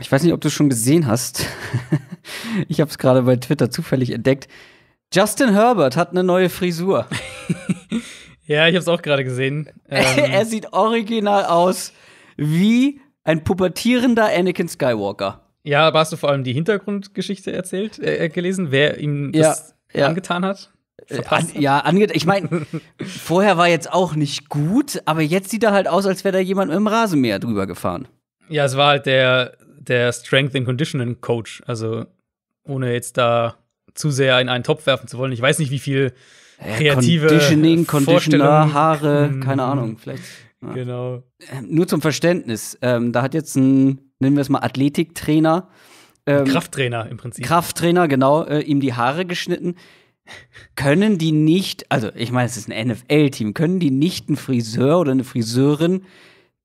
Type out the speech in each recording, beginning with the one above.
Ich weiß nicht, ob du es schon gesehen hast. ich habe es gerade bei Twitter zufällig entdeckt. Justin Herbert hat eine neue Frisur. ja, ich habe es auch gerade gesehen. Ähm er sieht original aus wie ein pubertierender Anakin Skywalker. Ja, aber hast du vor allem die Hintergrundgeschichte erzählt, äh, äh gelesen, wer ihm das ja, ja. angetan hat? Äh, an, ja, ange ich meine, vorher war jetzt auch nicht gut, aber jetzt sieht er halt aus, als wäre da jemand mit dem Rasenmäher drüber gefahren. Ja, es war halt der der Strength and Conditioning Coach. Also ohne jetzt da zu sehr in einen Topf werfen zu wollen. Ich weiß nicht, wie viel kreative ja, Conditioning, Conditioner, Haare, mhm. keine Ahnung, vielleicht. Ja. Genau. Ähm, nur zum Verständnis, ähm, da hat jetzt ein, nennen wir es mal, Athletiktrainer. Ähm, Krafttrainer im Prinzip. Krafttrainer, genau, äh, ihm die Haare geschnitten. Können die nicht, also ich meine, es ist ein NFL-Team, können die nicht einen Friseur oder eine Friseurin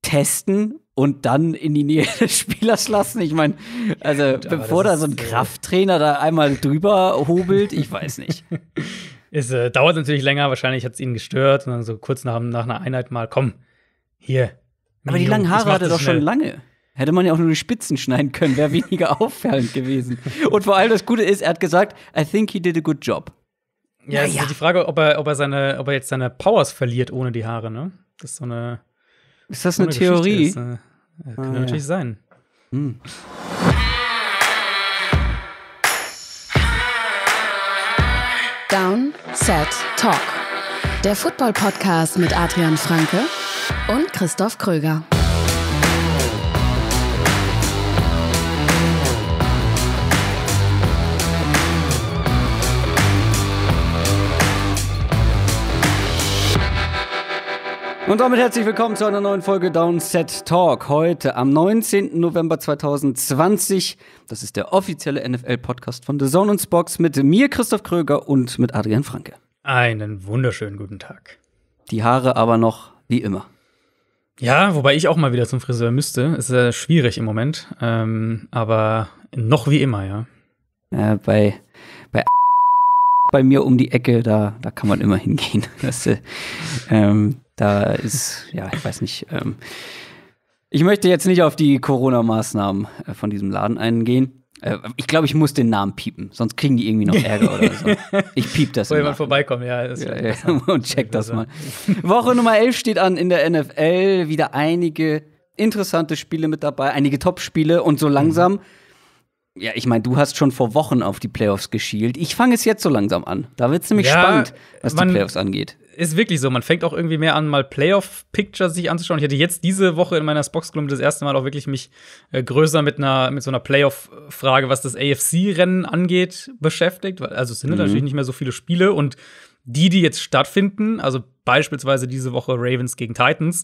testen, und dann in die Nähe des Spielers lassen. Ich meine, also gut, bevor da so ein Krafttrainer da einmal drüber hobelt, ich weiß nicht. Es äh, dauert natürlich länger, wahrscheinlich hat es ihn gestört und dann so kurz nach, nach einer Einheit mal, komm, hier. Aber die langen Haare hat er doch schon lange. Hätte man ja auch nur die Spitzen schneiden können, wäre weniger auffallend gewesen. Und vor allem das Gute ist, er hat gesagt, I think he did a good job. Ja, naja. ist die Frage, ob er, ob er seine, ob er jetzt seine Powers verliert ohne die Haare, ne? Das ist so eine. Ist das eine, eine, Theorie? Ist, äh, kann ah, natürlich ja. sein. Hm. Down, Set, Talk. Der Football-Podcast mit Adrian Franke und Christoph Kröger. Und damit herzlich willkommen zu einer neuen Folge Downset Talk. Heute am 19. November 2020. Das ist der offizielle NFL-Podcast von The Zone und Spox mit mir, Christoph Kröger und mit Adrian Franke. Einen wunderschönen guten Tag. Die Haare aber noch wie immer. Ja, wobei ich auch mal wieder zum Friseur müsste. Ist ja äh, schwierig im Moment. Ähm, aber noch wie immer, ja. Äh, bei bei mir um die Ecke, da, da kann man immer hingehen. Das, äh, ähm, da ist, ja, ich weiß nicht. Ähm, ich möchte jetzt nicht auf die Corona-Maßnahmen äh, von diesem Laden eingehen. Äh, ich glaube, ich muss den Namen piepen, sonst kriegen die irgendwie noch Ärger oder so. Ich piep das mal. jemand vorbeikommen, ja. ja, ja. Und check das mal. Woche Nummer 11 steht an in der NFL. Wieder einige interessante Spiele mit dabei, einige Top-Spiele und so mhm. langsam. Mhm ja, ich meine, du hast schon vor Wochen auf die Playoffs geschielt. Ich fange es jetzt so langsam an. Da wird es nämlich ja, spannend, was die Playoffs angeht. Ist wirklich so. Man fängt auch irgendwie mehr an, mal Playoff-Picture sich anzuschauen. Ich hätte jetzt diese Woche in meiner Spox-Kolumne das erste Mal auch wirklich mich äh, größer mit einer mit so einer Playoff-Frage, was das AFC-Rennen angeht, beschäftigt. Also es sind mhm. natürlich nicht mehr so viele Spiele und die, die jetzt stattfinden, also beispielsweise diese Woche Ravens gegen Titans,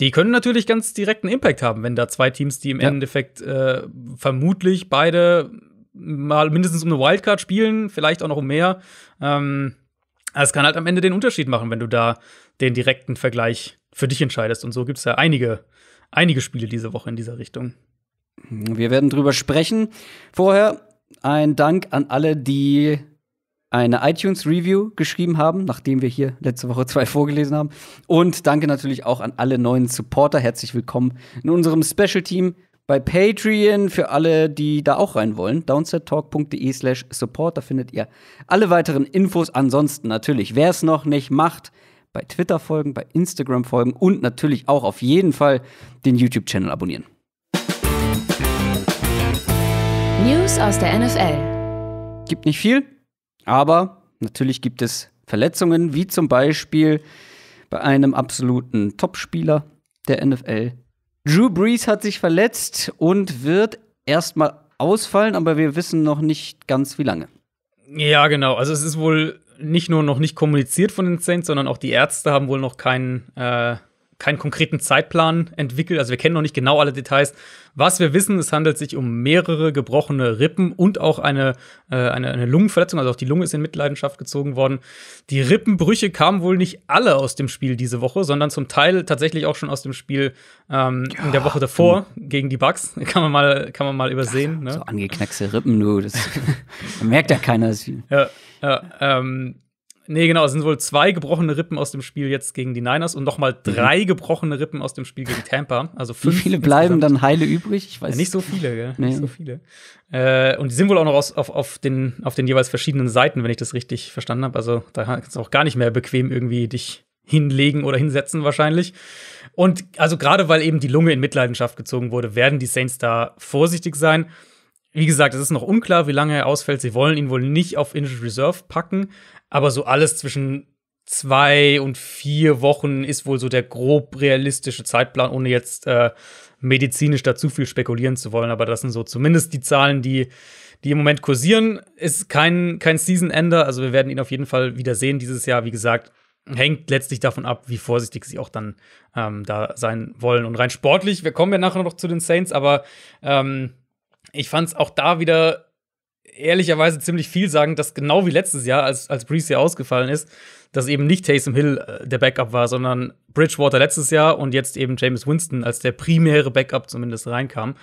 die können natürlich ganz direkten Impact haben, wenn da zwei Teams, die im ja. Endeffekt äh, vermutlich beide mal mindestens um eine Wildcard spielen, vielleicht auch noch um mehr. Ähm, es kann halt am Ende den Unterschied machen, wenn du da den direkten Vergleich für dich entscheidest. Und so gibt es ja einige, einige Spiele diese Woche in dieser Richtung. Wir werden drüber sprechen. Vorher ein Dank an alle, die eine iTunes-Review geschrieben haben, nachdem wir hier letzte Woche zwei vorgelesen haben. Und danke natürlich auch an alle neuen Supporter. Herzlich willkommen in unserem Special-Team bei Patreon für alle, die da auch rein wollen. downsettalk.de slash support, da findet ihr alle weiteren Infos. Ansonsten natürlich, wer es noch nicht macht, bei Twitter folgen, bei Instagram folgen und natürlich auch auf jeden Fall den YouTube-Channel abonnieren. News aus der NFL. Gibt nicht viel, aber natürlich gibt es Verletzungen, wie zum Beispiel bei einem absoluten Topspieler der NFL. Drew Brees hat sich verletzt und wird erstmal ausfallen, aber wir wissen noch nicht ganz wie lange. Ja, genau. Also es ist wohl nicht nur noch nicht kommuniziert von den Saints, sondern auch die Ärzte haben wohl noch keinen äh, keinen konkreten Zeitplan entwickelt. Also wir kennen noch nicht genau alle Details. Was wir wissen, es handelt sich um mehrere gebrochene Rippen und auch eine, äh, eine, eine Lungenverletzung. Also auch die Lunge ist in Mitleidenschaft gezogen worden. Die Rippenbrüche kamen wohl nicht alle aus dem Spiel diese Woche, sondern zum Teil tatsächlich auch schon aus dem Spiel ähm, ja, in der Woche davor du. gegen die Bugs. Kann man mal, kann man mal übersehen. Ach, ne? So angeknackste Rippen, du. Das merkt ja keiner. Ja, ja ähm, Nee, genau, es sind wohl zwei gebrochene Rippen aus dem Spiel jetzt gegen die Niners und nochmal mhm. drei mhm. gebrochene Rippen aus dem Spiel gegen Tampa. Also fünf Wie viele bleiben insgesamt. dann heile übrig? Ich weiß ja, nicht so viele, gell? Nee. Nicht so viele. Äh, und die sind wohl auch noch aus, auf, auf, den, auf den jeweils verschiedenen Seiten, wenn ich das richtig verstanden habe. Also da kannst du auch gar nicht mehr bequem irgendwie dich hinlegen oder hinsetzen wahrscheinlich. Und also gerade weil eben die Lunge in Mitleidenschaft gezogen wurde, werden die Saints da vorsichtig sein. Wie gesagt, es ist noch unklar, wie lange er ausfällt. Sie wollen ihn wohl nicht auf Injured Reserve packen, aber so alles zwischen zwei und vier Wochen ist wohl so der grob realistische Zeitplan, ohne jetzt äh, medizinisch da zu viel spekulieren zu wollen. Aber das sind so zumindest die Zahlen, die, die im Moment kursieren. Ist kein, kein Season-Ender. Also wir werden ihn auf jeden Fall wieder sehen dieses Jahr. Wie gesagt, hängt letztlich davon ab, wie vorsichtig sie auch dann ähm, da sein wollen. Und rein sportlich, wir kommen ja nachher noch zu den Saints, aber ähm, ich fand es auch da wieder ehrlicherweise ziemlich viel sagen, dass genau wie letztes Jahr, als, als Breeze hier ausgefallen ist, dass eben nicht Taysom Hill äh, der Backup war, sondern Bridgewater letztes Jahr und jetzt eben James Winston als der primäre Backup zumindest reinkam.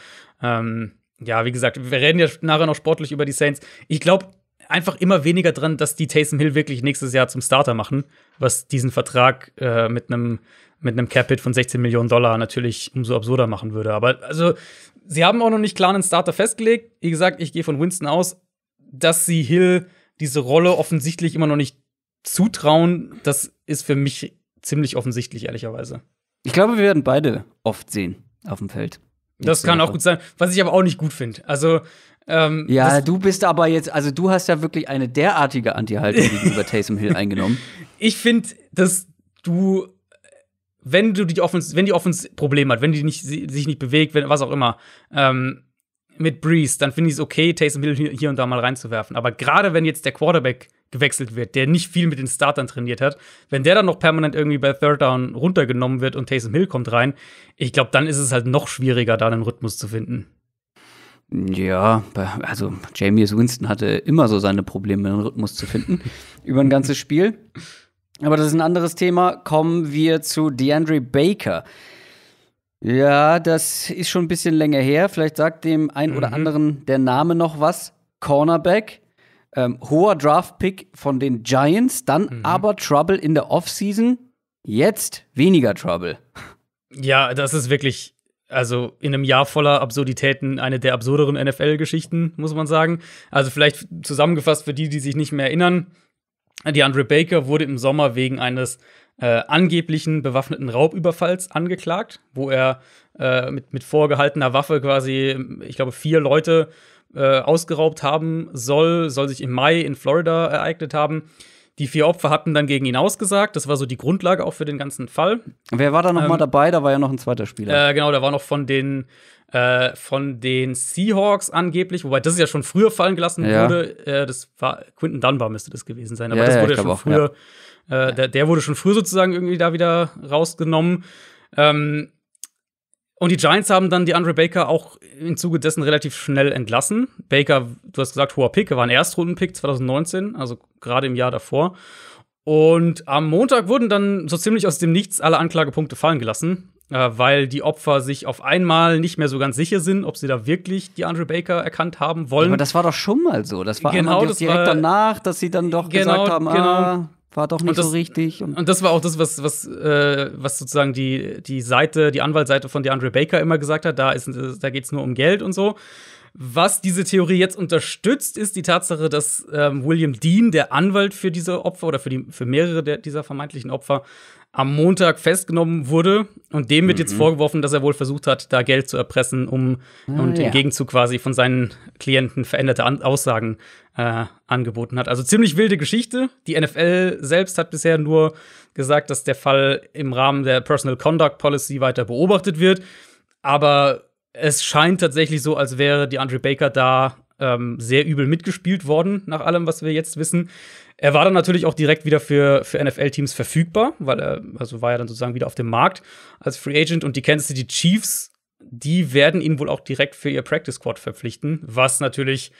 Ähm, ja, wie gesagt, wir reden ja nachher noch sportlich über die Saints. Ich glaube einfach immer weniger dran, dass die Taysom Hill wirklich nächstes Jahr zum Starter machen, was diesen Vertrag äh, mit einem mit einem cap von 16 Millionen Dollar natürlich umso absurder machen würde. Aber also, sie haben auch noch nicht klar einen Starter festgelegt. Wie gesagt, ich gehe von Winston aus, dass sie Hill diese Rolle offensichtlich immer noch nicht zutrauen, das ist für mich ziemlich offensichtlich, ehrlicherweise. Ich glaube, wir werden beide oft sehen auf dem Feld. Das kann auch gut sein. Was ich aber auch nicht gut finde. Also, ähm, ja, du bist aber jetzt, also du hast ja wirklich eine derartige Anti-Haltung gegenüber Taysom Hill eingenommen. Ich finde, dass du, wenn du die Offense, wenn die Offense Probleme hat, wenn die nicht, sich nicht bewegt, wenn, was auch immer, ähm, mit Breeze, dann finde ich es okay, Taysom Hill hier und da mal reinzuwerfen. Aber gerade wenn jetzt der Quarterback gewechselt wird, der nicht viel mit den Startern trainiert hat, wenn der dann noch permanent irgendwie bei Third Down runtergenommen wird und Taysom Hill kommt rein, ich glaube, dann ist es halt noch schwieriger, da einen Rhythmus zu finden. Ja, also Jameis Winston hatte immer so seine Probleme, einen Rhythmus zu finden über ein ganzes Spiel. Aber das ist ein anderes Thema. Kommen wir zu DeAndre Baker. Ja, das ist schon ein bisschen länger her. Vielleicht sagt dem einen mhm. oder anderen der Name noch was. Cornerback, ähm, hoher Draftpick von den Giants, dann mhm. aber Trouble in der Offseason. Jetzt weniger Trouble. Ja, das ist wirklich, also in einem Jahr voller Absurditäten, eine der absurderen NFL-Geschichten, muss man sagen. Also vielleicht zusammengefasst für die, die sich nicht mehr erinnern. Die Andre Baker wurde im Sommer wegen eines äh, angeblichen bewaffneten Raubüberfalls angeklagt, wo er äh, mit, mit vorgehaltener Waffe quasi, ich glaube, vier Leute äh, ausgeraubt haben soll, soll sich im Mai in Florida ereignet haben. Die vier Opfer hatten dann gegen ihn ausgesagt. Das war so die Grundlage auch für den ganzen Fall. Wer war da nochmal ähm, mal dabei? Da war ja noch ein zweiter Spieler. Äh, genau, da war noch von den, äh, von den Seahawks angeblich, wobei das ja schon früher fallen gelassen ja. wurde. Äh, das war Quinton Dunbar müsste das gewesen sein, aber ja, das wurde ja, ja schon auch, früher äh, der, der, wurde schon früh sozusagen irgendwie da wieder rausgenommen. Ähm, und die Giants haben dann die Andre Baker auch im Zuge dessen relativ schnell entlassen. Baker, du hast gesagt, hoher Pick, er war ein Erstrundenpick 2019, also gerade im Jahr davor. Und am Montag wurden dann so ziemlich aus dem Nichts alle Anklagepunkte fallen gelassen, äh, weil die Opfer sich auf einmal nicht mehr so ganz sicher sind, ob sie da wirklich die Andre Baker erkannt haben wollen. Aber das war doch schon mal so. Das war genau, das direkt war, danach, dass sie dann doch genau, gesagt haben, genau. ah war doch nicht das, so richtig. Und, und, das war auch das, was, was, äh, was sozusagen die, die Seite, die Anwaltsseite von DeAndre Baker immer gesagt hat, da, da geht es nur um Geld und so. Was diese Theorie jetzt unterstützt, ist die Tatsache, dass ähm, William Dean, der Anwalt für diese Opfer oder für, die, für mehrere der, dieser vermeintlichen Opfer, am Montag festgenommen wurde. Und dem wird mhm. jetzt vorgeworfen, dass er wohl versucht hat, da Geld zu erpressen, um ah, und ja. im Gegenzug quasi von seinen Klienten veränderte An Aussagen äh, angeboten hat. Also ziemlich wilde Geschichte. Die NFL selbst hat bisher nur gesagt, dass der Fall im Rahmen der Personal Conduct Policy weiter beobachtet wird. Aber es scheint tatsächlich so, als wäre die Andre Baker da ähm, sehr übel mitgespielt worden, nach allem, was wir jetzt wissen. Er war dann natürlich auch direkt wieder für, für NFL-Teams verfügbar, weil er, also war ja dann sozusagen wieder auf dem Markt als Free Agent und die Kansas City Chiefs, die werden ihn wohl auch direkt für ihr Practice Squad verpflichten, was natürlich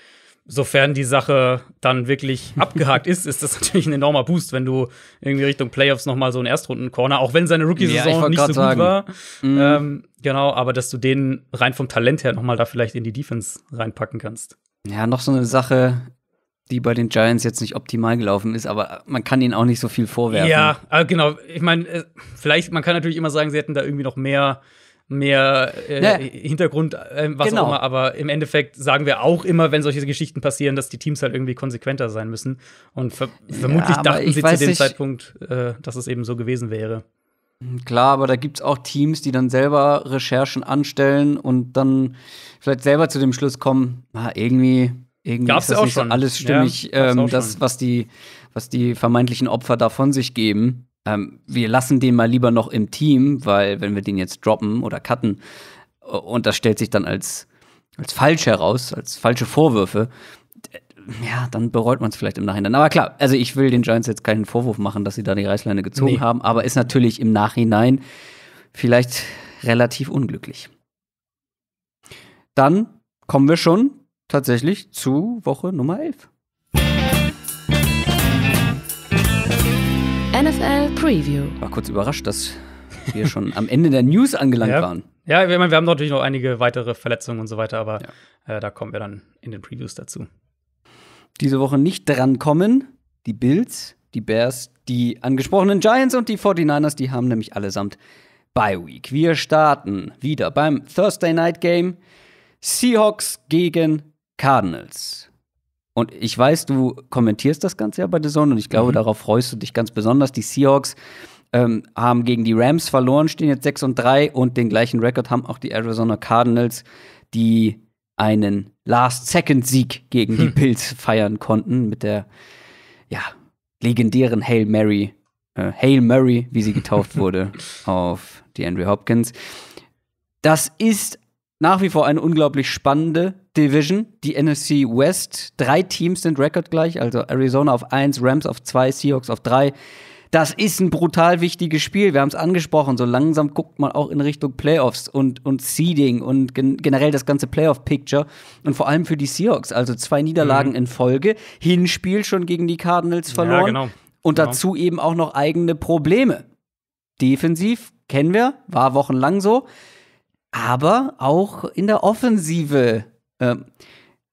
sofern die Sache dann wirklich abgehakt ist, ist das natürlich ein enormer Boost, wenn du irgendwie Richtung Playoffs noch mal so einen Erstrunden-Corner, auch wenn seine Rookie-Saison ja, nicht so gut war. Mm. Ähm, genau, aber dass du den rein vom Talent her noch mal da vielleicht in die Defense reinpacken kannst. Ja, noch so eine Sache, die bei den Giants jetzt nicht optimal gelaufen ist, aber man kann ihnen auch nicht so viel vorwerfen. Ja, äh, genau. Ich meine, äh, vielleicht, man kann natürlich immer sagen, sie hätten da irgendwie noch mehr mehr äh, naja. Ne. Hintergrund, äh, was genau. auch immer. Aber im Endeffekt sagen wir auch immer, wenn solche Geschichten passieren, dass die Teams halt irgendwie konsequenter sein müssen. Und ver vermutlich ja, dachten sie zu dem nicht. Zeitpunkt, äh, dass es eben so gewesen wäre. Hm, klar, aber da gibt es auch Teams, die dann selber Recherchen anstellen und dann vielleicht selber zu dem Schluss kommen, na, irgendwie, irgendwie ist das auch nicht schon. alles stimmig, ja, ähm, das, was die, was die vermeintlichen Opfer da von sich geben ähm, wir lassen den mal lieber noch im Team, weil wenn wir den jetzt droppen oder cutten äh, und das stellt sich dann als, als falsch heraus, als falsche Vorwürfe, äh, ja, dann bereut man es vielleicht im Nachhinein. Aber klar, also ich will den Giants jetzt keinen Vorwurf machen, dass sie da die Reißleine gezogen nee. haben, aber ist natürlich im Nachhinein vielleicht relativ unglücklich. Dann kommen wir schon tatsächlich zu Woche Nummer 11. NFL Preview. War kurz überrascht, dass wir schon am Ende der News angelangt ja. waren. Ja, wir, wir haben natürlich noch einige weitere Verletzungen und so weiter, aber ja. äh, da kommen wir dann in den Previews dazu. Diese Woche nicht drankommen die Bills, die Bears, die angesprochenen Giants und die 49ers, die haben nämlich allesamt Bye Week. Wir starten wieder beim Thursday Night Game Seahawks gegen Cardinals. Und ich weiß, du kommentierst das Ganze ja bei The Zone und ich glaube, mhm. darauf freust du dich ganz besonders. Die Seahawks ähm, haben gegen die Rams verloren, stehen jetzt 6 und 3 und den gleichen Rekord haben auch die Arizona Cardinals, die einen Last-Second-Sieg gegen die hm. Bills feiern konnten mit der ja, legendären Hail Mary, äh, Hail Murray, wie sie getauft wurde, auf die Andrew Hopkins. Das ist nach wie vor eine unglaublich spannende Division, die NFC West. Drei Teams sind rekordgleich, also Arizona auf 1, Rams auf 2, Seahawks auf 3. Das ist ein brutal wichtiges Spiel. Wir haben es angesprochen. So langsam guckt man auch in Richtung Playoffs und, und Seeding und gen generell das ganze Playoff-Picture. Und vor allem für die Seahawks. Also zwei Niederlagen mhm. in Folge. Hinspiel schon gegen die Cardinals verloren. Ja, genau. Und genau. dazu eben auch noch eigene Probleme. Defensiv kennen wir, war wochenlang so aber auch in der Offensive äh,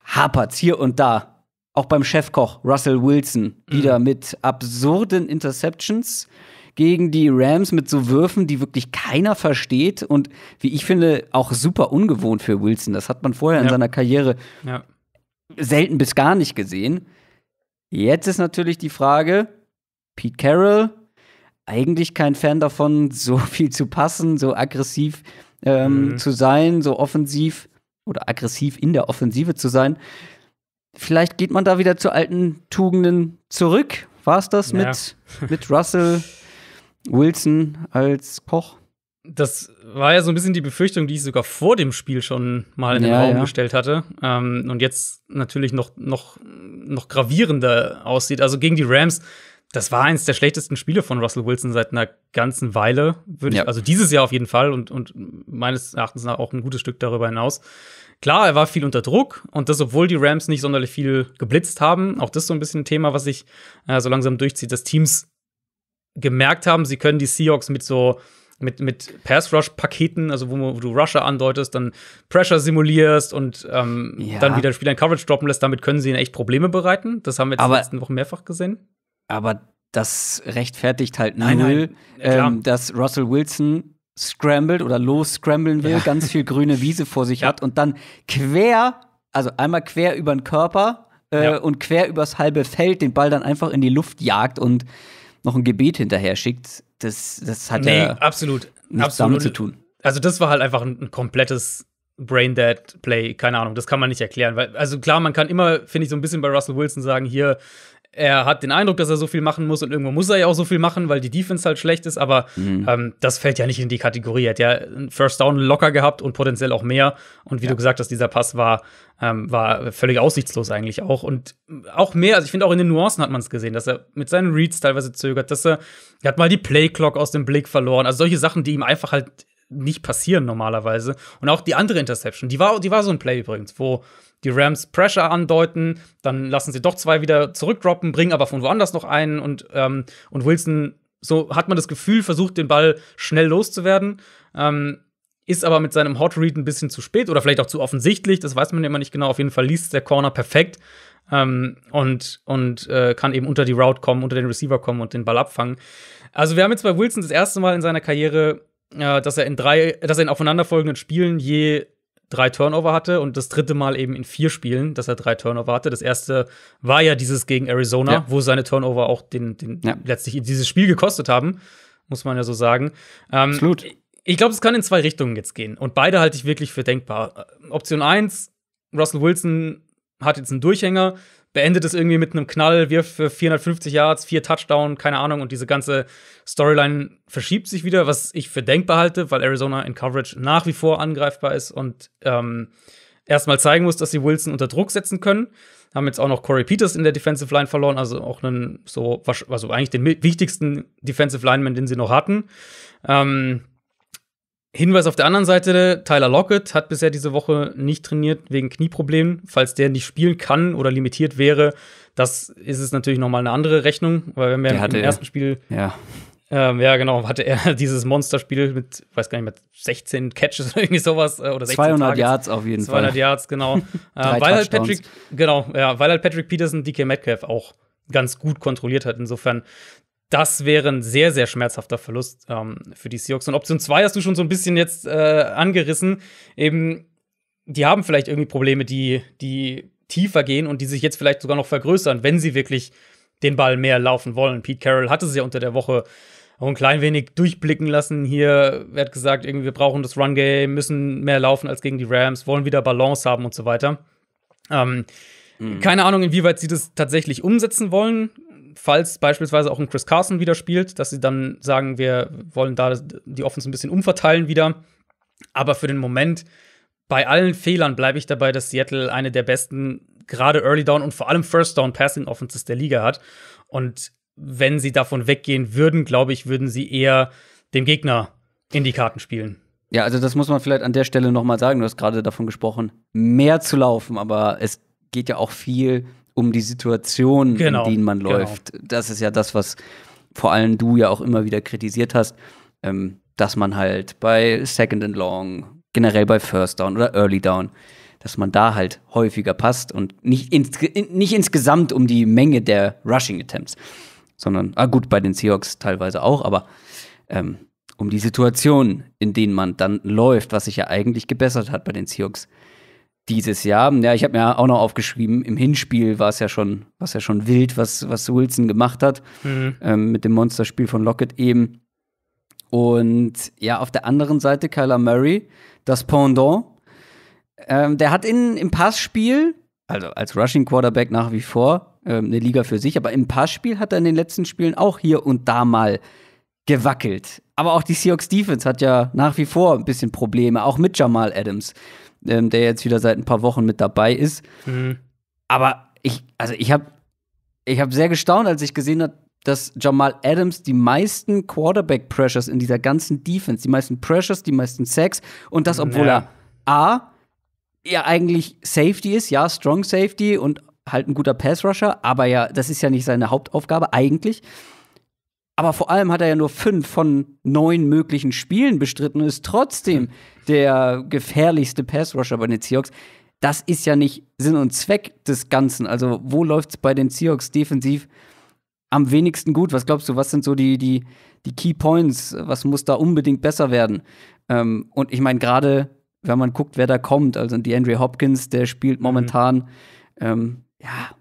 hapert hier und da. Auch beim Chefkoch Russell Wilson wieder mhm. mit absurden Interceptions gegen die Rams mit so Würfen, die wirklich keiner versteht und wie ich finde auch super ungewohnt für Wilson. Das hat man vorher ja. in seiner Karriere ja. selten bis gar nicht gesehen. Jetzt ist natürlich die Frage, Pete Carroll, eigentlich kein Fan davon, so viel zu passen, so aggressiv ähm, mhm. zu sein, so offensiv oder aggressiv in der Offensive zu sein. Vielleicht geht man da wieder zu alten Tugenden zurück. War es das ja. mit, mit Russell Wilson als Koch? Das war ja so ein bisschen die Befürchtung, die ich sogar vor dem Spiel schon mal in den ja, Raum ja. gestellt hatte. Ähm, und jetzt natürlich noch, noch, noch gravierender aussieht. Also gegen die Rams das war eins der schlechtesten Spiele von Russell Wilson seit einer ganzen Weile, würde ja. ich, also dieses Jahr auf jeden Fall und, und meines Erachtens nach auch ein gutes Stück darüber hinaus. Klar, er war viel unter Druck und das, obwohl die Rams nicht sonderlich viel geblitzt haben. Auch das ist so ein bisschen ein Thema, was sich äh, so langsam durchzieht, dass Teams gemerkt haben, sie können die Seahawks mit so mit, mit Pass-Rush-Paketen, also wo, wo, du Rusher andeutest, dann Pressure simulierst und ähm, ja. dann wieder Spieler in Coverage droppen lässt, damit können sie ihnen echt Probleme bereiten. Das haben wir jetzt in den letzten Wochen mehrfach gesehen aber das rechtfertigt halt nein, null, nein. Ähm, dass Russell Wilson scrambled oder los scramblen will, ja. ganz viel grüne Wiese vor sich ja. hat und dann quer, also einmal quer über den Körper äh, ja. und quer übers halbe Feld den Ball dann einfach in die Luft jagt und noch ein Gebet hinterher schickt. Das, das hat nee, ja absolut, nichts absolut. damit zu tun. Also, das war halt einfach ein, ein komplettes Braindead Play, keine Ahnung, das kann man nicht erklären. Weil, also klar, man kann immer, finde ich, so ein bisschen bei Russell Wilson sagen, hier, er hat den Eindruck, dass er so viel machen muss und irgendwo muss er ja auch so viel machen, weil die Defense halt schlecht ist, aber mhm. ähm, das fällt ja nicht in die Kategorie. Er hat ja einen First Down locker gehabt und potenziell auch mehr. Und wie ja. du gesagt hast, dieser Pass war, ähm, war völlig aussichtslos eigentlich auch. Und auch mehr, also ich finde auch in den Nuancen hat man es gesehen, dass er mit seinen Reads teilweise zögert, dass er, er hat mal die Play Clock aus dem Blick verloren. Also solche Sachen, die ihm einfach halt nicht passieren normalerweise. Und auch die andere Interception, die war, die war so ein Play übrigens, wo die Rams Pressure andeuten, dann lassen sie doch zwei wieder zurückdroppen, bringen aber von woanders noch einen und, ähm, und Wilson, so hat man das Gefühl, versucht den Ball schnell loszuwerden. Ähm, ist aber mit seinem Hot Read ein bisschen zu spät oder vielleicht auch zu offensichtlich, das weiß man immer nicht genau. Auf jeden Fall liest der Corner perfekt ähm, und, und äh, kann eben unter die Route kommen, unter den Receiver kommen und den Ball abfangen. Also wir haben jetzt bei Wilson das erste Mal in seiner Karriere, äh, dass er in drei, dass er in aufeinanderfolgenden Spielen je drei Turnover hatte und das dritte Mal eben in vier Spielen, dass er drei Turnover hatte. Das erste war ja dieses gegen Arizona, ja. wo seine Turnover auch den, den ja. letztlich dieses Spiel gekostet haben, muss man ja so sagen. Ähm, Absolut. Ich glaube, es kann in zwei Richtungen jetzt gehen und beide halte ich wirklich für denkbar. Äh, Option 1, Russell Wilson hat jetzt einen Durchhänger, beendet es irgendwie mit einem Knall, wirft für 450 Yards, vier Touchdown, keine Ahnung, und diese ganze Storyline verschiebt sich wieder, was ich für denkbar halte, weil Arizona in Coverage nach wie vor angreifbar ist und ähm, erstmal zeigen muss, dass sie Wilson unter Druck setzen können. Haben jetzt auch noch Corey Peters in der Defensive Line verloren, also auch einen so, also eigentlich den wichtigsten Defensive Lineman, den sie noch hatten. Ähm, Hinweis auf der anderen Seite, Tyler Lockett hat bisher diese Woche nicht trainiert wegen Knieproblemen. Falls der nicht spielen kann oder limitiert wäre, das ist es natürlich nochmal eine andere Rechnung, weil wenn wir im ersten Spiel ja. Ähm, ja, genau, hatte er dieses Monsterspiel mit, weiß gar nicht, mit 16 Catches oder irgendwie sowas äh, oder 200 Targets. Yards auf jeden 200 Fall. 200 Yards, genau. äh, weil halt Patrick, genau, ja, weil halt Patrick Peterson DK Metcalf auch ganz gut kontrolliert hat. Insofern das wäre ein sehr, sehr schmerzhafter Verlust ähm, für die Seahawks. Und Option 2 hast du schon so ein bisschen jetzt äh, angerissen. Eben, die haben vielleicht irgendwie Probleme, die, die tiefer gehen und die sich jetzt vielleicht sogar noch vergrößern, wenn sie wirklich den Ball mehr laufen wollen. Pete Carroll hatte es ja unter der Woche auch ein klein wenig durchblicken lassen hier. Er hat gesagt, irgendwie, wir brauchen das Run-Game, müssen mehr laufen als gegen die Rams, wollen wieder Balance haben und so weiter. Ähm, mhm. Keine Ahnung, inwieweit sie das tatsächlich umsetzen wollen falls beispielsweise auch ein Chris Carson wieder spielt, dass sie dann sagen, wir wollen da die Offense ein bisschen umverteilen wieder. Aber für den Moment, bei allen Fehlern bleibe ich dabei, dass Seattle eine der besten, gerade Early Down und vor allem First Down Passing Offenses der Liga hat. Und wenn sie davon weggehen würden, glaube ich, würden sie eher dem Gegner in die Karten spielen. Ja, also das muss man vielleicht an der Stelle nochmal sagen. Du hast gerade davon gesprochen, mehr zu laufen, aber es geht ja auch viel um die Situation, genau. in die man genau. läuft. Genau. Das ist ja das, was vor allem du ja auch immer wieder kritisiert hast, ähm, dass man halt bei Second and Long, generell bei First Down oder Early Down, dass man da halt häufiger passt und nicht, ins, nicht insgesamt um die Menge der Rushing Attempts, sondern, ah gut, bei den Seahawks teilweise auch, aber ähm, um die Situation, in denen man dann läuft, was sich ja eigentlich gebessert hat bei den Seahawks dieses Jahr. Ja, ich habe mir auch noch aufgeschrieben, im Hinspiel war es ja schon, was ja schon wild, was, was Wilson gemacht hat, mhm. ähm, mit dem Monsterspiel von Lockett eben. Und ja, auf der anderen Seite Kyler Murray, das Pendant. Ähm, der hat in, im Passspiel, also als Rushing Quarterback nach wie vor, ähm, eine Liga für sich, aber im Passspiel hat er in den letzten Spielen auch hier und da mal gewackelt. Aber auch die Seahawks Defense hat ja nach wie vor ein bisschen Probleme, auch mit Jamal Adams ähm, der jetzt wieder seit ein paar Wochen mit dabei ist. Mhm. Aber ich, also ich habe ich hab sehr gestaunt, als ich gesehen habe, dass Jamal Adams die meisten Quarterback-Pressures in dieser ganzen Defense, die meisten Pressures, die meisten Sacks und das, obwohl ja. er A, ja eigentlich Safety ist, ja, Strong Safety und halt ein guter Pass-Rusher, aber ja, das ist ja nicht seine Hauptaufgabe eigentlich. Aber vor allem hat er ja nur fünf von neun möglichen Spielen bestritten und ist trotzdem der gefährlichste Pass-Rusher bei den Seahawks. Das ist ja nicht Sinn und Zweck des Ganzen. Also, wo läuft es bei den Seahawks defensiv am wenigsten gut? Was glaubst du, was sind so die, die, die Key Points? Was muss da unbedingt besser werden? Ähm, und ich meine, gerade wenn man guckt, wer da kommt, also die Andre Hopkins, der spielt mhm. momentan, mhm. ähm, ja,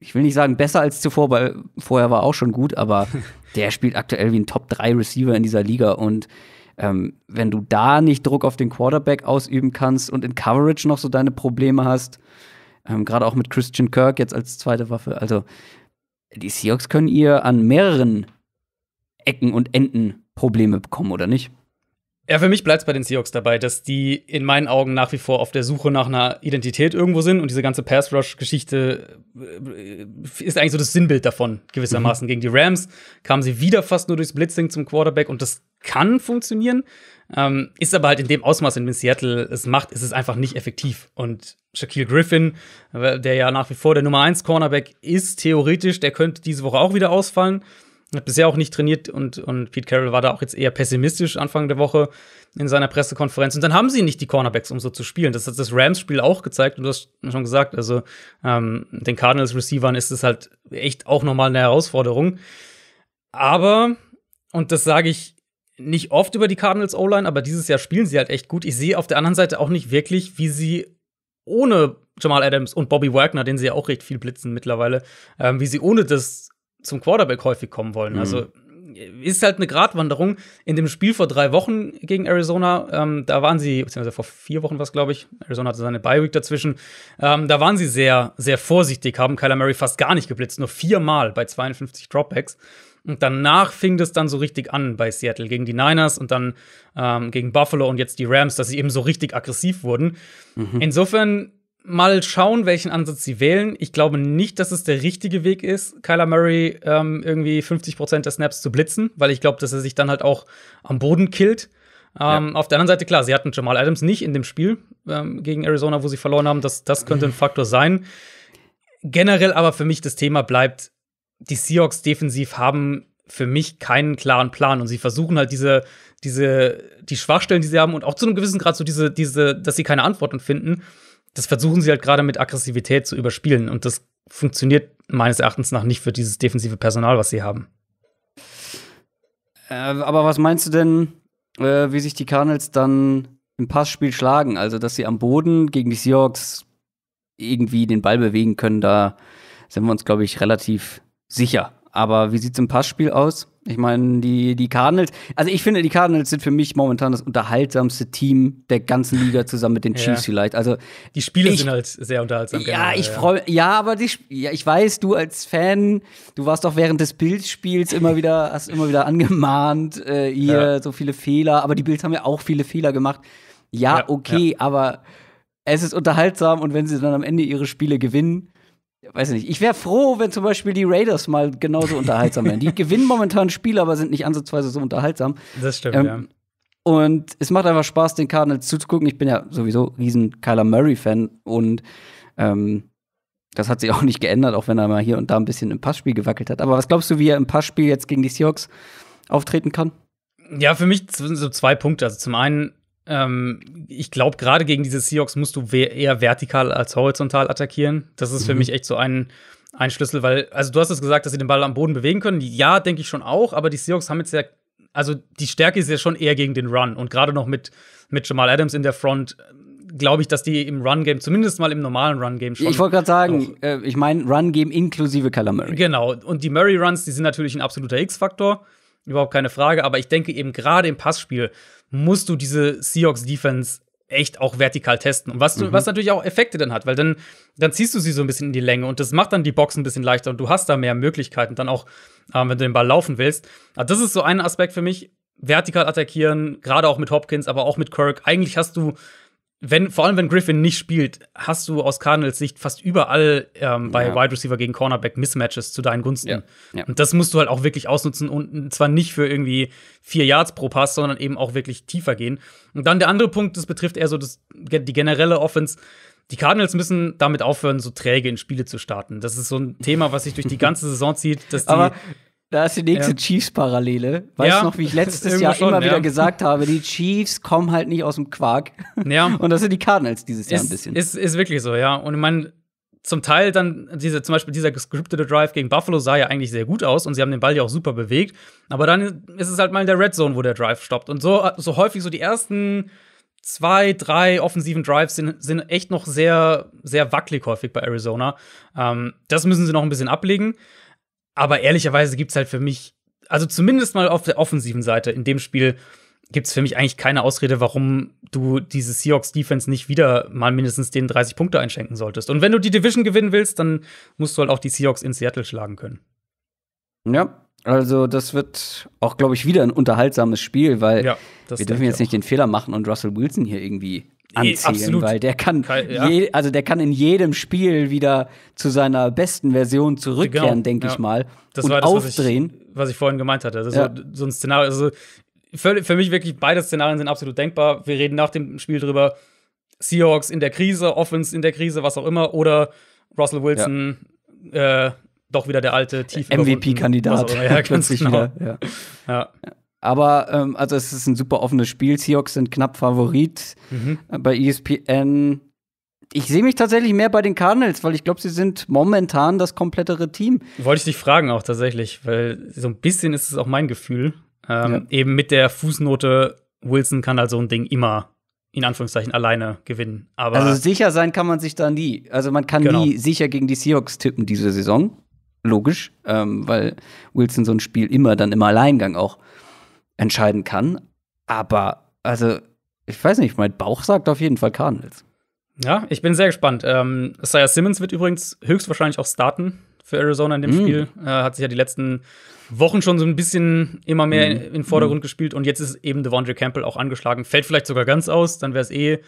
ich will nicht sagen besser als zuvor, weil vorher war auch schon gut, aber Der spielt aktuell wie ein Top-3-Receiver in dieser Liga und ähm, wenn du da nicht Druck auf den Quarterback ausüben kannst und in Coverage noch so deine Probleme hast, ähm, gerade auch mit Christian Kirk jetzt als zweite Waffe, also die Seahawks können ihr an mehreren Ecken und Enden Probleme bekommen, oder nicht? Ja, für mich bleibt es bei den Seahawks dabei, dass die in meinen Augen nach wie vor auf der Suche nach einer Identität irgendwo sind und diese ganze Pass-Rush-Geschichte äh, ist eigentlich so das Sinnbild davon, gewissermaßen. Mhm. Gegen die Rams kamen sie wieder fast nur durchs Blitzing zum Quarterback und das kann funktionieren, ähm, ist aber halt in dem Ausmaß, in dem Seattle es macht, ist es einfach nicht effektiv. Und Shaquille Griffin, äh, der ja nach wie vor der Nummer 1 Cornerback ist, theoretisch, der könnte diese Woche auch wieder ausfallen hat bisher auch nicht trainiert und, und Pete Carroll war da auch jetzt eher pessimistisch Anfang der Woche in seiner Pressekonferenz. Und dann haben sie nicht die Cornerbacks, um so zu spielen. Das hat das Rams-Spiel auch gezeigt und du hast schon gesagt, also ähm, den Cardinals-Receivern ist es halt echt auch nochmal eine Herausforderung. Aber, und das sage ich nicht oft über die Cardinals O-Line, aber dieses Jahr spielen sie halt echt gut. Ich sehe auf der anderen Seite auch nicht wirklich, wie sie ohne Jamal Adams und Bobby Wagner, den sie ja auch recht viel blitzen mittlerweile, ähm, wie sie ohne das zum Quarterback häufig kommen wollen. Mhm. Also ist halt eine Gratwanderung. In dem Spiel vor drei Wochen gegen Arizona, ähm, da waren sie, beziehungsweise vor vier Wochen war es, glaube ich, Arizona hatte seine bi week dazwischen, ähm, da waren sie sehr, sehr vorsichtig, haben Kyler Murray fast gar nicht geblitzt, nur viermal bei 52 Dropbacks. Und danach fing das dann so richtig an bei Seattle gegen die Niners und dann ähm, gegen Buffalo und jetzt die Rams, dass sie eben so richtig aggressiv wurden. Mhm. Insofern mal schauen, welchen Ansatz sie wählen. Ich glaube nicht, dass es der richtige Weg ist, Kyler Murray ähm, irgendwie 50 Prozent der Snaps zu blitzen, weil ich glaube, dass er sich dann halt auch am Boden killt. Ähm, ja. Auf der anderen Seite, klar, sie hatten Jamal Adams nicht in dem Spiel ähm, gegen Arizona, wo sie verloren haben. Das, das könnte ein Faktor sein. Generell aber für mich das Thema bleibt, die Seahawks defensiv haben für mich keinen klaren Plan und sie versuchen halt diese, diese, die Schwachstellen, die sie haben und auch zu einem gewissen Grad so diese, diese, dass sie keine Antworten finden das versuchen sie halt gerade mit Aggressivität zu überspielen und das funktioniert meines Erachtens nach nicht für dieses defensive Personal, was sie haben. Äh, aber was meinst du denn, äh, wie sich die Cardinals dann im Passspiel schlagen? Also, dass sie am Boden gegen die Seahawks irgendwie den Ball bewegen können, da sind wir uns, glaube ich, relativ sicher. Aber wie sieht sieht's im Passspiel aus? Ich meine, die, die Cardinals, also ich finde, die Cardinals sind für mich momentan das unterhaltsamste Team der ganzen Liga zusammen mit den Chiefs ja. vielleicht. Also die Spiele ich, sind halt sehr unterhaltsam. Ja, ich freue ja, aber die, ja, ich weiß, du als Fan, du warst doch während des Bildspiels immer wieder, hast immer wieder angemahnt, äh, hier ja. so viele Fehler, aber die Bills haben ja auch viele Fehler gemacht. Ja, ja okay, aber es ist unterhaltsam und wenn sie dann am Ende ihre Spiele gewinnen, weiß nicht, ich wäre froh, wenn zum Beispiel die Raiders mal genauso unterhaltsam wären. Die gewinnen momentan Spiele, aber sind nicht ansatzweise so unterhaltsam. Das stimmt, ähm, ja. Und es macht einfach Spaß, den Cardinals zuzugucken. Ich bin ja sowieso riesen Kyler Murray-Fan und ähm, das hat sich auch nicht geändert, auch wenn er mal hier und da ein bisschen im Passspiel gewackelt hat. Aber was glaubst du, wie er im Passspiel jetzt gegen die Seahawks auftreten kann? Ja, für mich sind so zwei Punkte. Also zum einen ähm, ich glaube, gerade gegen diese Seahawks musst du eher vertikal als horizontal attackieren. Das ist mhm. für mich echt so ein, ein Schlüssel, weil, also du hast es gesagt, dass sie den Ball am Boden bewegen können. Ja, denke ich schon auch, aber die Seahawks haben jetzt ja, also die Stärke ist ja schon eher gegen den Run. Und gerade noch mit, mit Jamal Adams in der Front glaube ich, dass die im Run-Game, zumindest mal im normalen Run-Game schon. Ich wollte gerade sagen, äh, ich meine Run-Game inklusive Calamari. Genau, und die Murray-Runs, die sind natürlich ein absoluter X-Faktor, überhaupt keine Frage, aber ich denke eben gerade im Passspiel musst du diese Seahawks-Defense echt auch vertikal testen. Und was, mhm. was natürlich auch Effekte dann hat, weil dann, dann ziehst du sie so ein bisschen in die Länge und das macht dann die Box ein bisschen leichter und du hast da mehr Möglichkeiten, dann auch, äh, wenn du den Ball laufen willst. Aber das ist so ein Aspekt für mich. Vertikal attackieren, gerade auch mit Hopkins, aber auch mit Kirk. Eigentlich hast du wenn, vor allem wenn Griffin nicht spielt, hast du aus Cardinals Sicht fast überall ähm, bei ja. Wide Receiver gegen Cornerback Mismatches zu deinen Gunsten. Ja. Ja. Und das musst du halt auch wirklich ausnutzen und zwar nicht für irgendwie vier Yards pro Pass, sondern eben auch wirklich tiefer gehen. Und dann der andere Punkt, das betrifft eher so das, die generelle Offense. Die Cardinals müssen damit aufhören, so träge in Spiele zu starten. Das ist so ein Thema, was sich durch die ganze Saison zieht. Dass die Aber da ist die nächste ja. Chiefs-Parallele. Weißt ja. du noch, wie ich letztes Jahr schon, immer wieder gesagt habe, die Chiefs kommen halt nicht aus dem Quark. Ja. Und das sind die Cardinals dieses Jahr ein bisschen. Ist, ist wirklich so, ja. Und ich meine, zum Teil dann, diese, zum Beispiel dieser gescriptete Drive gegen Buffalo sah ja eigentlich sehr gut aus und sie haben den Ball ja auch super bewegt. Aber dann ist es halt mal in der Red Zone, wo der Drive stoppt. Und so, so häufig so die ersten zwei, drei offensiven Drives sind, sind echt noch sehr, sehr wackelig häufig bei Arizona. Ähm, das müssen sie noch ein bisschen ablegen. Aber ehrlicherweise gibt es halt für mich, also zumindest mal auf der offensiven Seite in dem Spiel, gibt es für mich eigentlich keine Ausrede, warum du diese Seahawks-Defense nicht wieder mal mindestens den 30 Punkte einschenken solltest. Und wenn du die Division gewinnen willst, dann musst du halt auch die Seahawks in Seattle schlagen können. Ja, also das wird auch, glaube ich, wieder ein unterhaltsames Spiel, weil ja, wir dürfen jetzt nicht den Fehler machen und Russell Wilson hier irgendwie anziehen, nee, weil der kann, Kein, ja. je, also der kann in jedem Spiel wieder zu seiner besten Version zurückkehren, genau. denke ja. ich mal. Das und war das, aufdrehen. Was ich, was ich vorhin gemeint hatte. Also ja. so, so, ein Szenario. Also für, für mich wirklich beide Szenarien sind absolut denkbar. Wir reden nach dem Spiel drüber. Seahawks in der Krise, Offense in der Krise, was auch immer, oder Russell Wilson äh, doch wieder der alte Tief MVP-Kandidat. Ja, ganz genau. wieder. ja. Aber ähm, also es ist ein super offenes Spiel. Seahawks sind knapp Favorit mhm. Äh, bei ESPN. Ich sehe mich tatsächlich mehr bei den Cardinals, weil ich glaube, sie sind momentan das komplettere Team. Wollte ich dich fragen auch tatsächlich, weil so ein bisschen ist es auch mein Gefühl. Ähm, ja. Eben mit der Fußnote, Wilson kann halt so ein Ding immer in Anführungszeichen alleine gewinnen. Aber also sicher sein kann man sich da nie. Also man kann genau. nie sicher gegen die Seahawks tippen diese Saison. Logisch, ähm, weil Wilson so ein Spiel immer dann im Alleingang auch entscheiden kann. Aber, also, ich weiß nicht, mein Bauch sagt auf jeden Fall Cardinals. Ja, ich bin sehr gespannt. Ähm, Isaiah Simmons wird übrigens höchstwahrscheinlich auch starten für Arizona in dem mm. Spiel. Äh, hat sich ja die letzten Wochen schon so ein bisschen immer mehr mm. in, in den Vordergrund mm. gespielt und jetzt ist eben Devondre Campbell auch angeschlagen. Fällt vielleicht sogar ganz aus, dann wäre es eh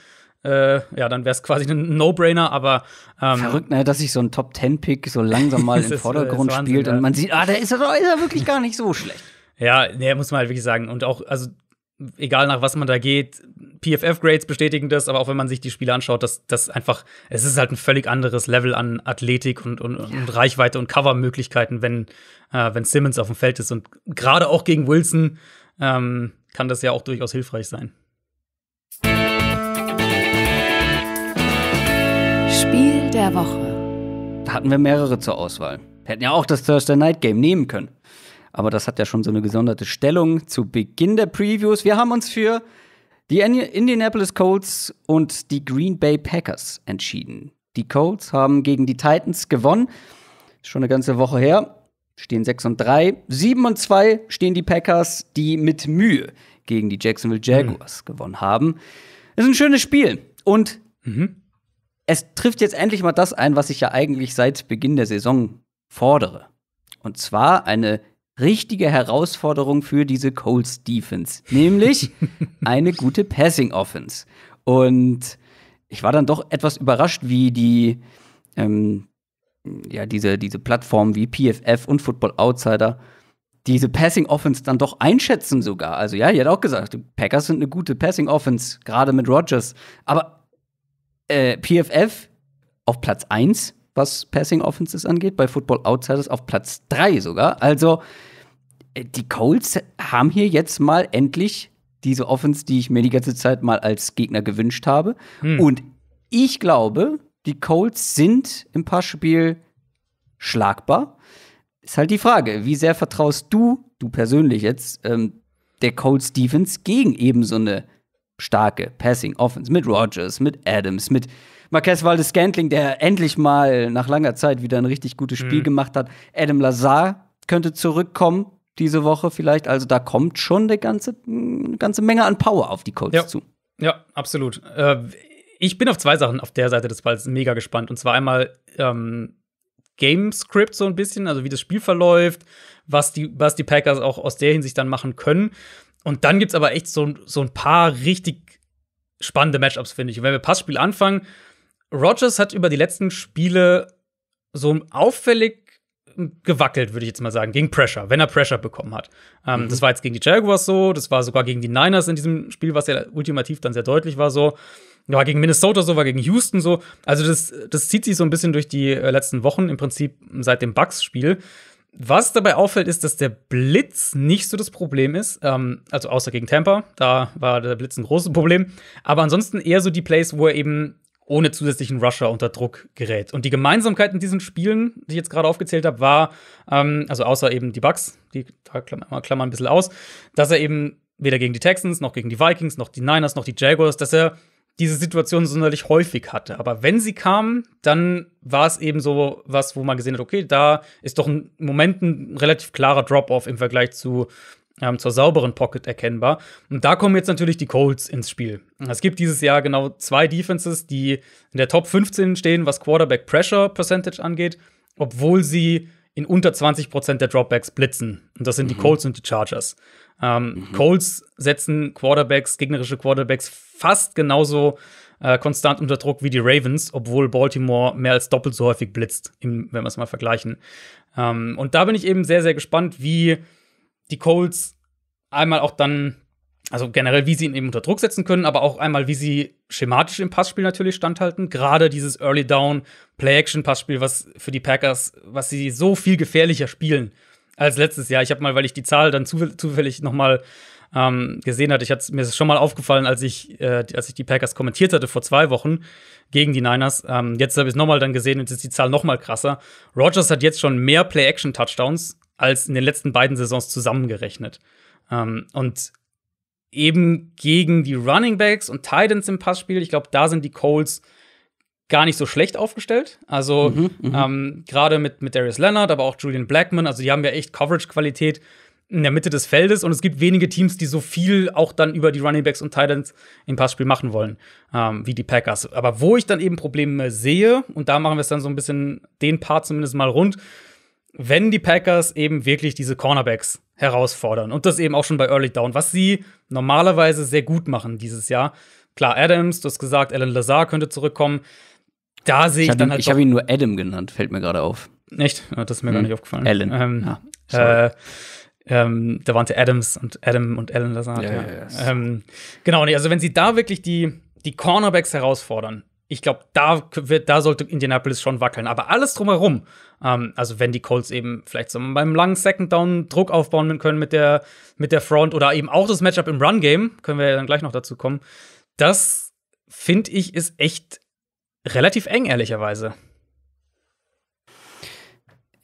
äh, ja, dann wäre es quasi ein No-Brainer, aber ähm, Verrückt, ne, dass sich so ein top ten pick so langsam mal im äh, Vordergrund ist, ist Wahnsinn, spielt und man sieht, ah, der ist ja ist wirklich gar nicht so schlecht. Ja, nee, muss man halt wirklich sagen. Und auch, also, egal nach was man da geht, PFF-Grades bestätigen das, aber auch wenn man sich die Spiele anschaut, dass das einfach, es ist halt ein völlig anderes Level an Athletik und, und, ja. und Reichweite und Covermöglichkeiten, wenn, äh, wenn Simmons auf dem Feld ist. Und gerade auch gegen Wilson ähm, kann das ja auch durchaus hilfreich sein. Spiel der Woche. Da hatten wir mehrere zur Auswahl. Wir hätten ja auch das Thursday Night Game nehmen können aber das hat ja schon so eine gesonderte Stellung zu Beginn der Previews. Wir haben uns für die Indianapolis Colts und die Green Bay Packers entschieden. Die Colts haben gegen die Titans gewonnen. Schon eine ganze Woche her. Stehen 6 und 3. 7 und 2 stehen die Packers, die mit Mühe gegen die Jacksonville Jaguars mhm. gewonnen haben. Das ist ein schönes Spiel. Und mhm. es trifft jetzt endlich mal das ein, was ich ja eigentlich seit Beginn der Saison fordere. Und zwar eine richtige Herausforderung für diese Colts Defense, nämlich eine gute Passing Offense. Und ich war dann doch etwas überrascht, wie die, ähm, ja, diese, diese Plattformen wie PFF und Football Outsider diese Passing Offense dann doch einschätzen sogar. Also ja, ihr habt auch gesagt, die Packers sind eine gute Passing Offense, gerade mit Rodgers. Aber äh, PFF auf Platz 1, was Passing Offenses angeht, bei Football Outsiders auf Platz 3 sogar. Also äh, die Colts haben hier jetzt mal endlich diese Offense, die ich mir die ganze Zeit mal als Gegner gewünscht habe. Hm. Und ich glaube, die Colts sind im Passspiel schlagbar. Ist halt die Frage, wie sehr vertraust du, du persönlich jetzt, ähm, der Colts Stevens gegen eben so eine starke Passing Offense mit Rogers, mit Adams, mit Marques Valdes Scantling, der endlich mal nach langer Zeit wieder ein richtig gutes Spiel mhm. gemacht hat. Adam Lazar könnte zurückkommen, diese Woche vielleicht. Also da kommt schon eine ganze, eine ganze Menge an Power auf die Colts ja. zu. Ja, absolut. Äh, ich bin auf zwei Sachen auf der Seite des Balls mega gespannt. Und zwar einmal ähm, Game Script so ein bisschen, also wie das Spiel verläuft, was die, was die Packers auch aus der Hinsicht dann machen können. Und dann gibt es aber echt so, so ein paar richtig spannende Matchups, finde ich. Und wenn wir Passspiel anfangen, Rogers hat über die letzten Spiele so ein auffällig gewackelt, würde ich jetzt mal sagen, gegen Pressure, wenn er Pressure bekommen hat. Ähm, mhm. Das war jetzt gegen die Jaguars so, das war sogar gegen die Niners in diesem Spiel, was ja ultimativ dann sehr deutlich war so. War gegen Minnesota so, war gegen Houston so. Also das, das zieht sich so ein bisschen durch die äh, letzten Wochen, im Prinzip seit dem Bucks-Spiel. Was dabei auffällt, ist, dass der Blitz nicht so das Problem ist. Ähm, also außer gegen Tampa, da war der Blitz ein großes Problem. Aber ansonsten eher so die Plays, wo er eben ohne zusätzlichen Rusher unter Druck gerät. Und die Gemeinsamkeit in diesen Spielen, die ich jetzt gerade aufgezählt habe, war, ähm, also außer eben die Bugs, die klammern klammer ein bisschen aus, dass er eben weder gegen die Texans, noch gegen die Vikings, noch die Niners, noch die Jaguars, dass er diese Situation sonderlich häufig hatte. Aber wenn sie kamen, dann war es eben so was, wo man gesehen hat, okay, da ist doch im Moment ein relativ klarer Drop-off im Vergleich zu ähm, zur sauberen Pocket erkennbar. Und da kommen jetzt natürlich die Colts ins Spiel. Es gibt dieses Jahr genau zwei Defenses, die in der Top 15 stehen, was Quarterback Pressure Percentage angeht, obwohl sie in unter 20 Prozent der Dropbacks blitzen. Und das sind mhm. die Colts und die Chargers. Ähm, mhm. Colts setzen Quarterbacks, gegnerische Quarterbacks fast genauso äh, konstant unter Druck wie die Ravens, obwohl Baltimore mehr als doppelt so häufig blitzt, wenn wir es mal vergleichen. Ähm, und da bin ich eben sehr, sehr gespannt, wie die Colts einmal auch dann, also generell, wie sie ihn eben unter Druck setzen können, aber auch einmal, wie sie schematisch im Passspiel natürlich standhalten. Gerade dieses Early Down Play-Action-Passspiel, was für die Packers, was sie so viel gefährlicher spielen als letztes Jahr. Ich habe mal, weil ich die Zahl dann zufällig nochmal ähm, gesehen hatte, ich hatte mir ist schon mal aufgefallen, als ich, äh, als ich die Packers kommentiert hatte vor zwei Wochen gegen die Niners. Ähm, jetzt habe ich es nochmal dann gesehen und jetzt ist die Zahl nochmal krasser. Rogers hat jetzt schon mehr Play-Action-Touchdowns als in den letzten beiden Saisons zusammengerechnet. Ähm, und eben gegen die Running Backs und Titans im Passspiel, ich glaube, da sind die Colts gar nicht so schlecht aufgestellt. Also mhm, mhm. ähm, gerade mit, mit Darius Leonard, aber auch Julian Blackman, also die haben ja echt Coverage-Qualität in der Mitte des Feldes und es gibt wenige Teams, die so viel auch dann über die Runningbacks und Titans im Passspiel machen wollen, ähm, wie die Packers. Aber wo ich dann eben Probleme sehe, und da machen wir es dann so ein bisschen den Part zumindest mal rund, wenn die Packers eben wirklich diese Cornerbacks herausfordern und das eben auch schon bei Early Down, was sie normalerweise sehr gut machen dieses Jahr. Klar, Adams, du hast gesagt, Alan Lazar könnte zurückkommen. Da sehe ich, ich dann halt. Ich habe ihn nur Adam genannt, fällt mir gerade auf. Echt? Das ist mir hm. gar nicht aufgefallen. Alan. Ähm, ja, ah, äh, ähm, da waren sie Adams und Adam und Alan Lazar. Ja, ja. Yes. Ähm, genau, also wenn sie da wirklich die, die Cornerbacks herausfordern, ich glaube, da, wird, da sollte Indianapolis schon wackeln. Aber alles drumherum, ähm, also wenn die Colts eben vielleicht so beim langen Second Down Druck aufbauen können mit der, mit der Front oder eben auch das Matchup im Run Game, können wir ja dann gleich noch dazu kommen. Das finde ich ist echt relativ eng, ehrlicherweise.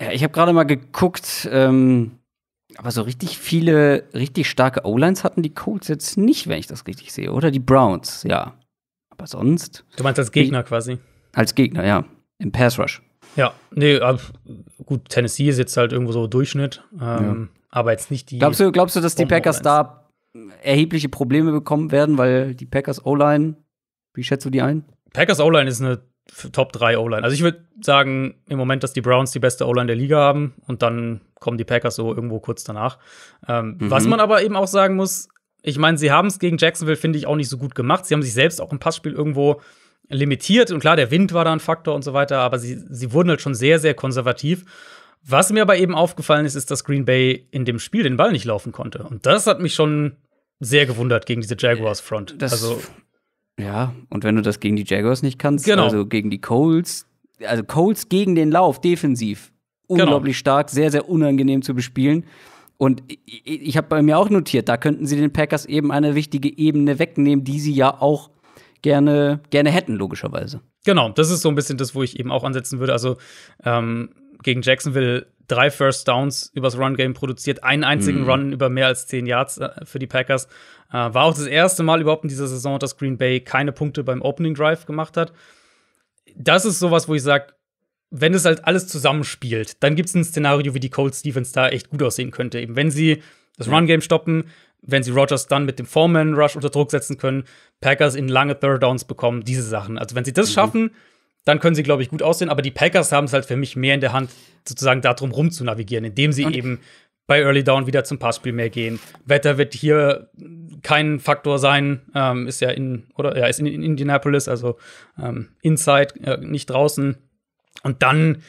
Ja, ich habe gerade mal geguckt, ähm, aber so richtig viele, richtig starke O-Lines hatten die Colts jetzt nicht, wenn ich das richtig sehe, oder? Die Browns, ja. Aber sonst. Du meinst als Gegner ich, quasi? Als Gegner, ja. Im Pass Rush. Ja, nee, äh, gut, Tennessee ist jetzt halt irgendwo so Durchschnitt, ähm, ja. aber jetzt nicht die. Glaubst du, glaubst du dass die Packers da erhebliche Probleme bekommen werden, weil die Packers O-Line, wie schätzt du die ein? Packers O-Line ist eine Top 3 O-Line. Also ich würde sagen im Moment, dass die Browns die beste O-Line der Liga haben und dann kommen die Packers so irgendwo kurz danach. Ähm, mhm. Was man aber eben auch sagen muss, ich meine, sie haben es gegen Jacksonville, finde ich, auch nicht so gut gemacht. Sie haben sich selbst auch im Passspiel irgendwo limitiert. Und klar, der Wind war da ein Faktor und so weiter, aber sie, sie wurden halt schon sehr, sehr konservativ. Was mir aber eben aufgefallen ist, ist, dass Green Bay in dem Spiel den Ball nicht laufen konnte. Und das hat mich schon sehr gewundert gegen diese Jaguars-Front. Das, Also, ja, und wenn du das gegen die Jaguars nicht kannst, genau. also gegen die Coles, also Coles gegen den Lauf, defensiv, genau. unglaublich genau. stark, sehr, sehr unangenehm zu bespielen. Und ich, ich habe bei mir auch notiert, da könnten sie den Packers eben eine wichtige Ebene wegnehmen, die sie ja auch gerne, gerne hätten, logischerweise. Genau, das ist so ein bisschen das, wo ich eben auch ansetzen würde. Also ähm, gegen Jacksonville drei First Downs übers Run-Game produziert, einen einzigen mhm. Run über mehr als zehn Yards äh, für die Packers. Äh, war auch das erste Mal überhaupt in dieser Saison, dass Green Bay keine Punkte beim Opening Drive gemacht hat. Das ist sowas, wo ich sage, wenn es halt alles zusammenspielt, dann gibt es ein Szenario, wie die Colts Defense da echt gut aussehen könnte. Eben wenn sie das Run-Game stoppen, wenn sie Rogers dann mit dem Foreman-Rush unter Druck setzen können, Packers in lange Third Downs bekommen, diese Sachen. Also wenn sie das mhm. schaffen, dann können sie, glaube ich, gut aussehen. Aber die Packers haben es halt für mich mehr in der Hand, sozusagen darum rum zu navigieren, indem sie Und eben bei Early Down wieder zum Passspiel mehr gehen. Wetter wird hier kein Faktor sein. Ähm, ist ja in oder ja ist in, in Indianapolis, also ähm, inside, äh, nicht draußen. Und dann,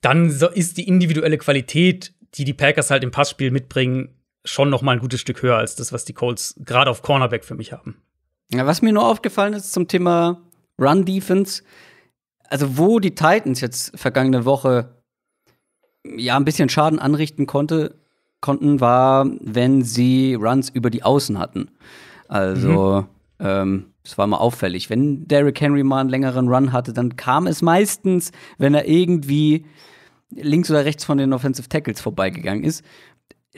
dann ist die individuelle Qualität, die die Packers halt im Passspiel mitbringen, schon noch mal ein gutes Stück höher als das, was die Colts gerade auf Cornerback für mich haben. Ja, was mir nur aufgefallen ist zum Thema Run Defense, also wo die Titans jetzt vergangene Woche ja ein bisschen Schaden anrichten konnte, konnten, war, wenn sie Runs über die Außen hatten. Also mhm. ähm, das war immer auffällig. Wenn Derrick Henry mal einen längeren Run hatte, dann kam es meistens, wenn er irgendwie links oder rechts von den Offensive Tackles vorbeigegangen ist.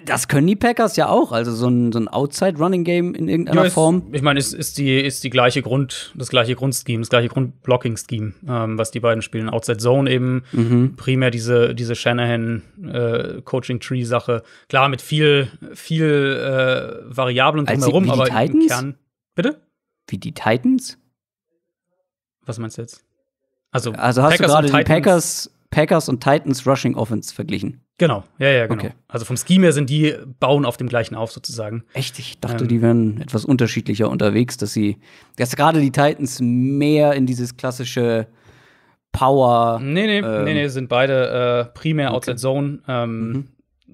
Das können die Packers ja auch, also so ein, so ein Outside-Running-Game in irgendeiner ja, ist, Form. Ich meine, es ist, ist, die, ist die gleiche Grund, das gleiche Grundscheme, das gleiche Grundblocking-Scheme, ähm, was die beiden spielen. Outside Zone eben, mhm. primär diese, diese Shanahan-Coaching-Tree-Sache. Äh, Klar, mit viel, viel äh, Variablen drumherum, aber Titans? im Kern. Bitte? Wie die Titans? Was meinst du jetzt? Also, also hast Packers du gerade die Packers, Packers und Titans Rushing Offense verglichen? Genau, ja, ja, genau. Okay. Also vom Scheme her sind die, bauen auf dem gleichen auf sozusagen. Echt? Ich dachte, ähm, die wären etwas unterschiedlicher unterwegs, dass sie, dass gerade die Titans mehr in dieses klassische Power. Nee, nee, ähm, nee, nee, sind beide äh, primär okay. Outside Zone. Ähm, mhm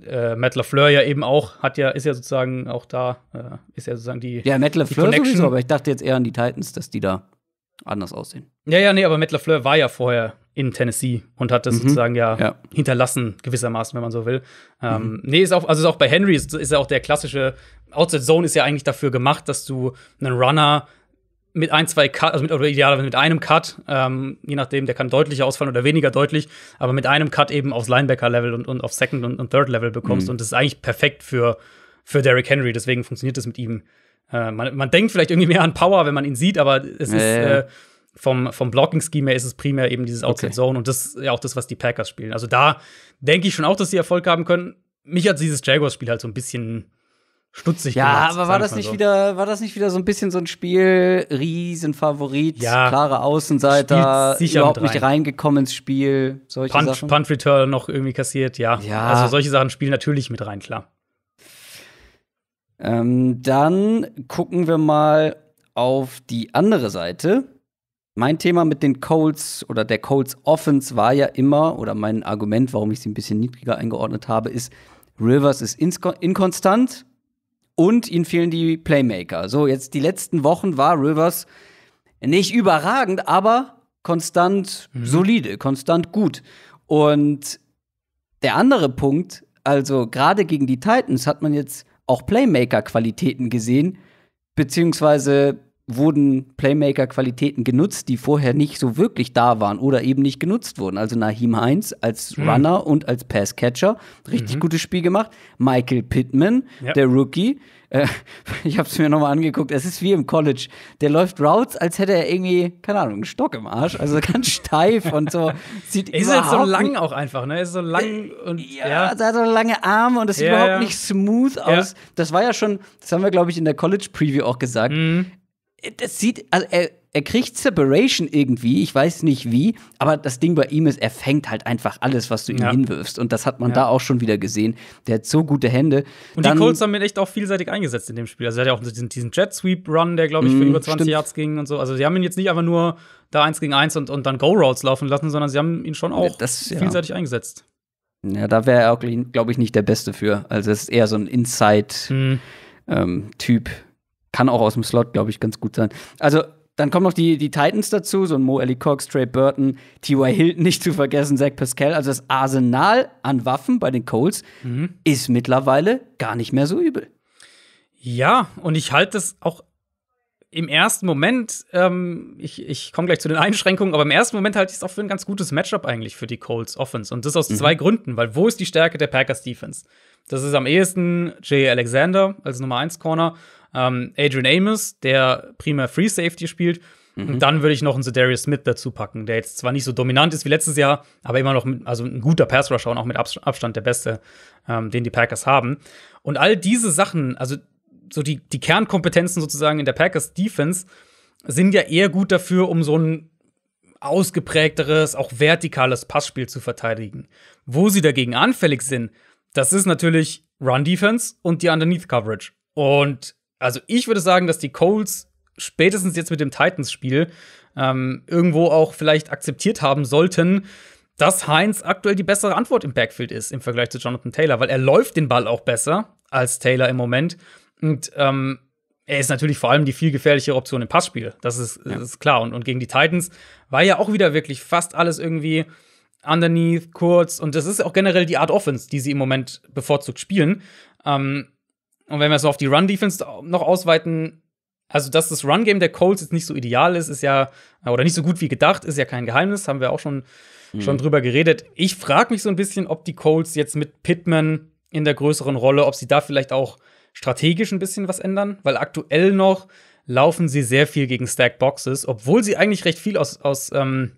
äh, Matt LaFleur ja eben auch, hat ja, ist ja sozusagen auch da, äh, ist ja sozusagen die. Ja, Matt LaFleur Connection. sowieso, aber ich dachte jetzt eher an die Titans, dass die da anders aussehen. Ja, ja, nee, aber Matt LaFleur war ja vorher in Tennessee und hat das mhm. sozusagen ja, ja, hinterlassen, gewissermaßen, wenn man so will. Ähm, mhm. nee, ist auch, also ist auch bei Henry, ist, ist ja auch der klassische, Outside Zone ist ja eigentlich dafür gemacht, dass du einen Runner mit ein, zwei Cut, also mit, oder idealerweise mit einem Cut, ähm, je nachdem, der kann deutlicher ausfallen oder weniger deutlich, aber mit einem Cut eben aufs Linebacker-Level und, und auf Second- und, und Third-Level bekommst. Mhm. Und das ist eigentlich perfekt für, für Derrick Henry, deswegen funktioniert das mit ihm. Äh, man, man denkt vielleicht irgendwie mehr an Power, wenn man ihn sieht, aber es ist äh, vom, vom Blocking-Scheme her ist es primär eben dieses Outside-Zone okay. und das ist ja auch das, was die Packers spielen. Also da denke ich schon auch, dass sie Erfolg haben können. Mich hat dieses Jaguars-Spiel halt so ein bisschen stutzig ja, gemacht. Ja, aber war das nicht so. wieder, war das nicht wieder so ein bisschen so ein Spiel, Riesenfavorit, ja, klare Außenseiter, überhaupt nicht reingekommen ins Spiel, solche Punch, Sachen. Punt Return noch irgendwie kassiert, ja. ja. Also solche Sachen spielen natürlich mit rein, klar. Ähm, dann gucken wir mal auf die andere Seite. Mein Thema mit den Colts oder der Colts Offense war ja immer, oder mein Argument, warum ich sie ein bisschen niedriger eingeordnet habe, ist, Rivers ist inkonstant und ihnen fehlen die Playmaker. So, jetzt die letzten Wochen war Rivers nicht überragend, aber konstant mhm. solide, konstant gut. Und der andere Punkt, also gerade gegen die Titans hat man jetzt auch Playmaker-Qualitäten gesehen, beziehungsweise wurden Playmaker-Qualitäten genutzt, die vorher nicht so wirklich da waren oder eben nicht genutzt wurden. Also Nahim Heinz als mhm. Runner mhm. und als Passcatcher, richtig mhm. gutes Spiel gemacht. Michael Pittman, ja. der Rookie, äh, ich habe es mir nochmal angeguckt, es ist wie im College. Der läuft Routes, als hätte er irgendwie, keine Ahnung, einen Stock im Arsch, also ganz steif und so. Sieht ist halt so lang auch einfach, ne? Ist so lang äh, und ja, ja. Also hat so lange Arme und das sieht ja, überhaupt ja. nicht smooth aus. Das war ja schon, das haben wir glaube ich in der College Preview auch gesagt. Mhm das sieht, also er, er kriegt Separation irgendwie, ich weiß nicht wie, aber das Ding bei ihm ist, er fängt halt einfach alles, was du ihm ja. hinwirfst. Und das hat man ja. da auch schon wieder gesehen. Der hat so gute Hände. Und Dann, die Colts haben ihn echt auch vielseitig eingesetzt in dem Spiel. Also er hat ja auch diesen, diesen Jet Sweep Run, der glaube ich für mhm, über 20 stimmt. Yards ging und so. Also sie haben ihn jetzt nicht einfach nur da eins gegen eins und, und dann Go-Routes laufen lassen, sondern sie haben ihn schon auch das, ja. vielseitig eingesetzt. Ja, da wäre er auch, glaube ich, nicht der Beste für. Also es ist eher so ein Inside-Typ. Mhm. Ähm, kann auch aus dem Slot, glaube ich, ganz gut sein. Also, dann kommen noch die, die Titans dazu, so ein Mo Ellie Cox, Trey Burton, T.Y. Hilton nicht zu vergessen, Zach Pascal. Also das Arsenal an Waffen bei den Colts mhm. ist mittlerweile gar nicht mehr so übel. Ja, und ich halte das auch im ersten Moment, ähm, ich, ich komme gleich zu den Einschränkungen, aber im ersten Moment halte ich es auch für ein ganz gutes Matchup eigentlich für die Colts Offense. Und das aus mhm. zwei Gründen, weil wo ist die Stärke der Packers Defense? Das ist am ehesten Jay Alexander als Nummer 1 Corner ähm, Adrian Amos, der primär Free Safety spielt. Mhm. Und dann würde ich noch einen Zedarius Smith dazu packen, der jetzt zwar nicht so dominant ist wie letztes Jahr, aber immer noch mit, also ein guter Pass-Rusher und auch mit Abstand der beste, ähm, den die Packers haben. Und all diese Sachen, also so die, die Kernkompetenzen sozusagen in der Packers-Defense, sind ja eher gut dafür, um so ein ausgeprägteres, auch vertikales Passspiel zu verteidigen. Wo sie dagegen anfällig sind, das ist natürlich Run-Defense und die Underneath-Coverage. Und also ich würde sagen, dass die Coles spätestens jetzt mit dem Titans-Spiel ähm, irgendwo auch vielleicht akzeptiert haben sollten, dass Heinz aktuell die bessere Antwort im Backfield ist im Vergleich zu Jonathan Taylor, weil er läuft den Ball auch besser als Taylor im Moment. Und ähm, er ist natürlich vor allem die viel gefährlichere Option im Passspiel. Das ist, ja. ist klar. Und, und, gegen die Titans war ja auch wieder wirklich fast alles irgendwie underneath, kurz. Und das ist auch generell die Art Offense, die sie im Moment bevorzugt spielen. Ähm, und wenn wir so auf die Run-Defense noch ausweiten, also, dass das Run-Game der Colts jetzt nicht so ideal ist, ist ja, oder nicht so gut wie gedacht, ist ja kein Geheimnis, haben wir auch schon, mhm. schon drüber geredet. Ich frage mich so ein bisschen, ob die Colts jetzt mit Pittman in der größeren Rolle, ob sie da vielleicht auch strategisch ein bisschen was ändern, weil aktuell noch laufen sie sehr viel gegen Stack Boxes, obwohl sie eigentlich recht viel aus, aus, ähm,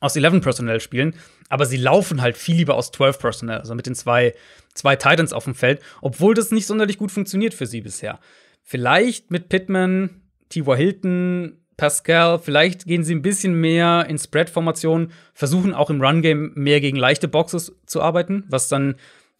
aus 11 Personnel spielen, aber sie laufen halt viel lieber aus 12 Personnel, also mit den zwei zwei Titans auf dem Feld, obwohl das nicht sonderlich gut funktioniert für sie bisher. Vielleicht mit Pittman, T.Y. Hilton, Pascal, vielleicht gehen sie ein bisschen mehr in spread formation versuchen auch im Run-Game mehr gegen leichte Boxes zu arbeiten, was dann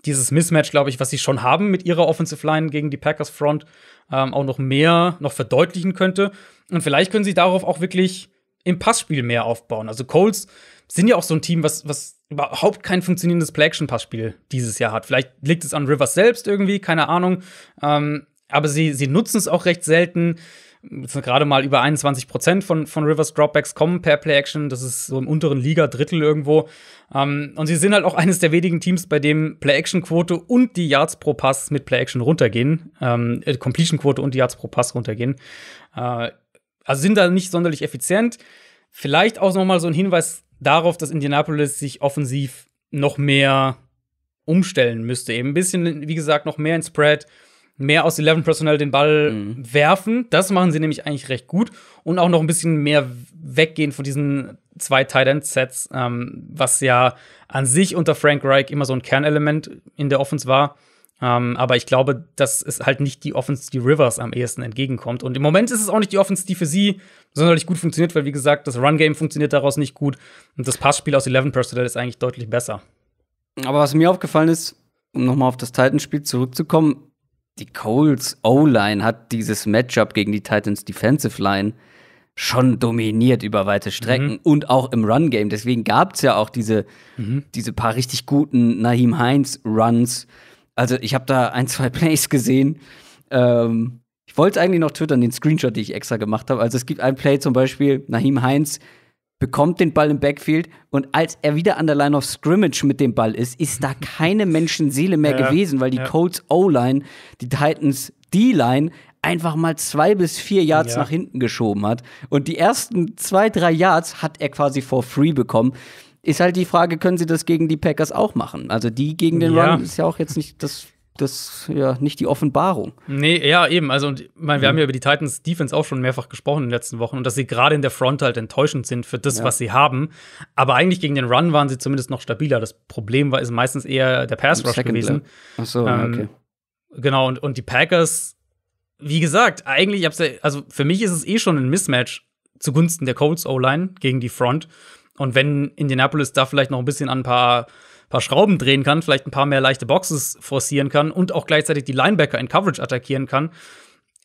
dieses Mismatch, glaube ich, was sie schon haben mit ihrer Offensive Line gegen die Packers Front, ähm, auch noch mehr noch verdeutlichen könnte. Und vielleicht können sie darauf auch wirklich im Passspiel mehr aufbauen. Also Colts sind ja auch so ein Team, was, was überhaupt kein funktionierendes play action pass spiel dieses Jahr hat. Vielleicht liegt es an Rivers selbst irgendwie, keine Ahnung. Ähm, aber sie, sie nutzen es auch recht selten. Gerade mal über 21 Prozent von, von Rivers Dropbacks kommen per Play-Action. Das ist so im unteren Liga-Drittel irgendwo. Ähm, und sie sind halt auch eines der wenigen Teams, bei dem Play-Action-Quote und die Yards pro Pass mit Play-Action runtergehen. Ähm, äh, Completion-Quote und die Yards pro Pass runtergehen. Äh, also sind da nicht sonderlich effizient. Vielleicht auch noch mal so ein Hinweis darauf, dass Indianapolis sich offensiv noch mehr umstellen müsste. Eben ein bisschen, wie gesagt, noch mehr in Spread, mehr aus 11 Personal den Ball mhm. werfen. Das machen sie nämlich eigentlich recht gut. Und auch noch ein bisschen mehr weggehen von diesen zwei Tight Sets, ähm, was ja an sich unter Frank Reich immer so ein Kernelement in der Offense war. Ähm, aber ich glaube, dass es halt nicht die Offense, die Rivers am ehesten entgegenkommt. Und im Moment ist es auch nicht die Offense, die für sie sonderlich gut funktioniert, weil, wie gesagt, das Run-Game funktioniert daraus nicht gut. Und das Passspiel aus 11 Personal ist eigentlich deutlich besser. Aber was mir aufgefallen ist, um nochmal auf das Titans-Spiel zurückzukommen, die Coles O-Line hat dieses Matchup gegen die Titans Defensive Line schon dominiert über weite Strecken mhm. und auch im Run-Game. Deswegen gab es ja auch diese, mhm. diese paar richtig guten Naheem Heinz-Runs also ich habe da ein, zwei Plays gesehen. Ähm, ich wollte eigentlich noch twittern, den Screenshot, den ich extra gemacht habe. Also es gibt ein Play zum Beispiel, Nahim Heinz bekommt den Ball im Backfield und als er wieder an der Line of Scrimmage mit dem Ball ist, ist da keine Menschenseele mehr ja, gewesen, weil die ja. Colts O-Line, die Titans D-Line einfach mal zwei bis vier Yards ja. nach hinten geschoben hat. Und die ersten zwei, drei Yards hat er quasi for free bekommen. Ist halt die Frage, können sie das gegen die Packers auch machen? Also die gegen den ja. Run ist ja auch jetzt nicht das das ja nicht die Offenbarung. Nee, ja, eben. Also, und, mein, wir mhm. haben ja über die Titans Defense auch schon mehrfach gesprochen in den letzten Wochen und dass sie gerade in der Front halt enttäuschend sind für das, ja. was sie haben. Aber eigentlich gegen den Run waren sie zumindest noch stabiler. Das Problem war, ist meistens eher der Pass Rush gewesen. Ach so, ähm, okay. Genau, und, und die Packers, wie gesagt, eigentlich, ja, also für mich ist es eh schon ein Mismatch zugunsten der Colts O-Line gegen die Front. Und wenn Indianapolis da vielleicht noch ein bisschen an ein paar, paar Schrauben drehen kann, vielleicht ein paar mehr leichte Boxes forcieren kann und auch gleichzeitig die Linebacker in Coverage attackieren kann,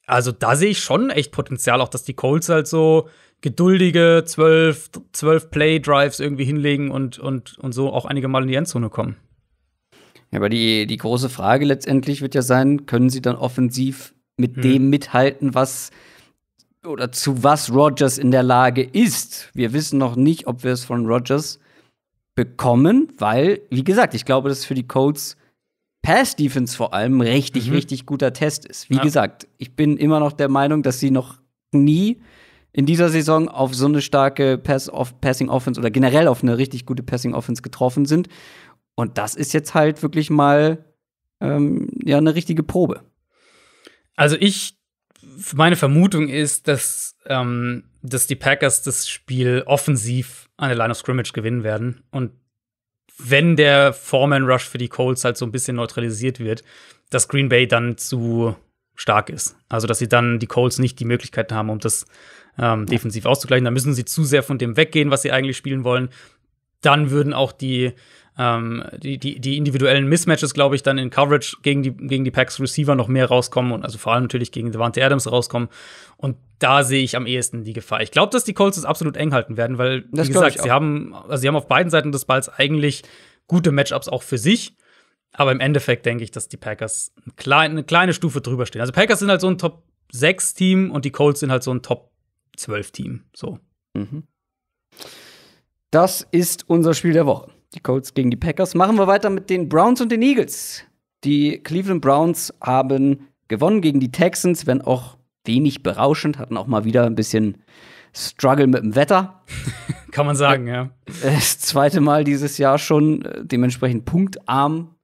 also da sehe ich schon echt Potenzial, auch dass die Colts halt so geduldige 12, 12 Play-Drives irgendwie hinlegen und, und, und so auch einige Mal in die Endzone kommen. Ja, aber die, die große Frage letztendlich wird ja sein, können sie dann offensiv mit hm. dem mithalten, was oder zu was Rogers in der Lage ist. Wir wissen noch nicht, ob wir es von Rogers bekommen, weil, wie gesagt, ich glaube, dass für die Colts Pass-Defense vor allem richtig, mhm. richtig guter Test ist. Wie ja. gesagt, ich bin immer noch der Meinung, dass sie noch nie in dieser Saison auf so eine starke Pass -off Passing Offense oder generell auf eine richtig gute Passing Offense getroffen sind. Und das ist jetzt halt wirklich mal ähm, ja eine richtige Probe. Also ich meine Vermutung ist, dass, ähm, dass die Packers das Spiel offensiv an der Line of Scrimmage gewinnen werden. Und wenn der Foreman Rush für die Colts halt so ein bisschen neutralisiert wird, dass Green Bay dann zu stark ist. Also, dass sie dann die Colts nicht die Möglichkeiten haben, um das ähm, defensiv auszugleichen. Da müssen sie zu sehr von dem weggehen, was sie eigentlich spielen wollen. Dann würden auch die ähm, die, die, die individuellen Mismatches, glaube ich, dann in Coverage gegen die, gegen die Packs Receiver noch mehr rauskommen und also vor allem natürlich gegen Devante Adams rauskommen. Und da sehe ich am ehesten die Gefahr. Ich glaube, dass die Colts es absolut eng halten werden, weil, wie gesagt, sie haben, also sie haben auf beiden Seiten des Balls eigentlich gute Matchups auch für sich. Aber im Endeffekt denke ich, dass die Packers eine kleine, eine kleine Stufe drüber stehen. Also Packers sind halt so ein Top 6 Team und die Colts sind halt so ein Top 12 Team. So. Mhm. Das ist unser Spiel der Woche. Die Colts gegen die Packers. Machen wir weiter mit den Browns und den Eagles. Die Cleveland Browns haben gewonnen gegen die Texans, wenn auch wenig berauschend, hatten auch mal wieder ein bisschen Struggle mit dem Wetter. Kann man sagen, ja. Äh, das zweite Mal dieses Jahr schon, äh, dementsprechend punktarm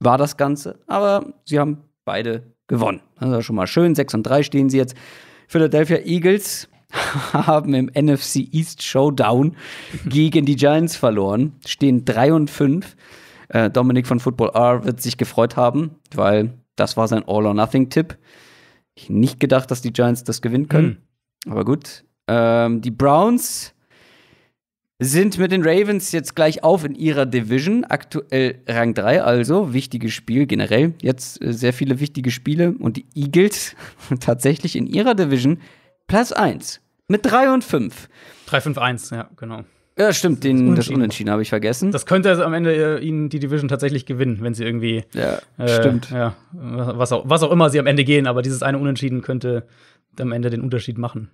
war das Ganze. Aber sie haben beide gewonnen. Das ist schon mal schön. 6 und 3 stehen sie jetzt. Philadelphia Eagles haben im NFC East Showdown gegen die Giants verloren, stehen 3 und 5. Äh, Dominik von Football R wird sich gefreut haben, weil das war sein All-or-Nothing-Tipp. Ich nicht gedacht, dass die Giants das gewinnen können. Mhm. Aber gut. Ähm, die Browns sind mit den Ravens jetzt gleich auf in ihrer Division, aktuell Rang 3, also wichtiges Spiel generell. Jetzt äh, sehr viele wichtige Spiele und die Eagles tatsächlich in ihrer Division Platz 1. Mit 3 und 5. 3-5-1, ja, genau. Ja, stimmt, den, das Unentschieden, Unentschieden habe ich vergessen. Das könnte also am Ende äh, ihnen die Division tatsächlich gewinnen, wenn sie irgendwie. Ja, äh, stimmt. Ja, was auch, was auch immer sie am Ende gehen, aber dieses eine Unentschieden könnte am Ende den Unterschied machen.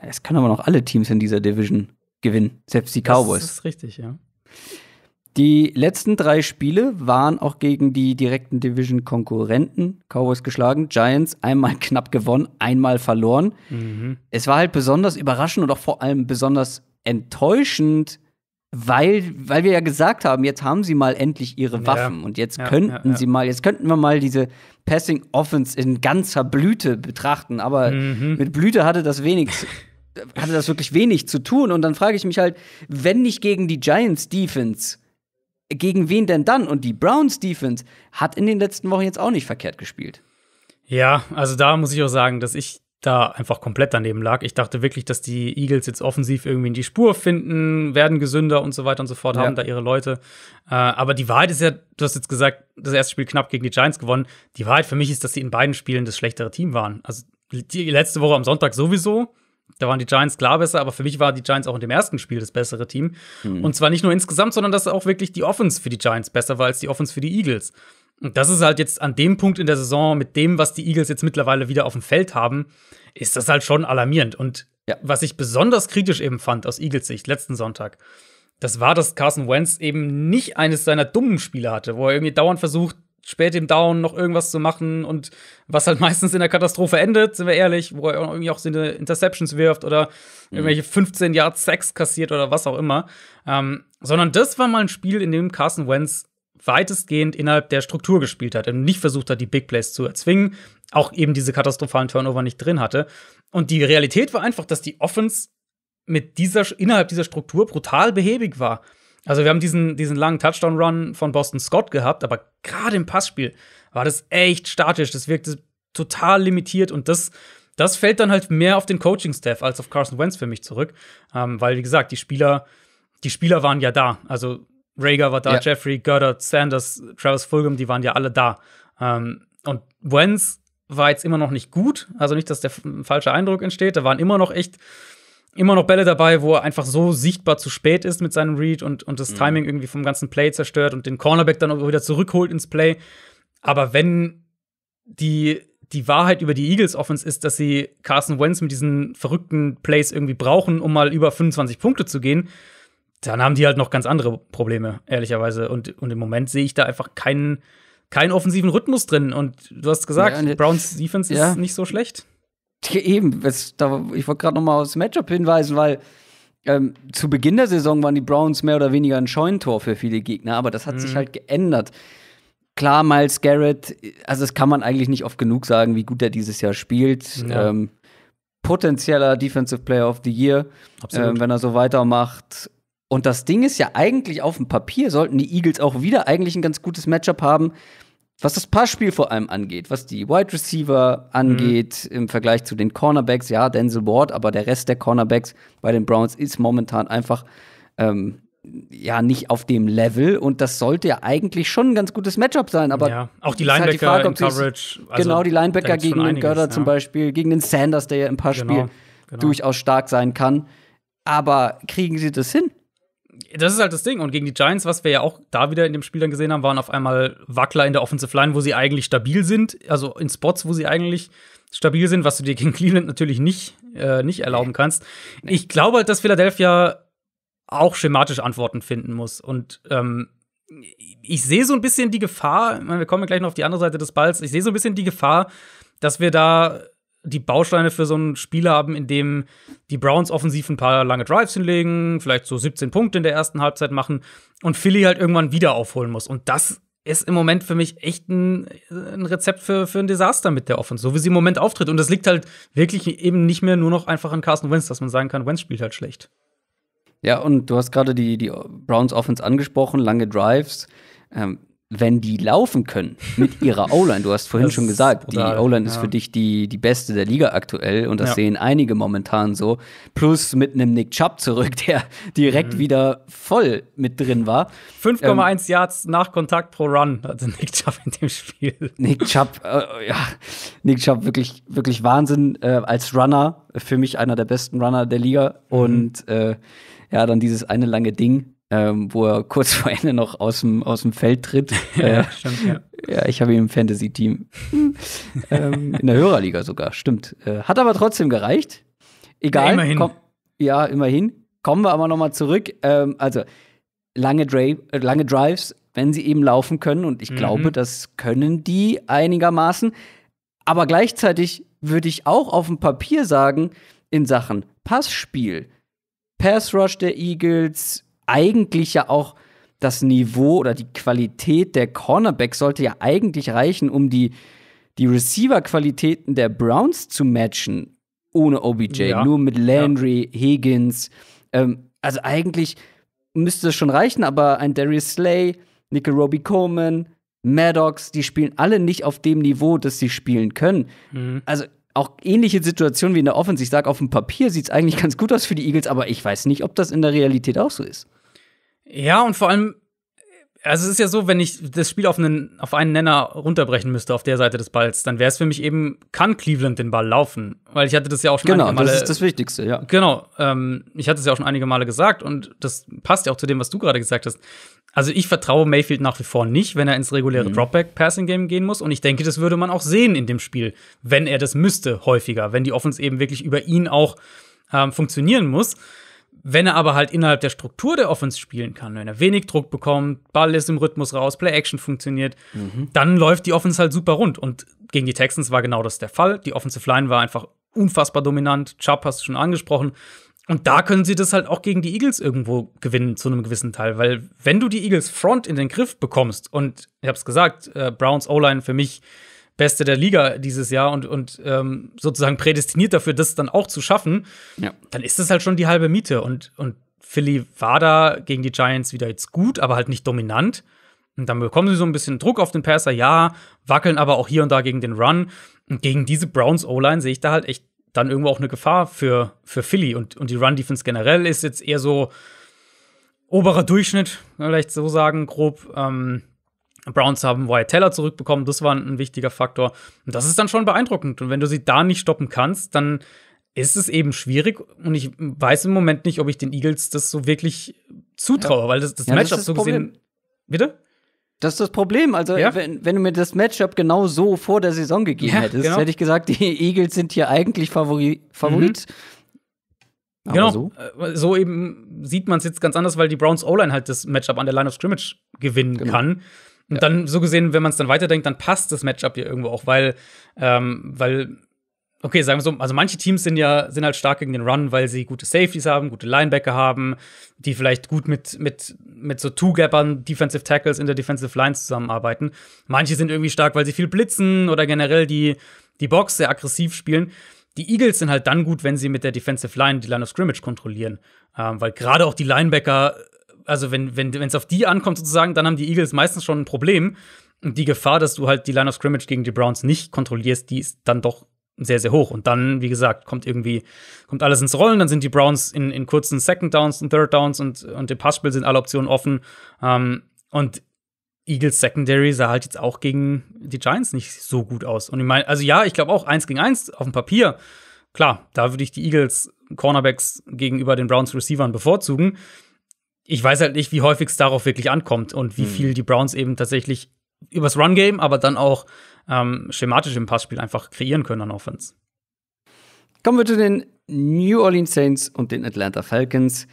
Es können aber noch alle Teams in dieser Division gewinnen, selbst die Cowboys. Das ist richtig, ja. Die letzten drei Spiele waren auch gegen die direkten Division-Konkurrenten. Cowboys geschlagen, Giants einmal knapp gewonnen, einmal verloren. Mhm. Es war halt besonders überraschend und auch vor allem besonders enttäuschend, weil, weil wir ja gesagt haben, jetzt haben sie mal endlich ihre Waffen ja. und jetzt ja, könnten ja, sie mal, jetzt könnten wir mal diese Passing Offense in ganzer Blüte betrachten. Aber mhm. mit Blüte hatte das wenig, hatte das wirklich wenig zu tun. Und dann frage ich mich halt, wenn nicht gegen die Giants Defense, gegen wen denn dann? Und die Browns Defense hat in den letzten Wochen jetzt auch nicht verkehrt gespielt. Ja, also da muss ich auch sagen, dass ich da einfach komplett daneben lag. Ich dachte wirklich, dass die Eagles jetzt offensiv irgendwie in die Spur finden, werden gesünder und so weiter und so fort, ja. haben da ihre Leute. Äh, aber die Wahrheit ist ja, du hast jetzt gesagt, das erste Spiel knapp gegen die Giants gewonnen. Die Wahrheit für mich ist, dass sie in beiden Spielen das schlechtere Team waren. Also die letzte Woche am Sonntag sowieso da waren die Giants klar besser, aber für mich waren die Giants auch in dem ersten Spiel das bessere Team. Mhm. Und zwar nicht nur insgesamt, sondern dass auch wirklich die Offense für die Giants besser war als die Offense für die Eagles. Und das ist halt jetzt an dem Punkt in der Saison, mit dem, was die Eagles jetzt mittlerweile wieder auf dem Feld haben, ist das halt schon alarmierend. Und ja. was ich besonders kritisch eben fand aus Eagles Sicht letzten Sonntag, das war, dass Carson Wentz eben nicht eines seiner dummen Spiele hatte, wo er irgendwie dauernd versucht, spät im Down noch irgendwas zu machen und was halt meistens in der Katastrophe endet, sind wir ehrlich, wo er irgendwie auch seine Interceptions wirft oder mhm. irgendwelche 15 Yard Sex kassiert oder was auch immer. Ähm, sondern das war mal ein Spiel, in dem Carson Wentz weitestgehend innerhalb der Struktur gespielt hat und nicht versucht hat, die Big Plays zu erzwingen, auch eben diese katastrophalen Turnover nicht drin hatte. Und die Realität war einfach, dass die Offense mit dieser, innerhalb dieser Struktur brutal behäbig war. Also wir haben diesen, diesen langen Touchdown-Run von Boston Scott gehabt, aber gerade im Passspiel war das echt statisch. Das wirkte total limitiert und das, das fällt dann halt mehr auf den Coaching-Staff als auf Carson Wentz für mich zurück. Ähm, weil, wie gesagt, die Spieler, die Spieler waren ja da. Also Rager war da, ja. Jeffrey, Goddard, Sanders, Travis Fulgham, die waren ja alle da. Ähm, und Wentz war jetzt immer noch nicht gut. Also nicht, dass der falsche Eindruck entsteht. Da waren immer noch echt immer noch Bälle dabei, wo er einfach so sichtbar zu spät ist mit seinem Read und, und das mhm. Timing irgendwie vom ganzen Play zerstört und den Cornerback dann auch wieder zurückholt ins Play. Aber wenn die, die Wahrheit über die Eagles Offense ist, dass sie Carson Wentz mit diesen verrückten Plays irgendwie brauchen, um mal über 25 Punkte zu gehen, dann haben die halt noch ganz andere Probleme, ehrlicherweise. Und, und im Moment sehe ich da einfach keinen, keinen offensiven Rhythmus drin. Und du hast gesagt, ja, Browns Defense ja. ist nicht so schlecht. Eben, was, da, ich wollte gerade nochmal aufs Matchup hinweisen, weil ähm, zu Beginn der Saison waren die Browns mehr oder weniger ein Scheunentor für viele Gegner, aber das hat mhm. sich halt geändert. Klar, Miles Garrett, also das kann man eigentlich nicht oft genug sagen, wie gut er dieses Jahr spielt. Ja. Ähm, potenzieller Defensive Player of the Year, ähm, wenn er so weitermacht. Und das Ding ist ja eigentlich auf dem Papier, sollten die Eagles auch wieder eigentlich ein ganz gutes Matchup haben, was das Passspiel vor allem angeht, was die Wide Receiver angeht mhm. im Vergleich zu den Cornerbacks, ja, Denzel Ward, aber der Rest der Cornerbacks bei den Browns ist momentan einfach ähm, ja nicht auf dem Level und das sollte ja eigentlich schon ein ganz gutes Matchup sein, aber ja, auch die Linebacker halt die Frage, in Coverage, also genau die Linebacker gegen den Görder ja. zum Beispiel, gegen den Sanders, der ja im Passspiel genau, genau. durchaus stark sein kann, aber kriegen sie das hin? das ist halt das Ding. Und gegen die Giants, was wir ja auch da wieder in dem Spiel dann gesehen haben, waren auf einmal Wackler in der Offensive Line, wo sie eigentlich stabil sind, also in Spots, wo sie eigentlich stabil sind, was du dir gegen Cleveland natürlich nicht, äh, nicht erlauben kannst. Nee. Ich glaube halt, dass Philadelphia auch schematisch Antworten finden muss. Und ähm, ich sehe so ein bisschen die Gefahr, wir kommen gleich noch auf die andere Seite des Balls, ich sehe so ein bisschen die Gefahr, dass wir da die Bausteine für so ein Spiel haben, in dem die Browns offensiv ein paar lange Drives hinlegen, vielleicht so 17 Punkte in der ersten Halbzeit machen und Philly halt irgendwann wieder aufholen muss. Und das ist im Moment für mich echt ein, ein Rezept für, für ein Desaster mit der Offense, so wie sie im Moment auftritt. Und das liegt halt wirklich eben nicht mehr nur noch einfach an Carsten Wentz, dass man sagen kann, Wentz spielt halt schlecht. Ja, und du hast gerade die, die Browns Offense angesprochen, lange Drives. Ähm, wenn die laufen können mit ihrer O-Line, du hast vorhin das schon gesagt, die O-Line ja. ist für dich die, die beste der Liga aktuell und das ja. sehen einige momentan so. Plus mit einem Nick Chubb zurück, der direkt mhm. wieder voll mit drin war. 5,1 ähm, Yards nach Kontakt pro Run hatte Nick Chubb in dem Spiel. Nick Chubb, äh, äh, ja, Nick Chubb wirklich, wirklich Wahnsinn äh, als Runner, für mich einer der besten Runner der Liga mhm. und äh, ja, dann dieses eine lange Ding ähm, wo er kurz vor Ende noch aus dem, aus dem Feld tritt. ja, äh, stimmt, ja. ja, ich habe ihn im Fantasy-Team. ähm, in der Hörerliga sogar, stimmt. Äh, hat aber trotzdem gereicht. Egal. Ja, immerhin. Komm, ja, immerhin. Kommen wir aber nochmal zurück. Ähm, also, lange, Dri lange Drives, wenn sie eben laufen können, und ich mhm. glaube, das können die einigermaßen. Aber gleichzeitig würde ich auch auf dem Papier sagen, in Sachen Passspiel, Pass Rush der Eagles, eigentlich ja auch das Niveau oder die Qualität der Cornerbacks sollte ja eigentlich reichen, um die, die Receiver-Qualitäten der Browns zu matchen, ohne OBJ, ja. nur mit Landry, ja. Higgins. Ähm, also eigentlich müsste es schon reichen, aber ein Darius Slay, Nickel Roby Coleman, Maddox, die spielen alle nicht auf dem Niveau, das sie spielen können. Mhm. Also auch ähnliche Situation wie in der Offense. Ich sage, auf dem Papier sieht es eigentlich ganz gut aus für die Eagles, aber ich weiß nicht, ob das in der Realität auch so ist. Ja, und vor allem, also es ist ja so, wenn ich das Spiel auf einen, auf einen Nenner runterbrechen müsste auf der Seite des Balls, dann wäre es für mich eben, kann Cleveland den Ball laufen? Weil ich hatte das ja auch schon genau, einige Male. Genau, das ist das Wichtigste, ja. Genau, ähm, ich hatte es ja auch schon einige Male gesagt und das passt ja auch zu dem, was du gerade gesagt hast. Also ich vertraue Mayfield nach wie vor nicht, wenn er ins reguläre mhm. Dropback-Passing-Game gehen muss. Und ich denke, das würde man auch sehen in dem Spiel, wenn er das müsste, häufiger, wenn die Offense eben wirklich über ihn auch ähm, funktionieren muss. Wenn er aber halt innerhalb der Struktur der Offense spielen kann, wenn er wenig Druck bekommt, Ball ist im Rhythmus raus, Play-Action funktioniert, mhm. dann läuft die Offense halt super rund. Und gegen die Texans war genau das der Fall. Die Offensive Line war einfach unfassbar dominant. Chubb hast du schon angesprochen. Und da können sie das halt auch gegen die Eagles irgendwo gewinnen, zu einem gewissen Teil. Weil, wenn du die Eagles Front in den Griff bekommst, und ich hab's gesagt, äh, Browns O-Line für mich beste der Liga dieses Jahr und, und ähm, sozusagen prädestiniert dafür, das dann auch zu schaffen, ja. dann ist das halt schon die halbe Miete. Und, und Philly war da gegen die Giants wieder jetzt gut, aber halt nicht dominant. Und dann bekommen sie so ein bisschen Druck auf den Passer, ja, wackeln aber auch hier und da gegen den Run. Und gegen diese Browns O-Line sehe ich da halt echt dann irgendwo auch eine Gefahr für, für Philly. Und, und die Run-Defense generell ist jetzt eher so oberer Durchschnitt, vielleicht so sagen, grob. Ähm, Browns haben Wyatt Teller zurückbekommen, das war ein wichtiger Faktor. Und das ist dann schon beeindruckend. Und wenn du sie da nicht stoppen kannst, dann ist es eben schwierig. Und ich weiß im Moment nicht, ob ich den Eagles das so wirklich zutraue, ja. weil das, das ja, Matchup so gesehen. Bitte? Das ist das Problem. Also, ja. wenn, wenn, du mir das Matchup genau so vor der Saison gegeben ja, hättest, genau. hätte ich gesagt, die Eagles sind hier eigentlich Favori Favorit. Mhm. genau. So? Äh, so? eben sieht man es jetzt ganz anders, weil die Browns O-Line halt das Matchup an der Line of Scrimmage gewinnen genau. kann. Und ja. dann, so gesehen, wenn man es dann weiterdenkt, dann passt das Matchup hier irgendwo auch, weil, ähm, weil okay, sagen wir so, also manche Teams sind ja sind halt stark gegen den Run, weil sie gute Safeties haben, gute Linebacker haben, die vielleicht gut mit mit mit so Two-Gappern, Defensive Tackles in der Defensive Lines zusammenarbeiten. Manche sind irgendwie stark, weil sie viel blitzen oder generell die die Box sehr aggressiv spielen. Die Eagles sind halt dann gut, wenn sie mit der Defensive Line die Line of Scrimmage kontrollieren, ähm, weil gerade auch die Linebacker also wenn wenn wenn es auf die ankommt sozusagen, dann haben die Eagles meistens schon ein Problem. Und die Gefahr, dass du halt die Line of Scrimmage gegen die Browns nicht kontrollierst, die ist dann doch sehr, sehr hoch. Und dann, wie gesagt, kommt irgendwie, kommt alles ins Rollen, dann sind die Browns in, in kurzen Second Downs und Third Downs und, und im Passspiel sind alle Optionen offen. Ähm, und Eagles Secondary sah halt jetzt auch gegen die Giants nicht so gut aus. Und ich meine, also ja, ich glaube auch eins gegen eins auf dem Papier. Klar, da würde ich die Eagles Cornerbacks gegenüber den Browns Receivern bevorzugen. Ich weiß halt nicht, wie häufig es darauf wirklich ankommt und wie mhm. viel die Browns eben tatsächlich übers Run Game, aber dann auch ähm, schematisch im Passspiel einfach kreieren können an Offense. Kommen wir zu den New Orleans Saints und den Atlanta Falcons.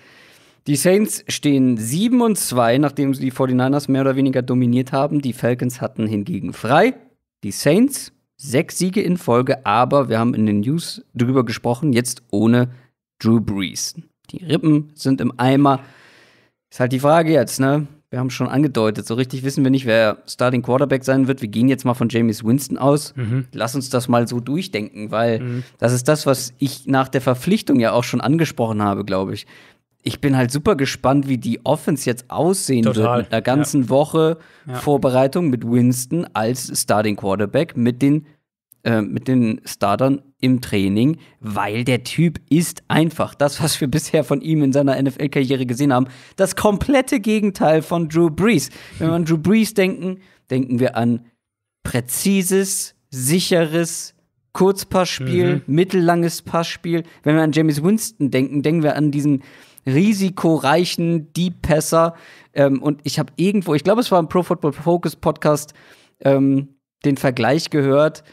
Die Saints stehen 7 und 2, nachdem sie die 49ers mehr oder weniger dominiert haben. Die Falcons hatten hingegen frei. Die Saints sechs Siege in Folge, aber wir haben in den News drüber gesprochen, jetzt ohne Drew Brees. Die Rippen sind im Eimer. Ist halt die Frage jetzt, ne? wir haben schon angedeutet, so richtig wissen wir nicht, wer Starting Quarterback sein wird. Wir gehen jetzt mal von James Winston aus. Mhm. Lass uns das mal so durchdenken, weil mhm. das ist das, was ich nach der Verpflichtung ja auch schon angesprochen habe, glaube ich. Ich bin halt super gespannt, wie die Offense jetzt aussehen Total. wird mit einer ganzen ja. Woche ja. Vorbereitung mit Winston als Starting Quarterback, mit den äh, mit den Startern im Training, weil der Typ ist einfach das, was wir bisher von ihm in seiner NFL-Karriere gesehen haben, das komplette Gegenteil von Drew Brees. Wenn wir an Drew Brees denken, denken wir an präzises, sicheres, Kurzpassspiel, mhm. mittellanges Passspiel. Wenn wir an James Winston denken, denken wir an diesen risikoreichen Deep Passer. Ähm, und ich habe irgendwo, ich glaube, es war im Pro Football Focus Podcast, ähm, den Vergleich gehört,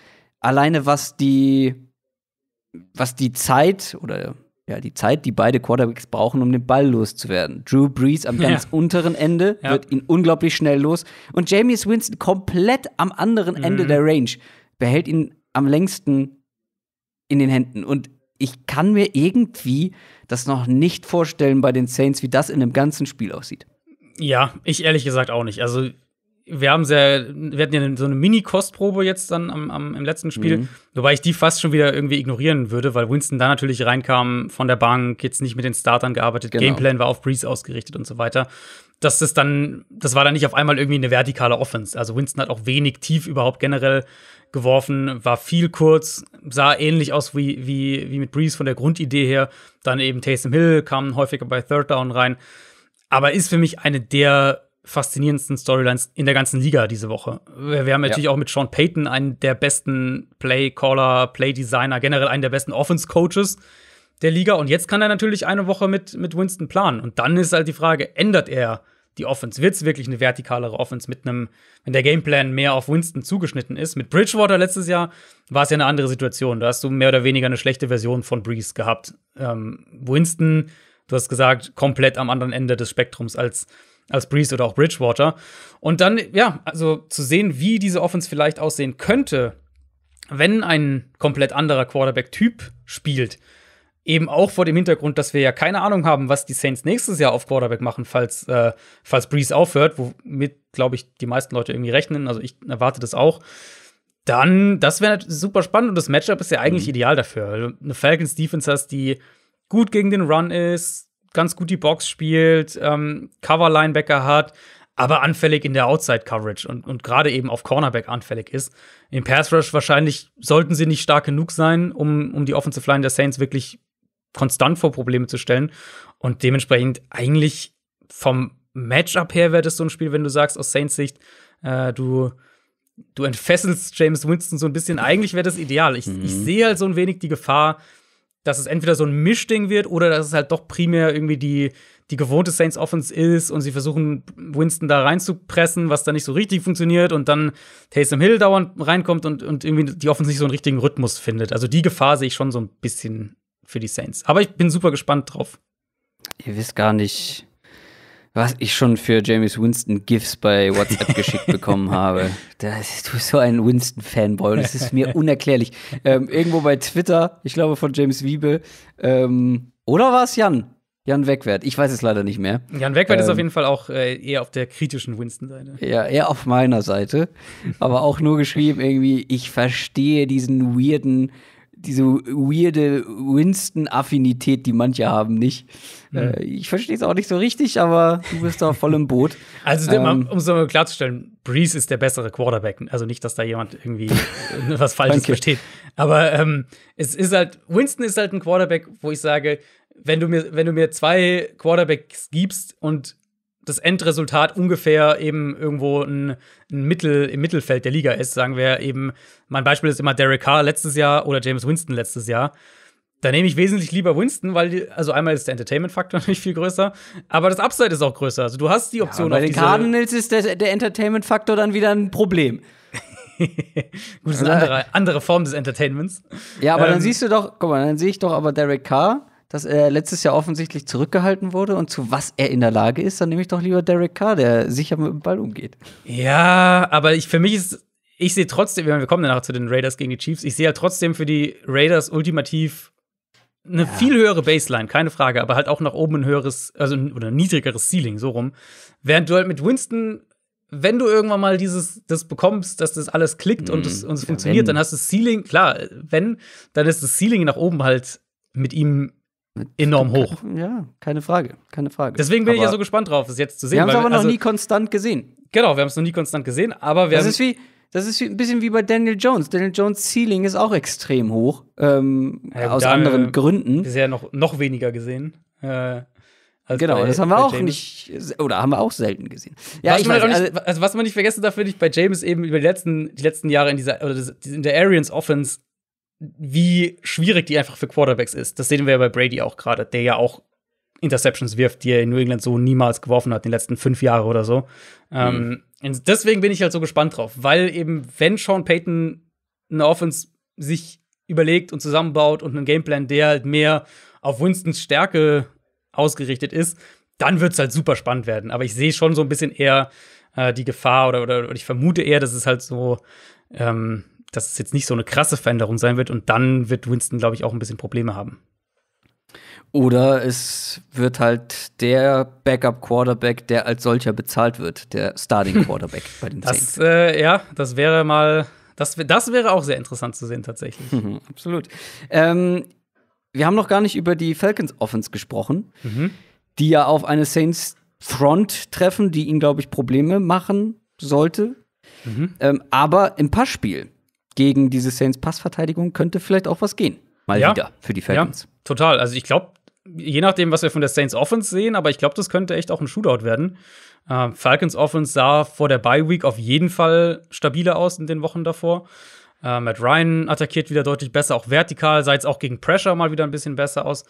alleine was die, was die Zeit oder ja, die Zeit, die beide Quarterbacks brauchen, um den Ball loszuwerden. Drew Brees am ganz ja. unteren Ende ja. wird ihn unglaublich schnell los und Jamie Winston komplett am anderen mhm. Ende der Range behält ihn am längsten in den Händen und ich kann mir irgendwie das noch nicht vorstellen bei den Saints, wie das in dem ganzen Spiel aussieht. Ja, ich ehrlich gesagt auch nicht. Also wir haben sehr, wir hatten ja so eine Mini-Kostprobe jetzt dann am, am, im letzten Spiel, mhm. wobei ich die fast schon wieder irgendwie ignorieren würde, weil Winston da natürlich reinkam von der Bank, jetzt nicht mit den Startern gearbeitet, genau. Gameplan war auf Breeze ausgerichtet und so weiter. Dass das dann, das war dann nicht auf einmal irgendwie eine vertikale Offense. Also Winston hat auch wenig tief überhaupt generell geworfen, war viel kurz, sah ähnlich aus wie, wie, wie mit Breeze von der Grundidee her. Dann eben Taysom Hill kam häufiger bei Third Down rein. Aber ist für mich eine der faszinierendsten Storylines in der ganzen Liga diese Woche. Wir, wir haben natürlich ja. auch mit Sean Payton einen der besten Play-Caller, Play-Designer, generell einen der besten Offense-Coaches der Liga. Und jetzt kann er natürlich eine Woche mit, mit Winston planen. Und dann ist halt die Frage, ändert er die Offense? Wird es wirklich eine vertikalere Offense mit einem, wenn der Gameplan mehr auf Winston zugeschnitten ist? Mit Bridgewater letztes Jahr war es ja eine andere Situation. Da hast du mehr oder weniger eine schlechte Version von Breeze gehabt. Ähm, Winston, du hast gesagt, komplett am anderen Ende des Spektrums als als Breeze oder auch Bridgewater. Und dann, ja, also zu sehen, wie diese Offense vielleicht aussehen könnte, wenn ein komplett anderer Quarterback-Typ spielt. Eben auch vor dem Hintergrund, dass wir ja keine Ahnung haben, was die Saints nächstes Jahr auf Quarterback machen, falls, äh, falls Breeze aufhört, womit, glaube ich, die meisten Leute irgendwie rechnen. Also ich erwarte das auch. Dann, das wäre super spannend und das Matchup ist ja eigentlich mhm. ideal dafür. Weil du Eine Falcons-Defense hast, die gut gegen den Run ist, ganz gut die Box spielt, ähm, Cover-Linebacker hat, aber anfällig in der Outside-Coverage und, und gerade eben auf Cornerback anfällig ist. Im Pass-Rush wahrscheinlich sollten sie nicht stark genug sein, um, um die Offensive Line der Saints wirklich konstant vor Probleme zu stellen. Und dementsprechend eigentlich vom Matchup her wäre das so ein Spiel, wenn du sagst, aus Saints Sicht, äh, du, du entfesselst James Winston so ein bisschen. Eigentlich wäre das ideal. Ich, mhm. ich sehe halt so ein wenig die Gefahr, dass es entweder so ein Mischding wird oder dass es halt doch primär irgendwie die, die gewohnte Saints Offense ist und sie versuchen, Winston da reinzupressen, was da nicht so richtig funktioniert und dann Taysom Hill dauernd reinkommt und, und irgendwie die Offense nicht so einen richtigen Rhythmus findet. Also die Gefahr sehe ich schon so ein bisschen für die Saints. Aber ich bin super gespannt drauf. Ihr wisst gar nicht, was ich schon für James Winston GIFs bei WhatsApp geschickt bekommen habe. Das, du bist so ein Winston-Fanboy, das ist mir unerklärlich. Ähm, irgendwo bei Twitter, ich glaube von James Wiebe, ähm, oder war es Jan? Jan Wegwert, ich weiß es leider nicht mehr. Jan Wegwert ähm, ist auf jeden Fall auch äh, eher auf der kritischen Winston-Seite. Ja, eher auf meiner Seite. aber auch nur geschrieben irgendwie, ich verstehe diesen weirden diese weirde Winston-Affinität, die manche haben, nicht. Mhm. Äh, ich verstehe es auch nicht so richtig, aber du bist da voll im Boot. Also, ähm, um es mal klarzustellen, Breeze ist der bessere Quarterback. Also nicht, dass da jemand irgendwie was Falsches Danke. versteht. Aber ähm, es ist halt, Winston ist halt ein Quarterback, wo ich sage, wenn du mir, wenn du mir zwei Quarterbacks gibst und das Endresultat ungefähr eben irgendwo ein, ein, Mittel im Mittelfeld der Liga ist. Sagen wir eben, mein Beispiel ist immer Derek Carr letztes Jahr oder James Winston letztes Jahr. Da nehme ich wesentlich lieber Winston, weil die, also einmal ist der Entertainment-Faktor natürlich viel größer, aber das Upside ist auch größer. Also du hast die Option. Ja, bei den Cardinals ist der, der Entertainment-Faktor dann wieder ein Problem. Gut, das ist eine andere, andere Form des Entertainments. Ja, aber ähm, dann siehst du doch, guck mal, dann sehe ich doch aber Derek Carr dass er letztes Jahr offensichtlich zurückgehalten wurde und zu was er in der Lage ist, dann nehme ich doch lieber Derek Carr, der sicher mit dem Ball umgeht. Ja, aber ich, für mich ist, ich sehe trotzdem, wir kommen danach zu den Raiders gegen die Chiefs, ich sehe halt trotzdem für die Raiders ultimativ eine ja. viel höhere Baseline, keine Frage, aber halt auch nach oben ein höheres, also oder ein niedrigeres Ceiling, so rum. Während du halt mit Winston, wenn du irgendwann mal dieses, das bekommst, dass das alles klickt mhm. und es, und ja, funktioniert, wenn. dann hast du das Ceiling, klar, wenn, dann ist das Ceiling nach oben halt mit ihm enorm hoch. Ja, keine Frage, keine Frage. Deswegen bin aber ich ja so gespannt drauf, es jetzt zu sehen. Wir haben es aber noch also, nie konstant gesehen. Genau, wir haben es noch nie konstant gesehen, aber wir das haben Ist wie, das ist wie, ein bisschen wie bei Daniel Jones. Daniel Jones Ceiling ist auch extrem hoch, ähm, ja, aus anderen Gründen. Bisher noch, noch weniger gesehen. Äh, genau, bei, das haben wir auch James. nicht, oder haben wir auch selten gesehen. Ja, was, man weiß, halt nicht, also, also, was man nicht vergessen darf, finde ich, bei James eben über die letzten, die letzten Jahre in, dieser, oder in der Arians Offense wie schwierig die einfach für Quarterbacks ist. Das sehen wir ja bei Brady auch gerade, der ja auch Interceptions wirft, die er in New England so niemals geworfen hat, in den letzten fünf Jahren oder so. Ähm, mhm. Ähm, deswegen bin ich halt so gespannt drauf, weil eben, wenn Sean Payton eine Offense sich überlegt und zusammenbaut und einen Gameplan, der halt mehr auf Winstons Stärke ausgerichtet ist, dann wird es halt super spannend werden. Aber ich sehe schon so ein bisschen eher äh, die Gefahr oder, oder, oder, ich vermute eher, dass es halt so ähm, dass es jetzt nicht so eine krasse Veränderung sein wird. Und dann wird Winston, glaube ich, auch ein bisschen Probleme haben. Oder es wird halt der Backup-Quarterback, der als solcher bezahlt wird, der Starting-Quarterback bei den Saints. äh, ja, das wäre mal, das, das wäre auch sehr interessant zu sehen tatsächlich. Mhm, absolut. Ähm, wir haben noch gar nicht über die Falcons Offense gesprochen, mhm. die ja auf eine Saints Front treffen, die ihnen, glaube ich, Probleme machen sollte. Mhm. Ähm, aber im Passspiel gegen diese Saints Passverteidigung könnte vielleicht auch was gehen. Mal ja. wieder für die Falcons. Ja, total. Also ich glaube, je nachdem, was wir von der Saints Offense sehen, aber ich glaube, das könnte echt auch ein Shootout werden. Äh, Falcons Offense sah vor der Bye Week auf jeden Fall stabiler aus in den Wochen davor. Äh, Matt Ryan attackiert wieder deutlich besser, auch vertikal, sah jetzt auch gegen Pressure mal wieder ein bisschen besser aus.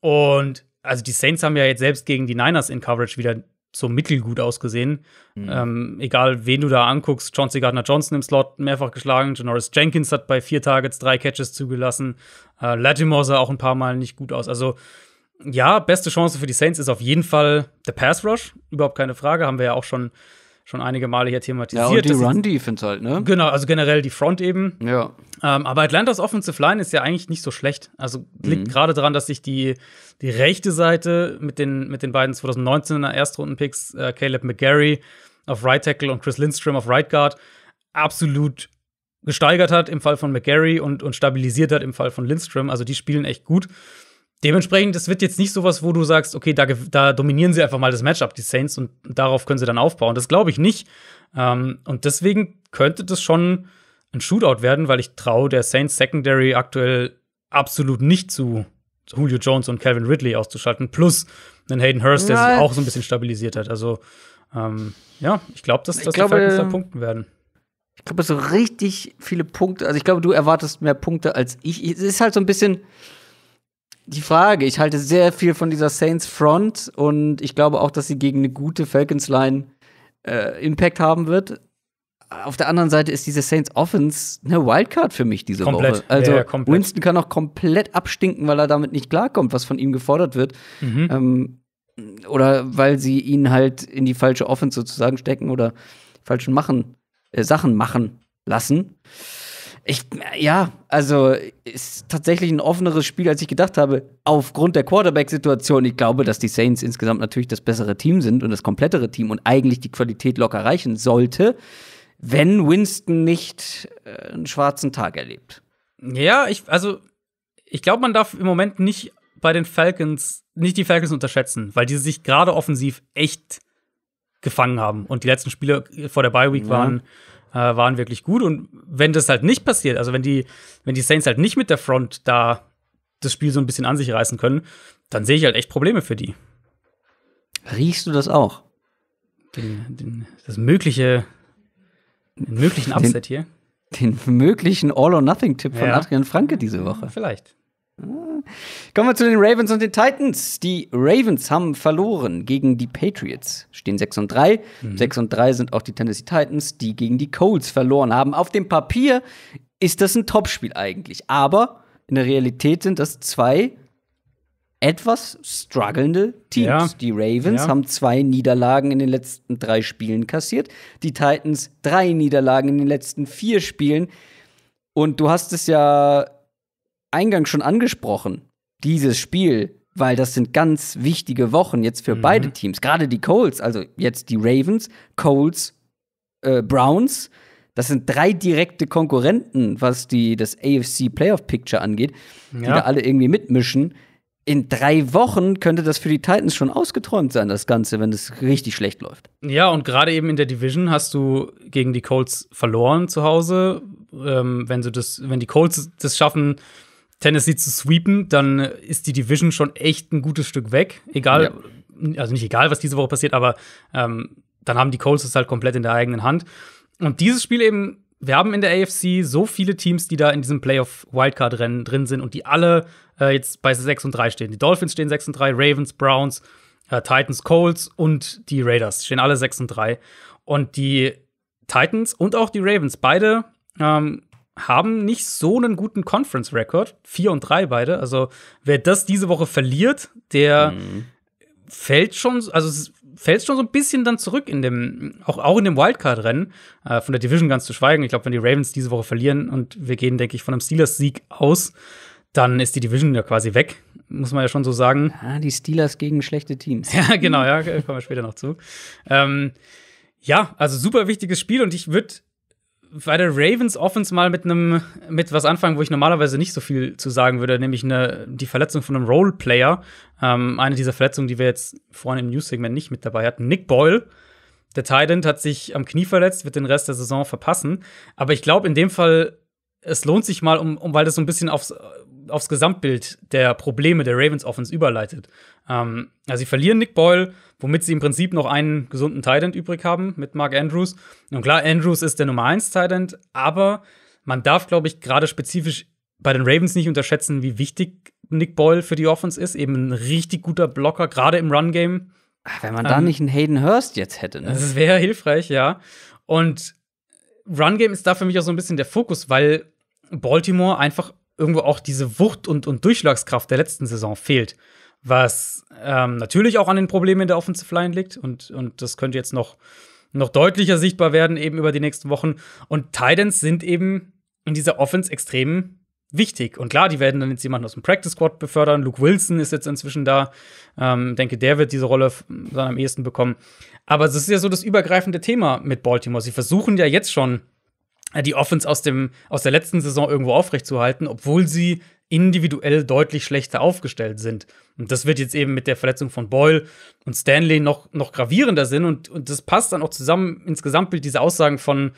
Und also die Saints haben ja jetzt selbst gegen die Niners in Coverage wieder so mittelgut ausgesehen. Mhm. Ähm, egal, wen du da anguckst, Chauncey Gardner-Johnson im Slot mehrfach geschlagen, Janoris Jenkins hat bei vier Targets drei Catches zugelassen, äh, Latimore sah auch ein paar Mal nicht gut aus. Also, ja, beste Chance für die Saints ist auf jeden Fall der Pass Rush, überhaupt keine Frage, haben wir ja auch schon, schon einige Male hier thematisiert. Ja, und die Run-Defense halt, ne? Genau, also generell die Front eben. Ja. Ähm, aber Atlantas Offensive Line ist ja eigentlich nicht so schlecht. Also liegt mhm. gerade daran, dass sich die die rechte Seite mit den, mit den beiden 2019er Erstrunden-Picks, äh, Caleb McGarry auf Right Tackle und Chris Lindstrom auf Right Guard, absolut gesteigert hat im Fall von McGarry und, und stabilisiert hat im Fall von Lindstrom. Also die spielen echt gut. Dementsprechend, das wird jetzt nicht sowas, wo du sagst, okay, da, da dominieren sie einfach mal das Matchup, die Saints, und darauf können sie dann aufbauen. Das glaube ich nicht. Ähm, und deswegen könnte das schon ein Shootout werden, weil ich traue der Saints Secondary aktuell absolut nicht zu, Julio Jones und Calvin Ridley auszuschalten, plus einen Hayden Hurst, der ja. sich auch so ein bisschen stabilisiert hat. Also ähm, ja, ich glaube, dass, dass die Falcons da punkten werden. Ich glaube, so richtig viele Punkte. Also ich glaube, du erwartest mehr Punkte als ich. Es ist halt so ein bisschen die Frage. Ich halte sehr viel von dieser Saints Front und ich glaube auch, dass sie gegen eine gute Falcons Line äh, Impact haben wird auf der anderen Seite ist diese Saints Offense eine Wildcard für mich diese komplett. Woche. Also ja, komplett. Winston kann auch komplett abstinken, weil er damit nicht klarkommt, was von ihm gefordert wird. Mhm. Ähm, oder weil sie ihn halt in die falsche Offense sozusagen stecken oder falschen machen, äh, Sachen machen lassen. Ich, ja, also ist tatsächlich ein offeneres Spiel, als ich gedacht habe, aufgrund der Quarterback-Situation. Ich glaube, dass die Saints insgesamt natürlich das bessere Team sind und das komplettere Team und eigentlich die Qualität locker reichen sollte wenn Winston nicht äh, einen schwarzen Tag erlebt. Ja, ich, also ich glaube, man darf im Moment nicht bei den Falcons, nicht die Falcons unterschätzen, weil die sich gerade offensiv echt gefangen haben und die letzten Spiele vor der Bye Week ja. waren äh, waren wirklich gut und wenn das halt nicht passiert, also wenn die wenn die Saints halt nicht mit der Front da das Spiel so ein bisschen an sich reißen können, dann sehe ich halt echt Probleme für die. Riechst du das auch? Den, den, das mögliche den möglichen Upset den, hier. Den möglichen All-or-Nothing-Tipp ja. von Adrian Franke diese Woche. Vielleicht. Ah. Kommen wir zu den Ravens und den Titans. Die Ravens haben verloren gegen die Patriots. Stehen 6 und 3. Mhm. 6 und 3 sind auch die Tennessee Titans, die gegen die Colts verloren haben. Auf dem Papier ist das ein Topspiel eigentlich. Aber in der Realität sind das zwei etwas strugglende Teams. Ja. Die Ravens ja. haben zwei Niederlagen in den letzten drei Spielen kassiert. Die Titans drei Niederlagen in den letzten vier Spielen. Und du hast es ja eingangs schon angesprochen, dieses Spiel, weil das sind ganz wichtige Wochen jetzt für mhm. beide Teams. Gerade die Colts, also jetzt die Ravens, Colts, äh, Browns. Das sind drei direkte Konkurrenten, was die, das AFC Playoff Picture angeht, ja. die da alle irgendwie mitmischen in drei Wochen könnte das für die Titans schon ausgeträumt sein, das Ganze, wenn es richtig schlecht läuft. Ja, und gerade eben in der Division hast du gegen die Colts verloren zu Hause. Ähm, wenn, du das, wenn die Colts das schaffen, Tennessee zu sweepen, dann ist die Division schon echt ein gutes Stück weg. Egal, ja. also nicht egal, was diese Woche passiert, aber ähm, dann haben die Colts es halt komplett in der eigenen Hand. Und dieses Spiel eben wir haben in der AFC so viele Teams, die da in diesem Playoff-Wildcard-Rennen drin sind und die alle äh, jetzt bei 6 und 3 stehen. Die Dolphins stehen 6 und 3, Ravens, Browns, äh, Titans, Colts und die Raiders stehen alle 6 und 3. Und die Titans und auch die Ravens, beide ähm, haben nicht so einen guten Conference-Record. 4 und 3 beide. Also wer das diese Woche verliert, der mhm. fällt schon, also fällt schon so ein bisschen dann zurück in dem, auch, auch in dem Wildcard-Rennen, äh, von der Division ganz zu schweigen. Ich glaube, wenn die Ravens diese Woche verlieren und wir gehen, denke ich, von einem Steelers-Sieg aus, dann ist die Division ja quasi weg, muss man ja schon so sagen. Ah, die Steelers gegen schlechte Teams. ja, genau, ja, kommen wir später noch zu. Ähm, ja, also super wichtiges Spiel und ich würde bei der Ravens Offense mal mit einem mit was anfangen, wo ich normalerweise nicht so viel zu sagen würde, nämlich eine, die Verletzung von einem Roleplayer. Ähm, eine dieser Verletzungen, die wir jetzt vorhin im News-Segment nicht mit dabei hatten. Nick Boyle, der Tident, hat sich am Knie verletzt, wird den Rest der Saison verpassen. Aber ich glaube, in dem Fall, es lohnt sich mal, um, um weil das so ein bisschen aufs, aufs Gesamtbild der Probleme der Ravens Offense überleitet. Ähm, also sie verlieren Nick Boyle, womit sie im Prinzip noch einen gesunden Tight übrig haben mit Mark Andrews. Und klar, Andrews ist der Nummer 1 Tight aber man darf, glaube ich, gerade spezifisch bei den Ravens nicht unterschätzen, wie wichtig Nick Boyle für die Offense ist. Eben ein richtig guter Blocker, gerade im Run-Game. Ah, wenn man ähm, da nicht einen Hayden Hurst jetzt hätte. Ne? Das wäre hilfreich, ja. Und Run-Game ist da für mich auch so ein bisschen der Fokus, weil Baltimore einfach irgendwo auch diese Wucht und, und Durchschlagskraft der letzten Saison fehlt. Was ähm, natürlich auch an den Problemen in der Offensive Line liegt. Und, und das könnte jetzt noch, noch deutlicher sichtbar werden, eben über die nächsten Wochen. Und Titans sind eben in dieser Offense extrem wichtig. Und klar, die werden dann jetzt jemanden aus dem Practice Squad befördern. Luke Wilson ist jetzt inzwischen da. Ähm, denke, der wird diese Rolle dann am ehesten bekommen. Aber es ist ja so das übergreifende Thema mit Baltimore. Sie versuchen ja jetzt schon die Offense aus, dem, aus der letzten Saison irgendwo aufrechtzuerhalten, obwohl sie individuell deutlich schlechter aufgestellt sind. Und das wird jetzt eben mit der Verletzung von Boyle und Stanley noch, noch gravierender sind. Und, und das passt dann auch zusammen ins Gesamtbild, diese Aussagen von,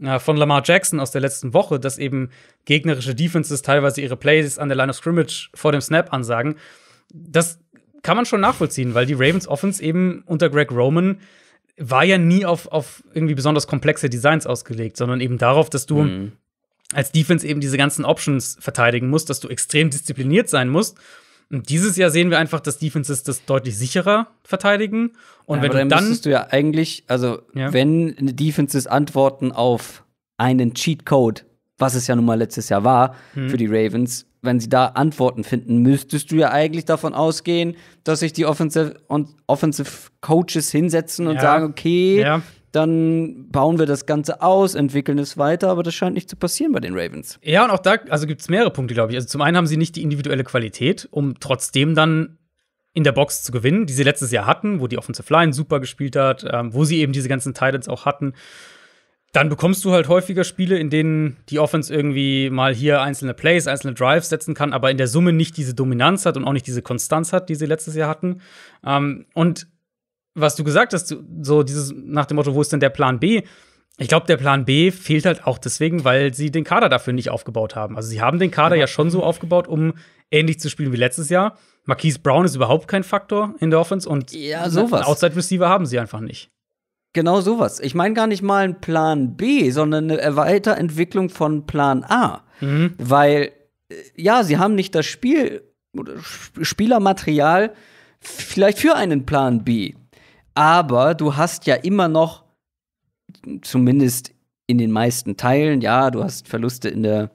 äh, von Lamar Jackson aus der letzten Woche, dass eben gegnerische Defenses teilweise ihre Plays an der Line of Scrimmage vor dem Snap ansagen. Das kann man schon nachvollziehen, weil die Ravens Offense eben unter Greg Roman war ja nie auf, auf irgendwie besonders komplexe Designs ausgelegt, sondern eben darauf, dass du mhm. als Defense eben diese ganzen Options verteidigen musst, dass du extrem diszipliniert sein musst. Und dieses Jahr sehen wir einfach, dass Defenses das deutlich sicherer verteidigen. Und ja, wenn aber du dann. Müsstest du ja eigentlich, also ja. wenn Defenses antworten auf einen Cheat Code, was es ja nun mal letztes Jahr war mhm. für die Ravens, wenn sie da Antworten finden, müsstest du ja eigentlich davon ausgehen, dass sich die Offensive, und Offensive Coaches hinsetzen und ja. sagen, okay, ja. dann bauen wir das Ganze aus, entwickeln es weiter, aber das scheint nicht zu passieren bei den Ravens. Ja, und auch da also gibt es mehrere Punkte, glaube ich. Also zum einen haben sie nicht die individuelle Qualität, um trotzdem dann in der Box zu gewinnen, die sie letztes Jahr hatten, wo die Offensive Line super gespielt hat, ähm, wo sie eben diese ganzen Titans auch hatten dann bekommst du halt häufiger Spiele, in denen die Offense irgendwie mal hier einzelne Plays, einzelne Drives setzen kann, aber in der Summe nicht diese Dominanz hat und auch nicht diese Konstanz hat, die sie letztes Jahr hatten. Ähm, und was du gesagt hast, so dieses nach dem Motto, wo ist denn der Plan B? Ich glaube, der Plan B fehlt halt auch deswegen, weil sie den Kader dafür nicht aufgebaut haben. Also sie haben den Kader ja, ja schon so aufgebaut, um ähnlich zu spielen wie letztes Jahr. Marquise Brown ist überhaupt kein Faktor in der Offense und ja, sowas. Outside Receiver haben sie einfach nicht. Genau sowas. Ich meine gar nicht mal einen Plan B, sondern eine Weiterentwicklung von Plan A. Mhm. Weil, äh, ja, sie haben nicht das Spiel oder Spielermaterial vielleicht für einen Plan B. Aber du hast ja immer noch, zumindest in den meisten Teilen, ja, du hast Verluste in der,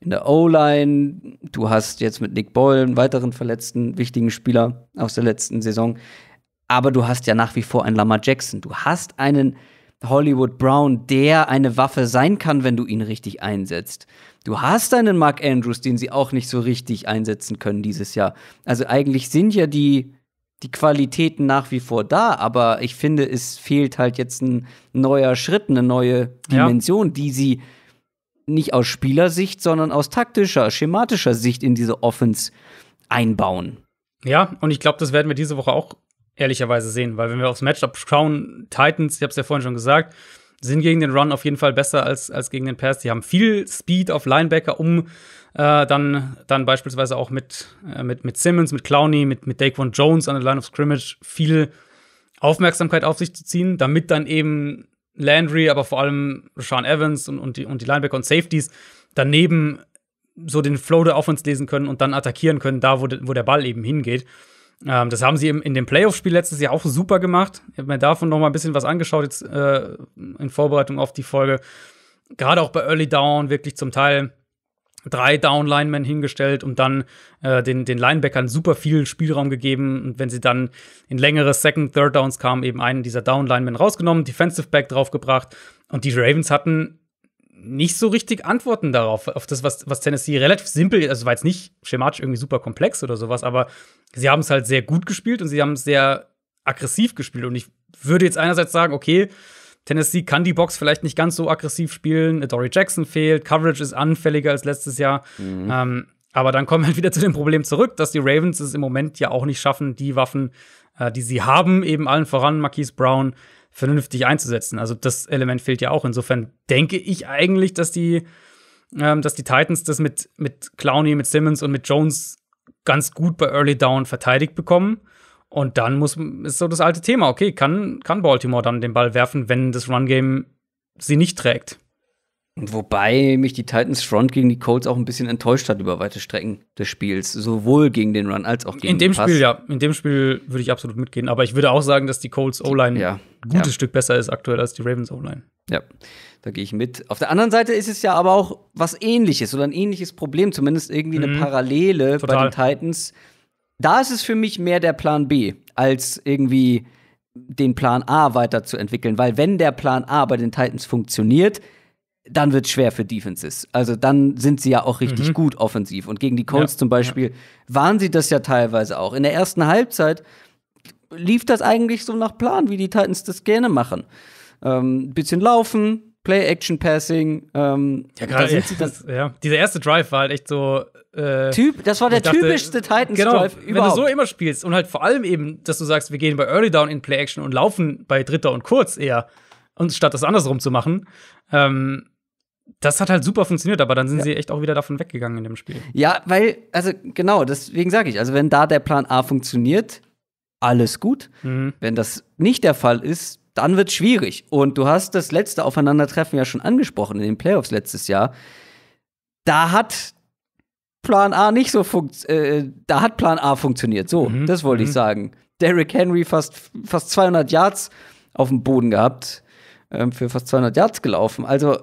in der O-Line, du hast jetzt mit Nick Boyle einen weiteren verletzten, wichtigen Spieler aus der letzten Saison aber du hast ja nach wie vor einen Lama Jackson. Du hast einen Hollywood Brown, der eine Waffe sein kann, wenn du ihn richtig einsetzt. Du hast einen Mark Andrews, den sie auch nicht so richtig einsetzen können dieses Jahr. Also eigentlich sind ja die, die Qualitäten nach wie vor da, aber ich finde, es fehlt halt jetzt ein neuer Schritt, eine neue Dimension, ja. die sie nicht aus Spielersicht, sondern aus taktischer, schematischer Sicht in diese Offense einbauen. Ja, und ich glaube, das werden wir diese Woche auch ehrlicherweise sehen, weil wenn wir aufs Matchup schauen, Titans, ich habe es ja vorhin schon gesagt, sind gegen den Run auf jeden Fall besser als, als gegen den Pass. Die haben viel Speed auf Linebacker, um äh, dann, dann beispielsweise auch mit, äh, mit, mit Simmons, mit Clowney, mit, mit Daquan Jones an der Line of Scrimmage viel Aufmerksamkeit auf sich zu ziehen, damit dann eben Landry, aber vor allem Sean Evans und, und, die, und die Linebacker und Safeties daneben so den Flow der Offense lesen können und dann attackieren können, da wo, de, wo der Ball eben hingeht. Ähm, das haben sie im, in dem Playoff-Spiel letztes Jahr auch super gemacht. Ich habe mir davon noch mal ein bisschen was angeschaut, jetzt äh, in Vorbereitung auf die Folge. Gerade auch bei Early Down wirklich zum Teil drei Down-Linemen hingestellt und dann äh, den, den Linebackern super viel Spielraum gegeben. Und wenn sie dann in längere Second, Third Downs kamen, eben einen dieser Down-Linemen rausgenommen, Defensive Back draufgebracht. Und die Ravens hatten nicht so richtig Antworten darauf, auf das, was, was Tennessee relativ simpel, also war jetzt nicht schematisch irgendwie super komplex oder sowas, aber sie haben es halt sehr gut gespielt und sie haben es sehr aggressiv gespielt. Und ich würde jetzt einerseits sagen, okay, Tennessee kann die Box vielleicht nicht ganz so aggressiv spielen. Dory Jackson fehlt, Coverage ist anfälliger als letztes Jahr. Mhm. Ähm, aber dann kommen wir halt wieder zu dem Problem zurück, dass die Ravens es im Moment ja auch nicht schaffen, die Waffen, äh, die sie haben, eben allen voran Marquise Brown, vernünftig einzusetzen. Also das Element fehlt ja auch. Insofern denke ich eigentlich, dass die, ähm, dass die Titans das mit, mit Clowney, mit Simmons und mit Jones ganz gut bei Early Down verteidigt bekommen. Und dann muss, ist so das alte Thema, okay, kann, kann Baltimore dann den Ball werfen, wenn das Run-Game sie nicht trägt? Wobei mich die Titans Front gegen die Colts auch ein bisschen enttäuscht hat über weite Strecken des Spiels, sowohl gegen den Run als auch gegen den In dem Spiel, ja. In dem Spiel würde ich absolut mitgehen. Aber ich würde auch sagen, dass die Colts O-Line ja. ein gutes ja. Stück besser ist aktuell als die Ravens O-Line. Ja, da gehe ich mit. Auf der anderen Seite ist es ja aber auch was Ähnliches oder ein ähnliches Problem, zumindest irgendwie eine mhm. Parallele Total. bei den Titans. Da ist es für mich mehr der Plan B als irgendwie den Plan A weiterzuentwickeln, weil wenn der Plan A bei den Titans funktioniert, dann wird es schwer für Defenses. Also dann sind sie ja auch richtig mhm. gut offensiv. Und gegen die Colts ja, zum Beispiel ja. waren sie das ja teilweise auch. In der ersten Halbzeit lief das eigentlich so nach Plan, wie die Titans das gerne machen. Ähm, bisschen laufen, Play-Action-Passing. Ähm, ja, gerade ja. dieser erste Drive war halt echt so. Äh, typ, das war der dachte, typischste Titans-Drive genau, überhaupt. Wenn du so immer spielst und halt vor allem eben, dass du sagst, wir gehen bei Early Down in Play-Action und laufen bei Dritter und Kurz eher, und statt das andersrum zu machen, ähm, das hat halt super funktioniert, aber dann sind ja. sie echt auch wieder davon weggegangen in dem Spiel. Ja, weil, also genau, deswegen sage ich, also wenn da der Plan A funktioniert, alles gut. Mhm. Wenn das nicht der Fall ist, dann wird es schwierig. Und du hast das letzte Aufeinandertreffen ja schon angesprochen in den Playoffs letztes Jahr. Da hat Plan A nicht so funktioniert. Äh, da hat Plan A funktioniert. So, mhm. das wollte ich mhm. sagen. Derrick Henry fast, fast 200 Yards auf dem Boden gehabt, äh, für fast 200 Yards gelaufen. Also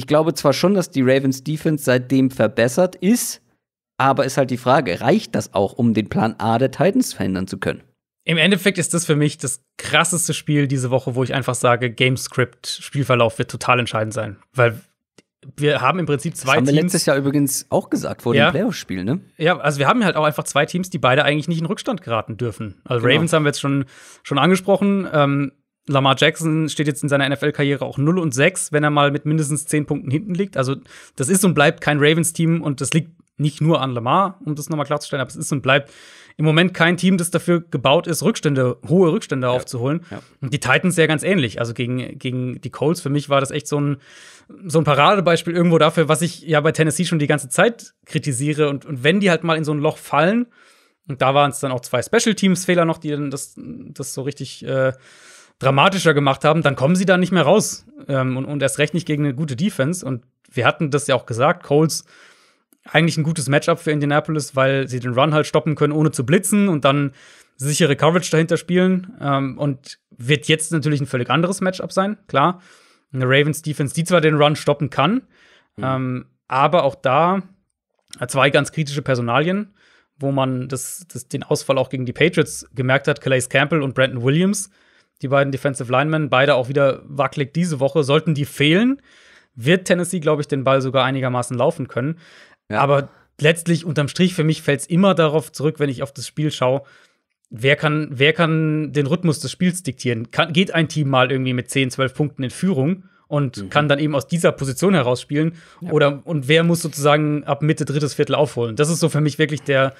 ich glaube zwar schon, dass die Ravens Defense seitdem verbessert ist, aber ist halt die Frage, reicht das auch, um den Plan A der Titans verhindern zu können? Im Endeffekt ist das für mich das krasseste Spiel diese Woche, wo ich einfach sage, Gamescript, Spielverlauf wird total entscheidend sein. Weil wir haben im Prinzip zwei das haben wir letztes Jahr übrigens auch gesagt vor ja. dem Playoff-Spiel, ne? Ja, also wir haben halt auch einfach zwei Teams, die beide eigentlich nicht in Rückstand geraten dürfen. Also genau. Ravens haben wir jetzt schon, schon angesprochen. Ähm, Lamar Jackson steht jetzt in seiner NFL-Karriere auch 0 und 6, wenn er mal mit mindestens 10 Punkten hinten liegt. Also, das ist und bleibt kein Ravens-Team und das liegt nicht nur an Lamar, um das nochmal klarzustellen, aber es ist und bleibt im Moment kein Team, das dafür gebaut ist, Rückstände, hohe Rückstände ja, aufzuholen. Ja. Und die Titans ja ganz ähnlich. Also gegen, gegen die Colts, für mich war das echt so ein, so ein Paradebeispiel irgendwo dafür, was ich ja bei Tennessee schon die ganze Zeit kritisiere. Und, und wenn die halt mal in so ein Loch fallen, und da waren es dann auch zwei Special Teams-Fehler noch, die dann das, das so richtig äh, dramatischer gemacht haben, dann kommen sie da nicht mehr raus. Ähm, und, und erst recht nicht gegen eine gute Defense. Und wir hatten das ja auch gesagt, Coles eigentlich ein gutes Matchup für Indianapolis, weil sie den Run halt stoppen können, ohne zu blitzen und dann sichere Coverage dahinter spielen. Ähm, und wird jetzt natürlich ein völlig anderes Matchup sein, klar. Eine Ravens Defense, die zwar den Run stoppen kann, mhm. ähm, aber auch da zwei ganz kritische Personalien, wo man das, das, den Ausfall auch gegen die Patriots gemerkt hat. Calais Campbell und Brandon Williams die beiden Defensive Linemen, beide auch wieder wackelig diese Woche. Sollten die fehlen, wird Tennessee, glaube ich, den Ball sogar einigermaßen laufen können. Ja. Aber letztlich unterm Strich für mich fällt es immer darauf zurück, wenn ich auf das Spiel schaue, wer kann, wer kann den Rhythmus des Spiels diktieren? Kann, geht ein Team mal irgendwie mit 10, 12 Punkten in Führung und mhm. kann dann eben aus dieser Position heraus spielen? Ja. Oder und wer muss sozusagen ab Mitte, drittes Viertel aufholen? Das ist so für mich wirklich der,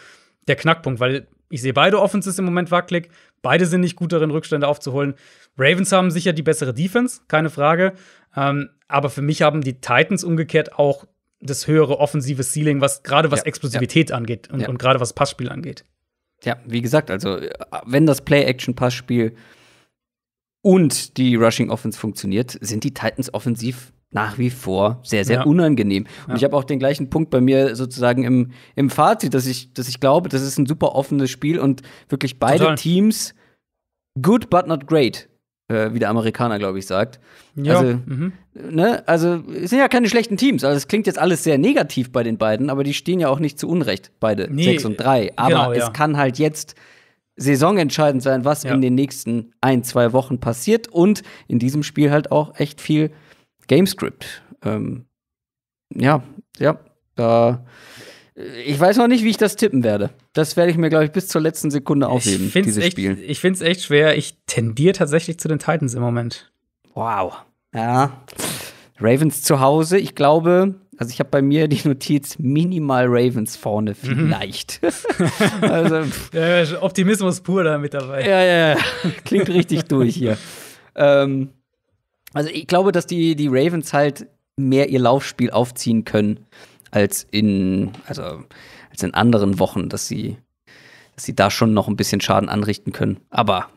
der Knackpunkt, weil ich sehe beide Offenses im Moment wackelig. Beide sind nicht gut darin, Rückstände aufzuholen. Ravens haben sicher die bessere Defense, keine Frage. Ähm, aber für mich haben die Titans umgekehrt auch das höhere offensive Ceiling, was gerade was ja, Explosivität ja. angeht und, ja. und gerade was Passspiel angeht. Ja, wie gesagt, also äh, wenn das Play-Action-Passspiel und die Rushing Offense funktioniert, sind die Titans offensiv nach wie vor sehr, sehr ja. unangenehm. Und ja. ich habe auch den gleichen Punkt bei mir sozusagen im, im Fazit, dass ich, dass ich glaube, das ist ein super offenes Spiel und wirklich beide Total. Teams good but not great, äh, wie der Amerikaner, glaube ich, sagt. Ja. Also, mhm. ne? also es sind ja keine schlechten Teams. Also es klingt jetzt alles sehr negativ bei den beiden, aber die stehen ja auch nicht zu Unrecht, beide, nee, 6 und drei. Genau, aber genau, ja. es kann halt jetzt saisonentscheidend sein, was in den nächsten ein, zwei Wochen passiert und in diesem Spiel halt auch echt viel passiert GameScript. Ähm, ja, ja. Da, ich weiß noch nicht, wie ich das tippen werde. Das werde ich mir, glaube ich, bis zur letzten Sekunde aufheben, ich dieses echt, Spiel. Ich finde es echt schwer. Ich tendiere tatsächlich zu den Titans im Moment. Wow. Ja. Ravens zu Hause, ich glaube, also ich habe bei mir die Notiz minimal Ravens vorne, mhm. vielleicht. Mhm. also, ja, Optimismus pur da mit dabei. Ja, ja, ja. Klingt richtig durch hier. Ähm, also ich glaube, dass die, die Ravens halt mehr ihr Laufspiel aufziehen können als in, also als in anderen Wochen, dass sie, dass sie da schon noch ein bisschen Schaden anrichten können. Aber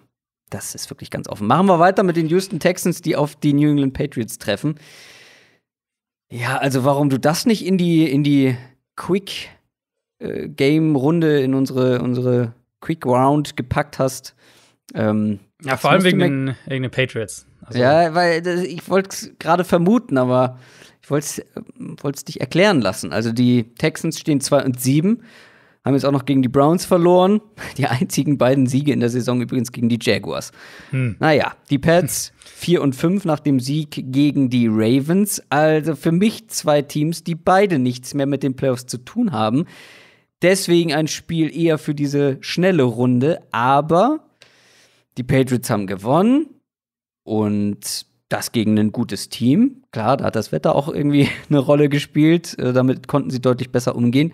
das ist wirklich ganz offen. Machen wir weiter mit den Houston Texans, die auf die New England Patriots treffen. Ja, also warum du das nicht in die, in die Quick äh, Game Runde, in unsere, unsere Quick Round gepackt hast, ähm, ja, vor allem wegen den, wegen den Patriots. Also ja, weil ich wollte es gerade vermuten, aber ich wollte es dich erklären lassen. Also die Texans stehen 2 und 7, haben jetzt auch noch gegen die Browns verloren. Die einzigen beiden Siege in der Saison übrigens gegen die Jaguars. Hm. Naja, die Pats 4 und 5 nach dem Sieg gegen die Ravens. Also für mich zwei Teams, die beide nichts mehr mit den Playoffs zu tun haben. Deswegen ein Spiel eher für diese schnelle Runde, aber die Patriots haben gewonnen und das gegen ein gutes Team. Klar, da hat das Wetter auch irgendwie eine Rolle gespielt. Äh, damit konnten sie deutlich besser umgehen,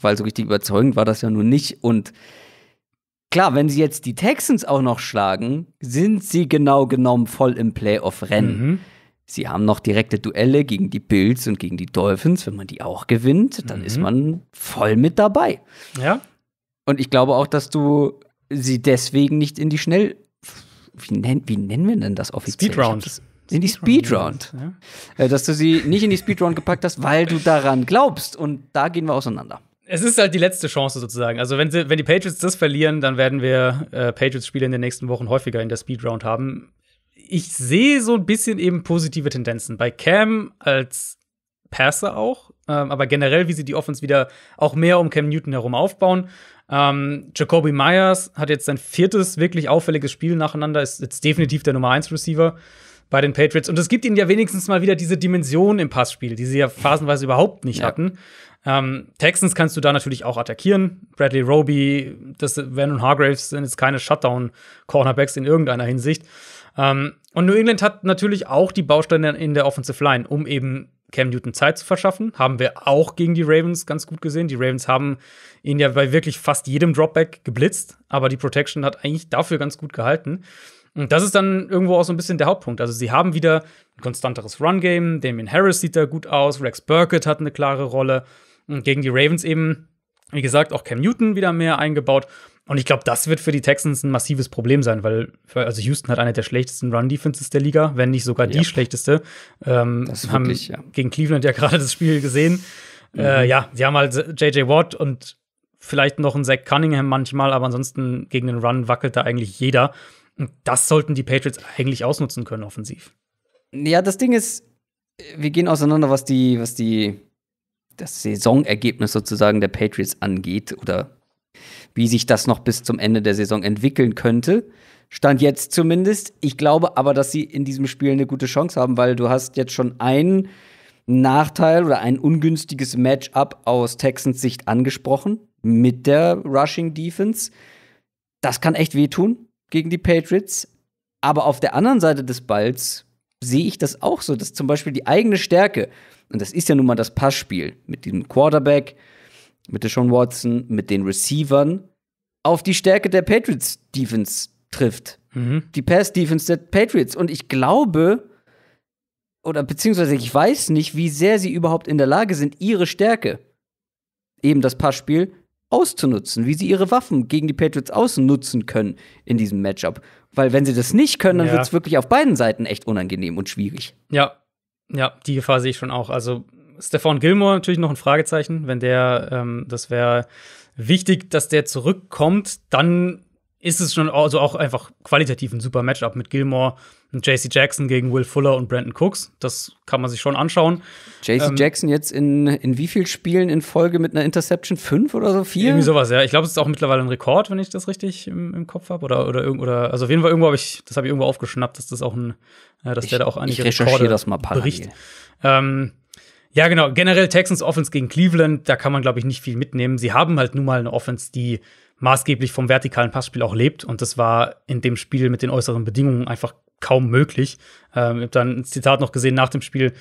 weil so richtig überzeugend war das ja nun nicht. Und klar, wenn sie jetzt die Texans auch noch schlagen, sind sie genau genommen voll im Playoff-Rennen. Mhm. Sie haben noch direkte Duelle gegen die Bills und gegen die Dolphins. Wenn man die auch gewinnt, dann mhm. ist man voll mit dabei. Ja. Und ich glaube auch, dass du sie deswegen nicht in die Schnell. Wie, nenn, wie nennen wir denn das offiziell? Speedround. In die Speedround. Ja. Äh, dass du sie nicht in die Speedround gepackt hast, weil du daran glaubst. Und da gehen wir auseinander. Es ist halt die letzte Chance sozusagen. Also, wenn, sie, wenn die Patriots das verlieren, dann werden wir äh, Patriots-Spiele in den nächsten Wochen häufiger in der Speedround haben. Ich sehe so ein bisschen eben positive Tendenzen. Bei Cam als Passer auch, ähm, aber generell, wie sie die Offense wieder auch mehr um Cam Newton herum aufbauen. Ähm, Jacoby Myers hat jetzt sein viertes wirklich auffälliges Spiel nacheinander, ist jetzt definitiv der Nummer 1 Receiver bei den Patriots. Und es gibt ihnen ja wenigstens mal wieder diese Dimension im Passspiel, die sie ja phasenweise überhaupt nicht ja. hatten. Ähm, Texans kannst du da natürlich auch attackieren. Bradley Roby, das Vernon Hargraves sind jetzt keine Shutdown-Cornerbacks in irgendeiner Hinsicht. Ähm, und New England hat natürlich auch die Bausteine in der Offensive Line, um eben Cam Newton Zeit zu verschaffen. Haben wir auch gegen die Ravens ganz gut gesehen. Die Ravens haben ihn ja bei wirklich fast jedem Dropback geblitzt, aber die Protection hat eigentlich dafür ganz gut gehalten. Und das ist dann irgendwo auch so ein bisschen der Hauptpunkt. Also sie haben wieder ein konstanteres Run-Game, Damien Harris sieht da gut aus, Rex Burkett hat eine klare Rolle. Und gegen die Ravens eben, wie gesagt, auch Cam Newton wieder mehr eingebaut. Und ich glaube, das wird für die Texans ein massives Problem sein, weil also Houston hat eine der schlechtesten Run-Defenses der Liga, wenn nicht sogar die ja. schlechteste. Ähm, das haben wirklich, ja. gegen Cleveland ja gerade das Spiel gesehen. Äh, mhm. Äh, ja, sie haben halt JJ Watt und vielleicht noch einen Zach Cunningham manchmal, aber ansonsten gegen den Run wackelt da eigentlich jeder. Und das sollten die Patriots eigentlich ausnutzen können, offensiv. Ja, das Ding ist, wir gehen auseinander, was die, was die das Saisonergebnis sozusagen der Patriots angeht oder wie sich das noch bis zum Ende der Saison entwickeln könnte. Stand jetzt zumindest. Ich glaube aber, dass sie in diesem Spiel eine gute Chance haben, weil du hast jetzt schon einen Nachteil oder ein ungünstiges Matchup aus Texans Sicht angesprochen mit der Rushing Defense. Das kann echt wehtun gegen die Patriots. Aber auf der anderen Seite des Balls sehe ich das auch so, dass zum Beispiel die eigene Stärke, und das ist ja nun mal das Passspiel mit dem Quarterback, mit Deshaun Watson, mit den Receivern auf die Stärke der Patriots Defense trifft. Mhm. Die Pass Defense der Patriots. Und ich glaube, oder beziehungsweise ich weiß nicht, wie sehr sie überhaupt in der Lage sind, ihre Stärke, eben das Passspiel, auszunutzen, wie sie ihre Waffen gegen die Patriots ausnutzen können in diesem Matchup. Weil wenn sie das nicht können, dann ja. wird es wirklich auf beiden Seiten echt unangenehm und schwierig. Ja, ja, die Gefahr sehe ich schon auch. Also Stefan Gilmore natürlich noch ein Fragezeichen, wenn der, ähm, das wäre wichtig, dass der zurückkommt, dann ist es schon also auch einfach qualitativ ein super Matchup mit Gilmore und JC Jackson gegen Will Fuller und Brandon Cooks. Das kann man sich schon anschauen. JC ähm, Jackson jetzt in, in wie vielen Spielen in Folge mit einer Interception? Fünf oder so? Vier? Irgendwie sowas, ja. Ich glaube, es ist auch mittlerweile ein Rekord, wenn ich das richtig im, im Kopf habe. Oder, oder, oder, also auf jeden Fall irgendwo habe ich, das habe ich irgendwo aufgeschnappt, dass das auch ein, äh, dass ich, der da auch einige ich recherchiere das mal parallel. bricht. Ähm, ja, genau. Generell Texans Offense gegen Cleveland, da kann man, glaube ich, nicht viel mitnehmen. Sie haben halt nun mal eine Offense, die maßgeblich vom vertikalen Passspiel auch lebt. Und das war in dem Spiel mit den äußeren Bedingungen einfach kaum möglich. Ähm, ich habe dann ein Zitat noch gesehen nach dem Spiel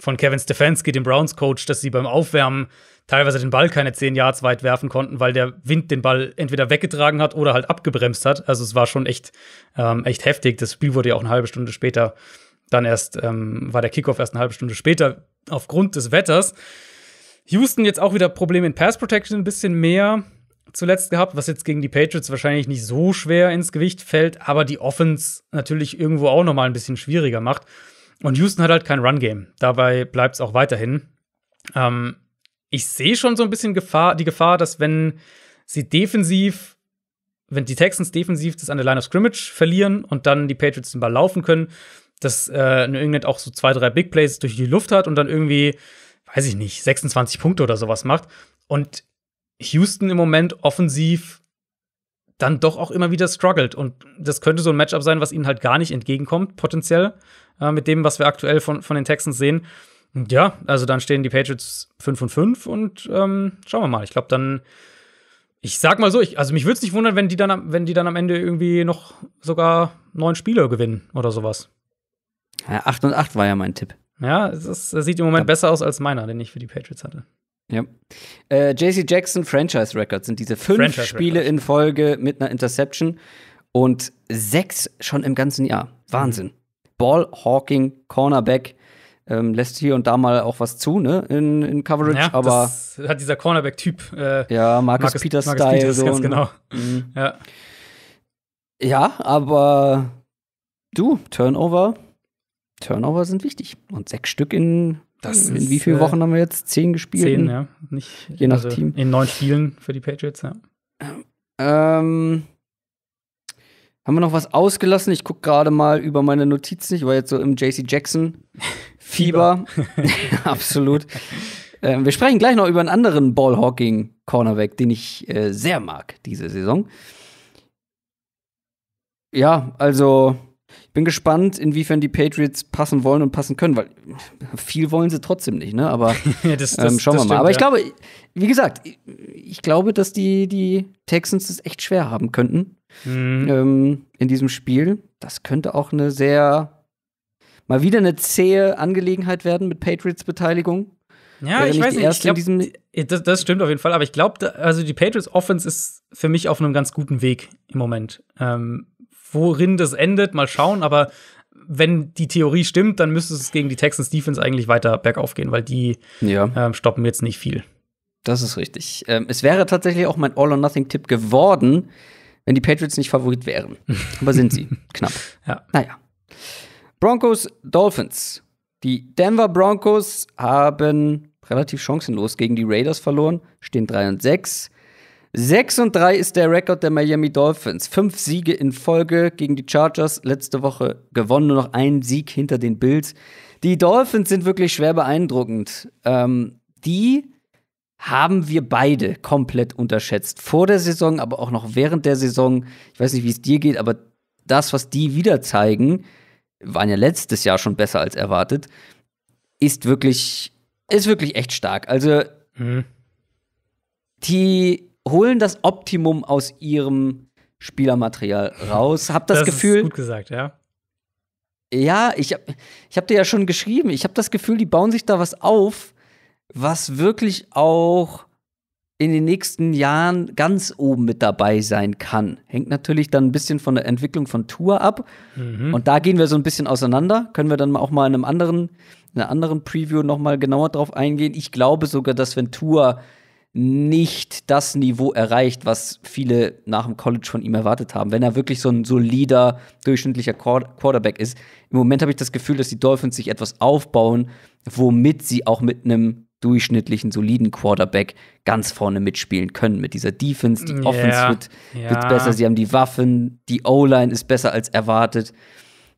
von Kevin Stefanski, dem Browns-Coach, dass sie beim Aufwärmen teilweise den Ball keine zehn Yards weit werfen konnten, weil der Wind den Ball entweder weggetragen hat oder halt abgebremst hat. Also es war schon echt, ähm, echt heftig. Das Spiel wurde ja auch eine halbe Stunde später, dann erst ähm, war der Kickoff erst eine halbe Stunde später aufgrund des Wetters. Houston jetzt auch wieder Probleme in Pass Protection ein bisschen mehr zuletzt gehabt, was jetzt gegen die Patriots wahrscheinlich nicht so schwer ins Gewicht fällt, aber die Offense natürlich irgendwo auch noch mal ein bisschen schwieriger macht. Und Houston hat halt kein Run-Game. Dabei bleibt es auch weiterhin. Ähm, ich sehe schon so ein bisschen Gefahr, die Gefahr, dass wenn sie defensiv, wenn die Texans defensiv das an der Line of Scrimmage verlieren und dann die Patriots den Ball laufen können, dass äh, New England auch so zwei, drei Big Plays durch die Luft hat und dann irgendwie, weiß ich nicht, 26 Punkte oder sowas macht. Und Houston im Moment offensiv dann doch auch immer wieder struggelt. Und das könnte so ein Matchup sein, was ihnen halt gar nicht entgegenkommt, potenziell, äh, mit dem, was wir aktuell von, von den Texans sehen. Und ja, also dann stehen die Patriots 5 und 5 und ähm, schauen wir mal. Ich glaube, dann, ich sag mal so, ich, also mich würde es nicht wundern, wenn die, dann, wenn die dann am Ende irgendwie noch sogar neun Spiele gewinnen oder sowas. Ja, 8 und 8 war ja mein Tipp. Ja, das sieht im Moment ja. besser aus als meiner, den ich für die Patriots hatte. Ja. Äh, JC Jackson Franchise Records sind diese fünf Franchise Spiele Records. in Folge mit einer Interception und sechs schon im ganzen Jahr. Wahnsinn. Mhm. Ball, Hawking, Cornerback. Ähm, lässt hier und da mal auch was zu, ne, in, in Coverage, ja, aber. Das hat dieser Cornerback-Typ. Äh, ja, Marcus, Marcus Peters-Style. Marcus Peters, so, ganz ne? genau. Mhm. Ja. ja, aber du, Turnover, Turnover sind wichtig. Und sechs Stück in, das in ist, wie vielen äh, Wochen haben wir jetzt? Zehn gespielt? Zehn, hm. ja. Nicht, Je nach also Team. In neun Spielen für die Patriots, ja. Ähm, haben wir noch was ausgelassen? Ich gucke gerade mal über meine Notizen. Ich war jetzt so im JC Jackson. Fieber. Absolut. Ähm, wir sprechen gleich noch über einen anderen Ballhawking-Cornerback, den ich äh, sehr mag diese Saison. Ja, also ich bin gespannt, inwiefern die Patriots passen wollen und passen können, weil viel wollen sie trotzdem nicht, ne? Aber ja, das, ähm, das, ähm, schauen wir mal. Aber ich ja. glaube, wie gesagt, ich glaube, dass die, die Texans es echt schwer haben könnten mhm. ähm, in diesem Spiel. Das könnte auch eine sehr, mal wieder eine zähe Angelegenheit werden mit Patriots-Beteiligung. Ja, ich weiß nicht. Ich glaub, das, das, stimmt auf jeden Fall, aber ich glaube, also die Patriots Offense ist für mich auf einem ganz guten Weg im Moment. Ähm, worin das endet, mal schauen. Aber wenn die Theorie stimmt, dann müsste es gegen die Texans Defense eigentlich weiter bergauf gehen, weil die ja. ähm, stoppen jetzt nicht viel. Das ist richtig. Ähm, es wäre tatsächlich auch mein All-or-Nothing-Tipp geworden, wenn die Patriots nicht Favorit wären. Aber sind sie. Knapp. Ja. Naja. Broncos, Dolphins. Die Denver Broncos haben relativ chancenlos gegen die Raiders verloren, stehen 3 und 6. 6 und 3 ist der Rekord der Miami Dolphins. Fünf Siege in Folge gegen die Chargers. Letzte Woche gewonnen, nur noch ein Sieg hinter den Bills. Die Dolphins sind wirklich schwer beeindruckend. Ähm, die haben wir beide komplett unterschätzt. Vor der Saison, aber auch noch während der Saison. Ich weiß nicht, wie es dir geht, aber das, was die wieder zeigen, waren ja letztes Jahr schon besser als erwartet, ist wirklich, ist wirklich echt stark. Also, mhm. die holen das Optimum aus ihrem Spielermaterial raus. Hab das, das Gefühl. Ist gut gesagt, ja. Ja, ich hab, ich hab dir ja schon geschrieben, ich hab das Gefühl, die bauen sich da was auf, was wirklich auch in den nächsten Jahren ganz oben mit dabei sein kann. Hängt natürlich dann ein bisschen von der Entwicklung von Tour ab. Mhm. Und da gehen wir so ein bisschen auseinander. Können wir dann auch mal in einem anderen, in einer anderen Preview noch mal genauer drauf eingehen. Ich glaube sogar, dass wenn Tour nicht das Niveau erreicht, was viele nach dem College von ihm erwartet haben. Wenn er wirklich so ein solider, durchschnittlicher Quarterback ist. Im Moment habe ich das Gefühl, dass die Dolphins sich etwas aufbauen, womit sie auch mit einem durchschnittlichen, soliden Quarterback ganz vorne mitspielen können. Mit dieser Defense, die yeah. Offense wird, ja. wird besser, sie haben die Waffen, die O-Line ist besser als erwartet.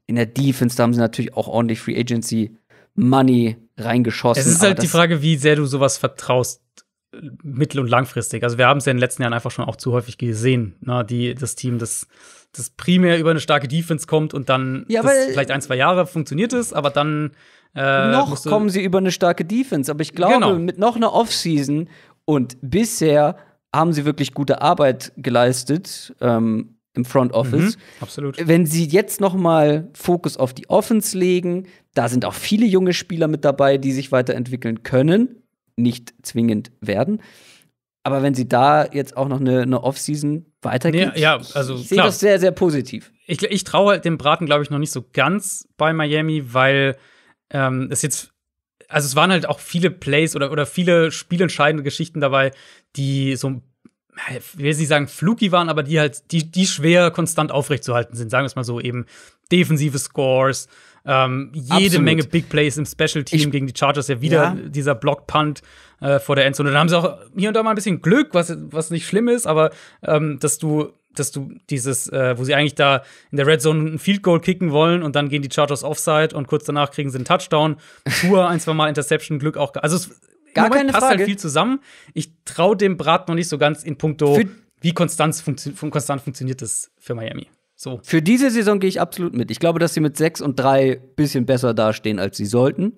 In der Defense, da haben sie natürlich auch ordentlich Free Agency Money reingeschossen. Es ist halt die Frage, wie sehr du sowas vertraust mittel- und langfristig. Also wir haben es ja in den letzten Jahren einfach schon auch zu häufig gesehen, ne? die, das Team, das, das primär über eine starke Defense kommt und dann ja, vielleicht ein, zwei Jahre funktioniert es, aber dann äh, Noch kommen sie über eine starke Defense, aber ich glaube, genau. mit noch einer Offseason und bisher haben sie wirklich gute Arbeit geleistet ähm, im Front mhm, Office. Mhm, absolut. Wenn sie jetzt noch mal Fokus auf die Offense legen, da sind auch viele junge Spieler mit dabei, die sich weiterentwickeln können nicht zwingend werden. Aber wenn sie da jetzt auch noch eine, eine Offseason weitergeht, nee, ja, also, ich sehe das sehr, sehr positiv. Ich, ich traue halt dem Braten, glaube ich, noch nicht so ganz bei Miami, weil ähm, es jetzt also es waren halt auch viele Plays oder, oder viele spielentscheidende Geschichten dabei, die so, ich will nicht sagen fluky waren, aber die halt, die, die schwer konstant aufrechtzuerhalten sind. Sagen wir es mal so, eben defensive Scores, ähm, jede Absolut. Menge Big Plays im Special Team ich, gegen die Chargers ja wieder ja. dieser Block Punt äh, vor der Endzone. Da haben sie auch hier und da mal ein bisschen Glück, was, was nicht schlimm ist, aber ähm, dass du dass du dieses, äh, wo sie eigentlich da in der Red Zone ein Field Goal kicken wollen und dann gehen die Chargers Offside und kurz danach kriegen sie einen Touchdown. Tour ein, zwei Mal Interception, Glück auch. Also es Gar keine passt halt Frage. halt viel zusammen. Ich traue dem Brat noch nicht so ganz in puncto, Für wie Konstanz funktio konstant funktioniert das für Miami. So. Für diese Saison gehe ich absolut mit. Ich glaube, dass sie mit 6 und 3 ein bisschen besser dastehen, als sie sollten.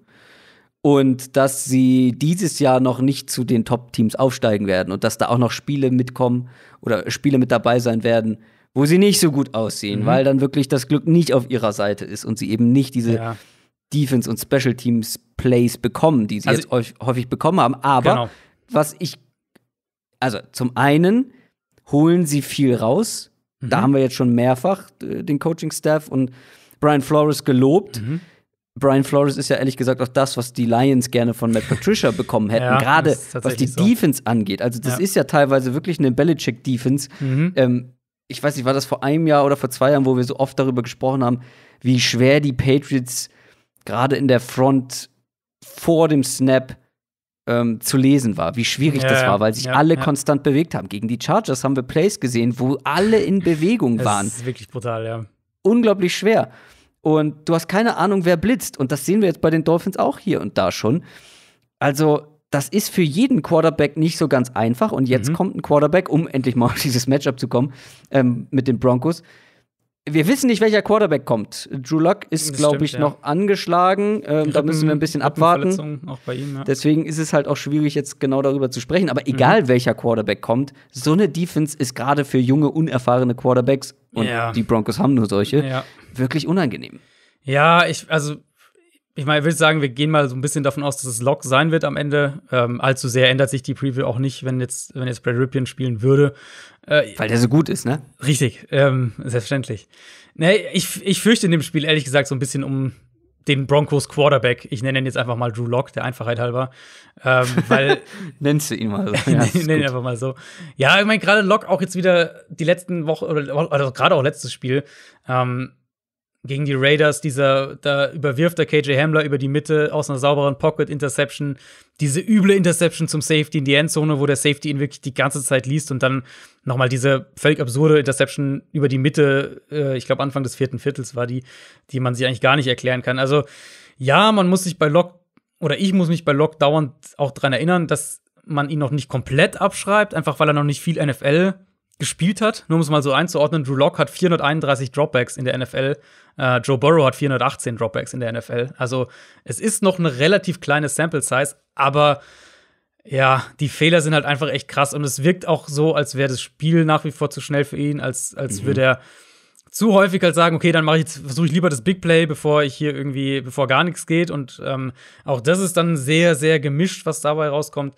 Und dass sie dieses Jahr noch nicht zu den Top-Teams aufsteigen werden und dass da auch noch Spiele mitkommen oder Spiele mit dabei sein werden, wo sie nicht so gut aussehen, mhm. weil dann wirklich das Glück nicht auf ihrer Seite ist und sie eben nicht diese ja. Defense- und Special-Teams-Plays bekommen, die sie also, jetzt häufig bekommen haben. Aber genau. was ich, also zum einen holen sie viel raus Mhm. Da haben wir jetzt schon mehrfach äh, den Coaching-Staff und Brian Flores gelobt. Mhm. Brian Flores ist ja ehrlich gesagt auch das, was die Lions gerne von Matt Patricia bekommen hätten, ja, gerade was die so. Defense angeht. Also, das ja. ist ja teilweise wirklich eine Belichick-Defense. Mhm. Ähm, ich weiß nicht, war das vor einem Jahr oder vor zwei Jahren, wo wir so oft darüber gesprochen haben, wie schwer die Patriots gerade in der Front vor dem Snap ähm, zu lesen war, wie schwierig ja, das war, weil sich ja, alle ja. konstant bewegt haben. Gegen die Chargers haben wir Plays gesehen, wo alle in Bewegung waren. Das ist wirklich brutal, ja. Unglaublich schwer. Und du hast keine Ahnung, wer blitzt. Und das sehen wir jetzt bei den Dolphins auch hier und da schon. Also, das ist für jeden Quarterback nicht so ganz einfach. Und jetzt mhm. kommt ein Quarterback, um endlich mal auf dieses Matchup zu kommen ähm, mit den Broncos, wir wissen nicht, welcher Quarterback kommt. Drew Luck ist, glaube ich, ja. noch angeschlagen. Ähm, da müssen wir ein bisschen abwarten. Ihm, ja. Deswegen ist es halt auch schwierig, jetzt genau darüber zu sprechen. Aber egal, mhm. welcher Quarterback kommt, so eine Defense ist gerade für junge, unerfahrene Quarterbacks, und ja. die Broncos haben nur solche, wirklich unangenehm. Ja, ich, also ich meine, ich würde sagen, wir gehen mal so ein bisschen davon aus, dass es Lock sein wird am Ende. Ähm, allzu sehr ändert sich die Preview auch nicht, wenn jetzt, wenn jetzt Brad Ripien spielen würde. Äh, Weil der so gut ist, ne? Richtig, ähm, selbstverständlich. Nee, ich, ich fürchte in dem Spiel ehrlich gesagt so ein bisschen um den Broncos Quarterback. Ich nenne ihn jetzt einfach mal Drew Lock, der Einfachheit halber. Ähm, weil Nennst du ihn mal so. Ja, nenne ihn einfach mal so. Ja, ich meine, gerade Lock auch jetzt wieder die letzten Wochen oder, oder gerade auch letztes Spiel. Ähm, gegen die Raiders, dieser, da überwirft der KJ Hamler über die Mitte aus einer sauberen Pocket Interception, diese üble Interception zum Safety in die Endzone, wo der Safety ihn wirklich die ganze Zeit liest und dann nochmal diese völlig absurde Interception über die Mitte, äh, ich glaube Anfang des vierten Viertels war die, die man sich eigentlich gar nicht erklären kann. Also ja, man muss sich bei Lock oder ich muss mich bei Lock dauernd auch dran erinnern, dass man ihn noch nicht komplett abschreibt, einfach weil er noch nicht viel NFL gespielt hat. Nur um es mal so einzuordnen, Drew Locke hat 431 Dropbacks in der NFL, äh, Joe Burrow hat 418 Dropbacks in der NFL. Also es ist noch eine relativ kleine Sample-Size, aber ja, die Fehler sind halt einfach echt krass und es wirkt auch so, als wäre das Spiel nach wie vor zu schnell für ihn, als, als mhm. würde er zu häufig halt sagen, okay, dann mache ich versuche ich lieber das Big Play, bevor ich hier irgendwie, bevor gar nichts geht. Und ähm, auch das ist dann sehr, sehr gemischt, was dabei rauskommt.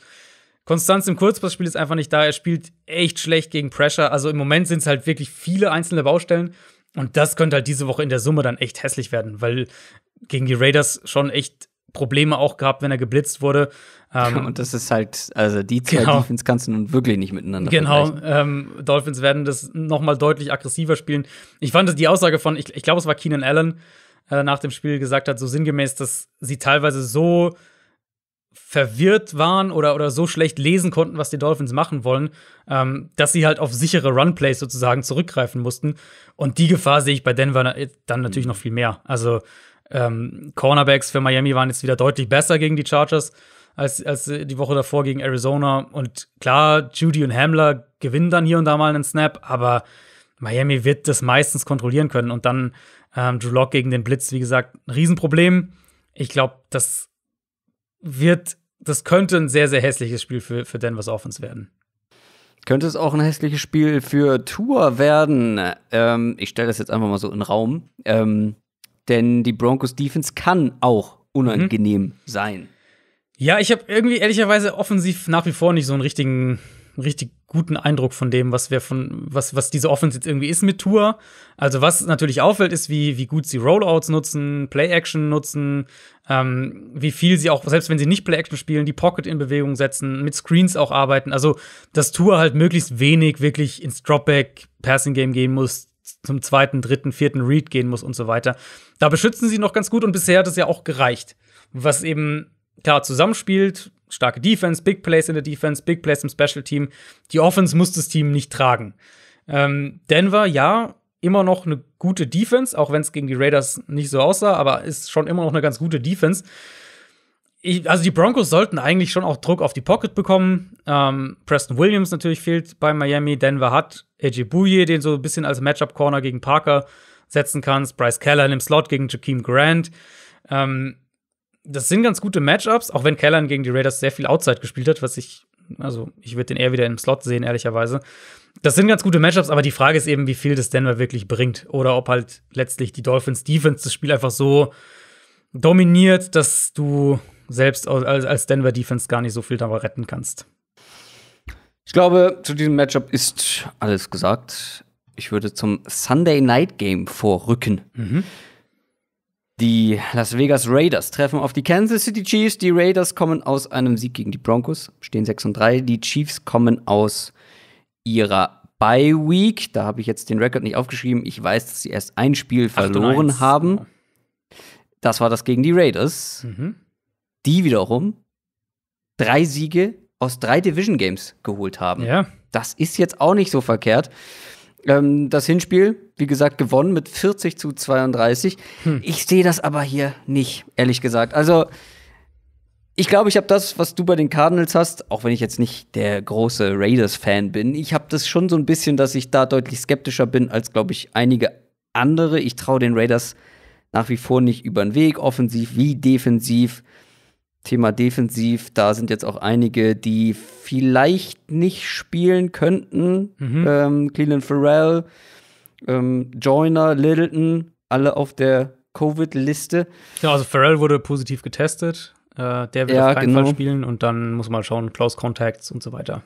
Konstanz im Kurzpassspiel ist einfach nicht da. Er spielt echt schlecht gegen Pressure. Also im Moment sind es halt wirklich viele einzelne Baustellen. Und das könnte halt diese Woche in der Summe dann echt hässlich werden, weil gegen die Raiders schon echt Probleme auch gehabt, wenn er geblitzt wurde. Ähm, und das ist halt, also die zwei genau. Defense kannst du nun wirklich nicht miteinander Genau, ähm, Dolphins werden das noch mal deutlich aggressiver spielen. Ich fand die Aussage von, ich, ich glaube, es war Keenan Allen äh, nach dem Spiel gesagt hat, so sinngemäß, dass sie teilweise so verwirrt waren oder, oder so schlecht lesen konnten, was die Dolphins machen wollen, ähm, dass sie halt auf sichere Runplays sozusagen zurückgreifen mussten. Und die Gefahr sehe ich bei Denver dann natürlich mhm. noch viel mehr. Also ähm, Cornerbacks für Miami waren jetzt wieder deutlich besser gegen die Chargers als, als die Woche davor gegen Arizona. Und klar, Judy und Hamler gewinnen dann hier und da mal einen Snap, aber Miami wird das meistens kontrollieren können. Und dann ähm, Drew Locke gegen den Blitz, wie gesagt, ein Riesenproblem. Ich glaube, das wird, das könnte ein sehr, sehr hässliches Spiel für, für Denvers Offense werden. Könnte es auch ein hässliches Spiel für Tour werden? Ähm, ich stelle das jetzt einfach mal so in den Raum. Ähm, denn die Broncos Defense kann auch unangenehm mhm. sein. Ja, ich habe irgendwie ehrlicherweise offensiv nach wie vor nicht so einen richtigen einen richtig guten Eindruck von dem, was wir von, was, was diese Offense jetzt irgendwie ist mit Tour. Also, was natürlich auffällt, ist, wie, wie gut sie Rollouts nutzen, Play-Action nutzen, ähm, wie viel sie auch, selbst wenn sie nicht Play-Action spielen, die Pocket in Bewegung setzen, mit Screens auch arbeiten. Also, dass Tour halt möglichst wenig wirklich ins Dropback, Passing-Game gehen muss, zum zweiten, dritten, vierten Read gehen muss und so weiter. Da beschützen sie noch ganz gut und bisher hat es ja auch gereicht. Was eben klar zusammenspielt, starke Defense, Big Plays in der Defense, Big Plays im Special Team. Die Offense muss das Team nicht tragen. Ähm, Denver, ja, immer noch eine gute Defense, auch wenn es gegen die Raiders nicht so aussah, aber ist schon immer noch eine ganz gute Defense. Ich, also die Broncos sollten eigentlich schon auch Druck auf die Pocket bekommen. Ähm, Preston Williams natürlich fehlt bei Miami. Denver hat AJ Bouye, den so ein bisschen als Matchup-Corner gegen Parker setzen kannst. Bryce Keller in dem Slot gegen Jakeem Grant. Ähm, das sind ganz gute Matchups, auch wenn Kellan gegen die Raiders sehr viel Outside gespielt hat, was ich, also ich würde den eher wieder im Slot sehen, ehrlicherweise. Das sind ganz gute Matchups, aber die Frage ist eben, wie viel das Denver wirklich bringt. Oder ob halt letztlich die Dolphins Defense das Spiel einfach so dominiert, dass du selbst als Denver Defense gar nicht so viel dabei retten kannst. Ich glaube, zu diesem Matchup ist alles gesagt. Ich würde zum Sunday Night Game vorrücken. Mhm. Die Las Vegas Raiders treffen auf die Kansas City Chiefs. Die Raiders kommen aus einem Sieg gegen die Broncos, stehen 6 und 3. Die Chiefs kommen aus ihrer Bye Week. Da habe ich jetzt den Rekord nicht aufgeschrieben. Ich weiß, dass sie erst ein Spiel verloren haben. Das war das gegen die Raiders. Mhm. Die wiederum drei Siege aus drei Division Games geholt haben. Ja. Das ist jetzt auch nicht so verkehrt. Ähm, das Hinspiel, wie gesagt, gewonnen mit 40 zu 32. Hm. Ich sehe das aber hier nicht, ehrlich gesagt. Also, ich glaube, ich habe das, was du bei den Cardinals hast, auch wenn ich jetzt nicht der große Raiders-Fan bin, ich habe das schon so ein bisschen, dass ich da deutlich skeptischer bin als, glaube ich, einige andere. Ich traue den Raiders nach wie vor nicht über den Weg, offensiv wie defensiv. Thema defensiv, da sind jetzt auch einige, die vielleicht nicht spielen könnten. Mhm. Ähm, Cleveland Farrell, ähm, Joyner, Littleton, alle auf der Covid-Liste. Ja, also Farrell wurde positiv getestet. Äh, der wird ja, auf keinen genau. Fall spielen und dann muss man schauen, Close Contacts und so weiter.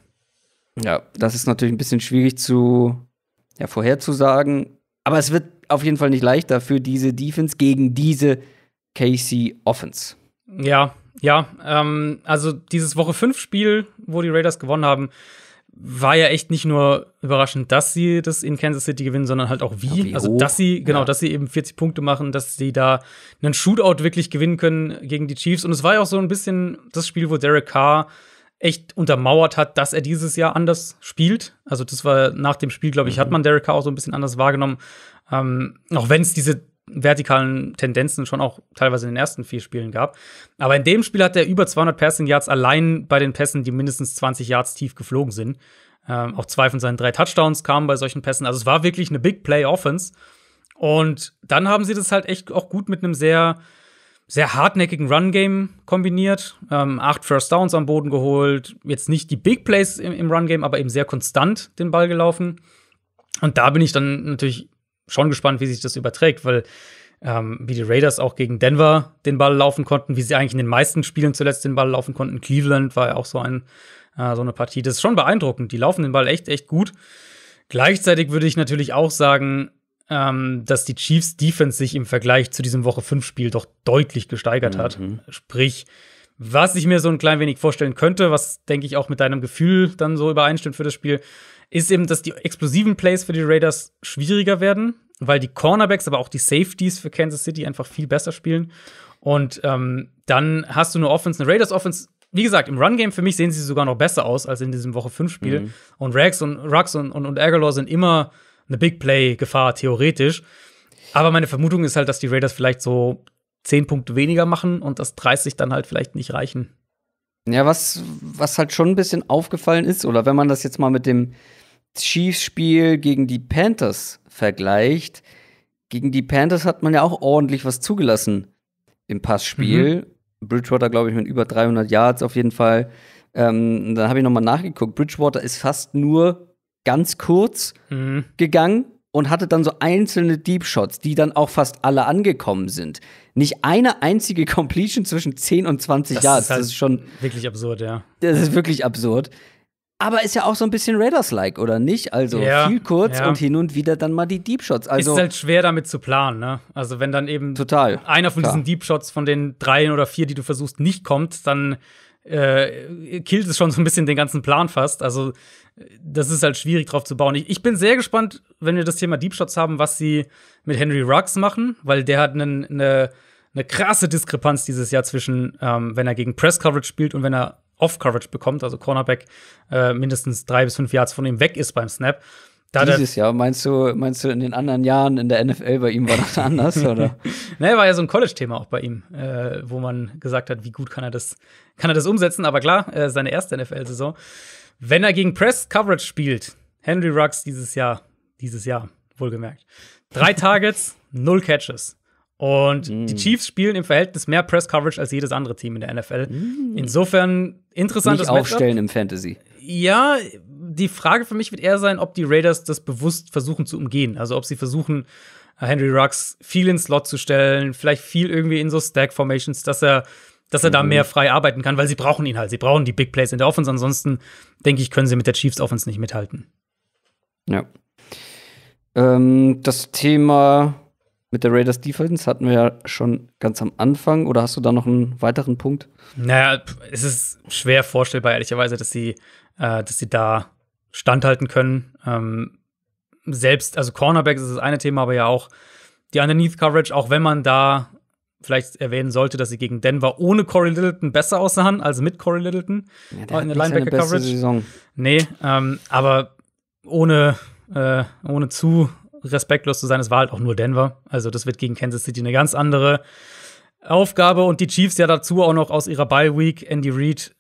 Ja, das ist natürlich ein bisschen schwierig zu ja, vorherzusagen. Aber es wird auf jeden Fall nicht leichter für diese Defense gegen diese Casey Offense. Ja, ja, ähm, also dieses Woche 5 Spiel, wo die Raiders gewonnen haben, war ja echt nicht nur überraschend, dass sie das in Kansas City gewinnen, sondern halt auch wie. also, dass sie, genau, ja. dass sie eben 40 Punkte machen, dass sie da einen Shootout wirklich gewinnen können gegen die Chiefs. Und es war ja auch so ein bisschen das Spiel, wo Derek Carr echt untermauert hat, dass er dieses Jahr anders spielt. Also, das war nach dem Spiel, glaube ich, mhm. hat man Derek Carr auch so ein bisschen anders wahrgenommen. Ähm, auch wenn es diese vertikalen Tendenzen schon auch teilweise in den ersten vier Spielen gab. Aber in dem Spiel hat er über 200 Passing Yards allein bei den Pässen, die mindestens 20 Yards tief geflogen sind. Ähm, auch zwei von seinen drei Touchdowns kamen bei solchen Pässen. Also es war wirklich eine Big Play Offense. Und dann haben sie das halt echt auch gut mit einem sehr, sehr hartnäckigen Run-Game kombiniert. Ähm, acht First Downs am Boden geholt. Jetzt nicht die Big Plays im, im Run-Game, aber eben sehr konstant den Ball gelaufen. Und da bin ich dann natürlich schon gespannt, wie sich das überträgt, weil ähm, wie die Raiders auch gegen Denver den Ball laufen konnten, wie sie eigentlich in den meisten Spielen zuletzt den Ball laufen konnten. Cleveland war ja auch so, ein, äh, so eine Partie. Das ist schon beeindruckend. Die laufen den Ball echt, echt gut. Gleichzeitig würde ich natürlich auch sagen, ähm, dass die Chiefs Defense sich im Vergleich zu diesem Woche 5 Spiel doch deutlich gesteigert mhm. hat. Sprich, was ich mir so ein klein wenig vorstellen könnte, was denke ich auch mit deinem Gefühl dann so übereinstimmt für das Spiel, ist eben, dass die explosiven Plays für die Raiders schwieriger werden, weil die Cornerbacks, aber auch die Safeties für Kansas City einfach viel besser spielen. Und ähm, dann hast du eine Offense, eine Raiders-Offense. Wie gesagt, im Run-Game für mich sehen sie sogar noch besser aus als in diesem Woche 5-Spiel. Mhm. Und Rags und Rux und, und, und Aguilar sind immer eine Big Play-Gefahr, theoretisch. Aber meine Vermutung ist halt, dass die Raiders vielleicht so 10 Punkte weniger machen und das 30 dann halt vielleicht nicht reichen. Ja, was, was halt schon ein bisschen aufgefallen ist, oder wenn man das jetzt mal mit dem Chiefs-Spiel gegen die Panthers vergleicht, gegen die Panthers hat man ja auch ordentlich was zugelassen im Passspiel. Mhm. Bridgewater, glaube ich, mit über 300 Yards auf jeden Fall. Ähm, dann habe ich nochmal nachgeguckt. Bridgewater ist fast nur ganz kurz mhm. gegangen und hatte dann so einzelne Deep Shots, die dann auch fast alle angekommen sind. Nicht eine einzige Completion zwischen 10 und 20 das Yards. Ist halt das ist schon wirklich absurd, ja. Das ist wirklich absurd aber ist ja auch so ein bisschen Raiders-like, oder nicht? Also ja, viel kurz ja. und hin und wieder dann mal die Deep Shots. Also, ist halt schwer damit zu planen, ne? Also wenn dann eben total, einer von klar. diesen Deep Shots von den drei oder vier, die du versuchst, nicht kommt, dann äh, killt es schon so ein bisschen den ganzen Plan fast. Also das ist halt schwierig drauf zu bauen. Ich, ich bin sehr gespannt, wenn wir das Thema Deep Shots haben, was sie mit Henry Ruggs machen, weil der hat eine ne, ne krasse Diskrepanz dieses Jahr zwischen, ähm, wenn er gegen Press Coverage spielt und wenn er Off-Coverage bekommt, also Cornerback äh, mindestens drei bis fünf Yards von ihm weg ist beim Snap. Da Dieses Jahr, meinst du, meinst du in den anderen Jahren in der NFL bei ihm war das anders, oder? ne, war ja so ein College-Thema auch bei ihm, äh, wo man gesagt hat, wie gut kann er das, kann er das umsetzen, aber klar, äh, seine erste NFL-Saison. Wenn er gegen Press-Coverage spielt, Henry Ruggs dieses Jahr, dieses Jahr, wohlgemerkt. Drei Targets, null Catches. Und mm. die Chiefs spielen im Verhältnis mehr Press Coverage als jedes andere Team in der NFL. Mm. Insofern interessantes Nicht aufstellen im Fantasy. Ja, die Frage für mich wird eher sein, ob die Raiders das bewusst versuchen zu umgehen. Also ob sie versuchen, äh, Henry Ruggs viel ins Slot zu stellen, vielleicht viel irgendwie in so Stack Formations, dass er dass er mhm. da mehr frei arbeiten kann, weil sie brauchen ihn halt. Sie brauchen die Big Plays in der Offense. Ansonsten, denke ich, können sie mit der Chiefs Offense nicht mithalten. Ja. Ähm, das Thema mit der Raiders Defense hatten wir ja schon ganz am Anfang. Oder hast du da noch einen weiteren Punkt? Naja, es ist schwer vorstellbar, ehrlicherweise, dass sie, äh, dass sie da standhalten können. Ähm, selbst, also Cornerbacks ist das eine Thema, aber ja auch die Underneath Coverage, auch wenn man da vielleicht erwähnen sollte, dass sie gegen Denver ohne Corey Littleton besser aussahen als mit Corey Littleton ja, in der Linebacker-Coverage. Nee, ähm, aber ohne, äh, ohne zu respektlos zu sein, es war halt auch nur Denver. Also das wird gegen Kansas City eine ganz andere Aufgabe und die Chiefs ja dazu auch noch aus ihrer Bye Week Andy Reid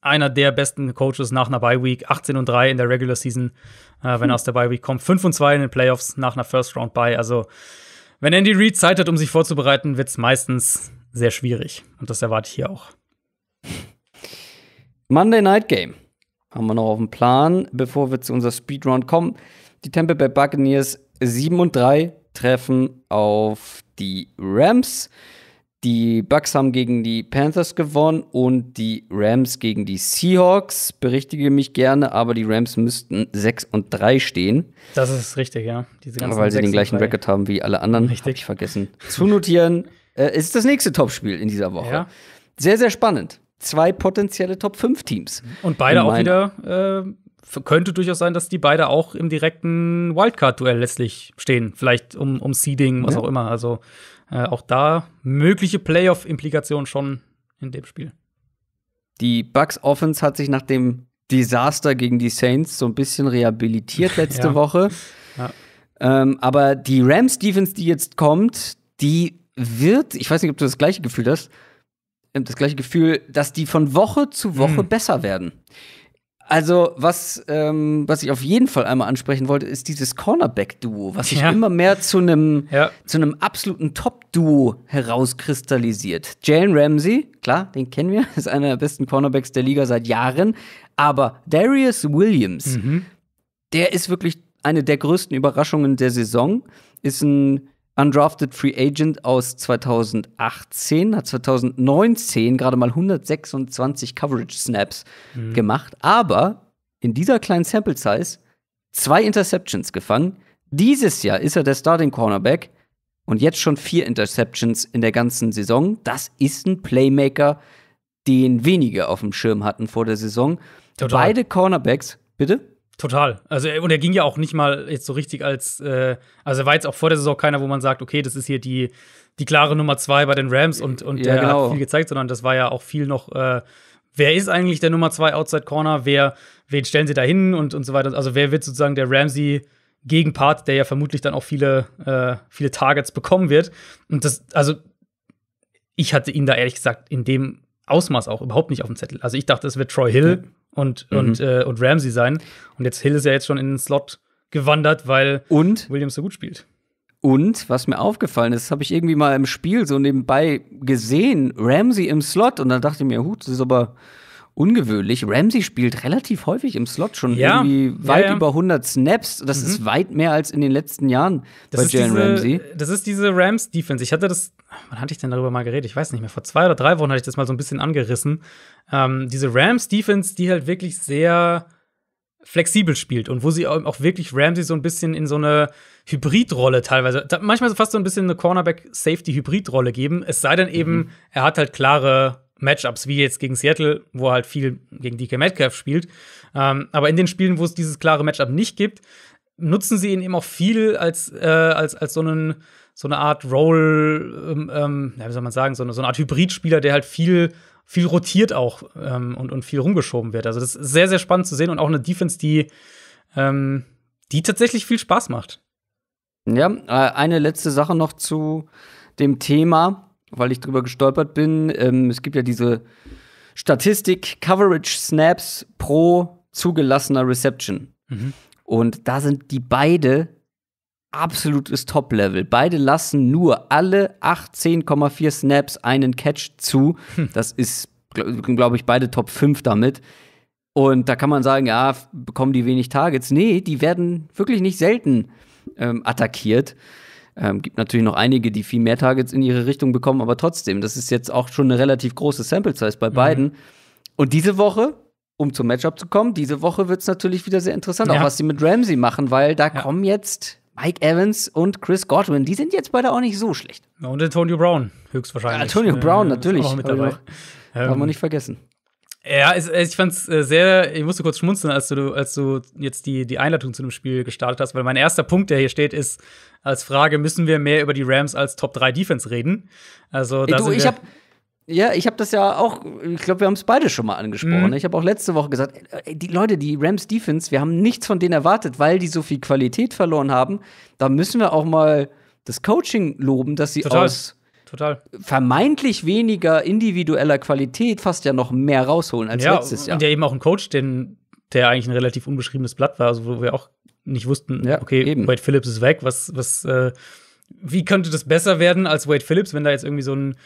einer der besten Coaches nach einer Bye Week, 18 und 3 in der Regular Season, äh, wenn er hm. aus der Bye Week kommt, 5 und 2 in den Playoffs nach einer First Round Bye. Also wenn Andy Reid Zeit hat, um sich vorzubereiten, wird es meistens sehr schwierig und das erwarte ich hier auch. Monday Night Game haben wir noch auf dem Plan, bevor wir zu unserer Speedround kommen. Die Tampa Bay Buccaneers 7 und 3 treffen auf die Rams. Die Bucks haben gegen die Panthers gewonnen und die Rams gegen die Seahawks. Berichtige mich gerne, aber die Rams müssten 6 und 3 stehen. Das ist richtig, ja. Diese ganzen Weil sie den gleichen Record haben wie alle anderen. Richtig. Hab ich vergessen. Zu notieren äh, ist das nächste Topspiel in dieser Woche. Ja. Sehr, sehr spannend. Zwei potenzielle Top-5-Teams. Und beide auch wieder äh, könnte durchaus sein, dass die beide auch im direkten Wildcard-Duell letztlich stehen. Vielleicht um, um Seeding, was ja. auch immer. Also äh, auch da mögliche Playoff-Implikationen schon in dem Spiel. Die Bucks Offense hat sich nach dem Desaster gegen die Saints so ein bisschen rehabilitiert letzte ja. Woche. Ja. Ähm, aber die Rams Defense, die jetzt kommt, die wird, ich weiß nicht, ob du das gleiche Gefühl hast, ähm, das gleiche Gefühl, dass die von Woche zu Woche mhm. besser werden. Also, was, ähm, was ich auf jeden Fall einmal ansprechen wollte, ist dieses Cornerback-Duo, was sich ja. immer mehr zu einem ja. zu einem absoluten Top-Duo herauskristallisiert. Jalen Ramsey, klar, den kennen wir, ist einer der besten Cornerbacks der Liga seit Jahren. Aber Darius Williams, mhm. der ist wirklich eine der größten Überraschungen der Saison, ist ein Undrafted Free Agent aus 2018, hat 2019 gerade mal 126 Coverage Snaps mhm. gemacht, aber in dieser kleinen Sample Size zwei Interceptions gefangen. Dieses Jahr ist er der Starting Cornerback und jetzt schon vier Interceptions in der ganzen Saison. Das ist ein Playmaker, den wenige auf dem Schirm hatten vor der Saison. Total. Beide Cornerbacks, bitte? Total. Also, und er ging ja auch nicht mal jetzt so richtig als, äh, also er war jetzt auch vor der Saison keiner, wo man sagt, okay, das ist hier die, die klare Nummer zwei bei den Rams und, und ja, der genau. hat viel gezeigt, sondern das war ja auch viel noch, äh, wer ist eigentlich der Nummer zwei Outside Corner, wer, wen stellen sie da hin und, und so weiter. Also wer wird sozusagen der Ramsey Gegenpart, der ja vermutlich dann auch viele, äh, viele Targets bekommen wird. Und das, also ich hatte ihn da ehrlich gesagt in dem Ausmaß auch überhaupt nicht auf dem Zettel. Also ich dachte, es wird Troy Hill. Mhm und, mhm. und, äh, und Ramsey sein. Und jetzt Hill ist ja jetzt schon in den Slot gewandert, weil und? Williams so gut spielt. Und was mir aufgefallen ist, habe ich irgendwie mal im Spiel so nebenbei gesehen, Ramsey im Slot. Und dann dachte ich mir, Hut, das ist aber ungewöhnlich. Ramsey spielt relativ häufig im Slot, schon ja, irgendwie weit ja, ja. über 100 Snaps. Das mhm. ist weit mehr als in den letzten Jahren das bei Jalen Ramsey. Das ist diese Rams-Defense. Ich hatte das, wann hatte ich denn darüber mal geredet? Ich weiß nicht mehr. Vor zwei oder drei Wochen hatte ich das mal so ein bisschen angerissen. Ähm, diese Rams-Defense, die halt wirklich sehr flexibel spielt und wo sie auch wirklich Ramsey so ein bisschen in so eine Hybridrolle teilweise, manchmal fast so ein bisschen eine Cornerback-Safety-Hybridrolle geben. Es sei denn eben, mhm. er hat halt klare Matchups, wie jetzt gegen Seattle, wo halt viel gegen DK Metcalf spielt. Ähm, aber in den Spielen, wo es dieses klare Matchup nicht gibt, nutzen sie ihn eben auch viel als, äh, als, als so, einen, so eine Art Roll, ähm, ähm, ja, wie soll man sagen, so eine, so eine Art Hybridspieler, der halt viel, viel rotiert auch ähm, und, und viel rumgeschoben wird. Also, das ist sehr, sehr spannend zu sehen und auch eine Defense, die, ähm, die tatsächlich viel Spaß macht. Ja, äh, eine letzte Sache noch zu dem Thema weil ich drüber gestolpert bin. Ähm, es gibt ja diese Statistik Coverage Snaps pro zugelassener Reception. Mhm. Und da sind die beide absolutes Top-Level. Beide lassen nur alle 18,4 Snaps einen Catch zu. Hm. Das ist, glaube glaub ich, beide Top 5 damit. Und da kann man sagen, ja, bekommen die wenig Targets. Nee, die werden wirklich nicht selten ähm, attackiert. Ähm, gibt natürlich noch einige, die viel mehr Targets in ihre Richtung bekommen, aber trotzdem, das ist jetzt auch schon eine relativ große Sample-Size bei mhm. beiden. Mhm. Und diese Woche, um zum Matchup zu kommen, diese Woche wird es natürlich wieder sehr interessant, ja. auch was sie mit Ramsey machen, weil da ja. kommen jetzt Mike Evans und Chris Godwin. Die sind jetzt beide auch nicht so schlecht. Und Antonio Brown, höchstwahrscheinlich. Ja, Antonio Brown, natürlich. Äh, auch mit dabei. Haben wir, wir nicht vergessen. Ja, ich fand's äh, sehr, ich musste kurz schmunzeln, als du, als du jetzt die, die Einleitung zu dem Spiel gestartet hast, weil mein erster Punkt, der hier steht, ist als Frage, müssen wir mehr über die Rams als Top 3 Defense reden? Also, da Ey, du, ich hab, ja, ich habe das ja auch, ich glaube, wir haben es beide schon mal angesprochen. Mhm. Ich habe auch letzte Woche gesagt, äh, die Leute, die Rams Defense, wir haben nichts von denen erwartet, weil die so viel Qualität verloren haben. Da müssen wir auch mal das Coaching loben, dass sie Total. aus total. vermeintlich weniger individueller Qualität fast ja noch mehr rausholen als ja, letztes Jahr. Und ja eben auch ein Coach, den, der eigentlich ein relativ unbeschriebenes Blatt war, also wo wir auch nicht wussten, ja, okay, eben. Wade Phillips ist weg, was, was, äh, wie könnte das besser werden als Wade Phillips, wenn da jetzt irgendwie so ein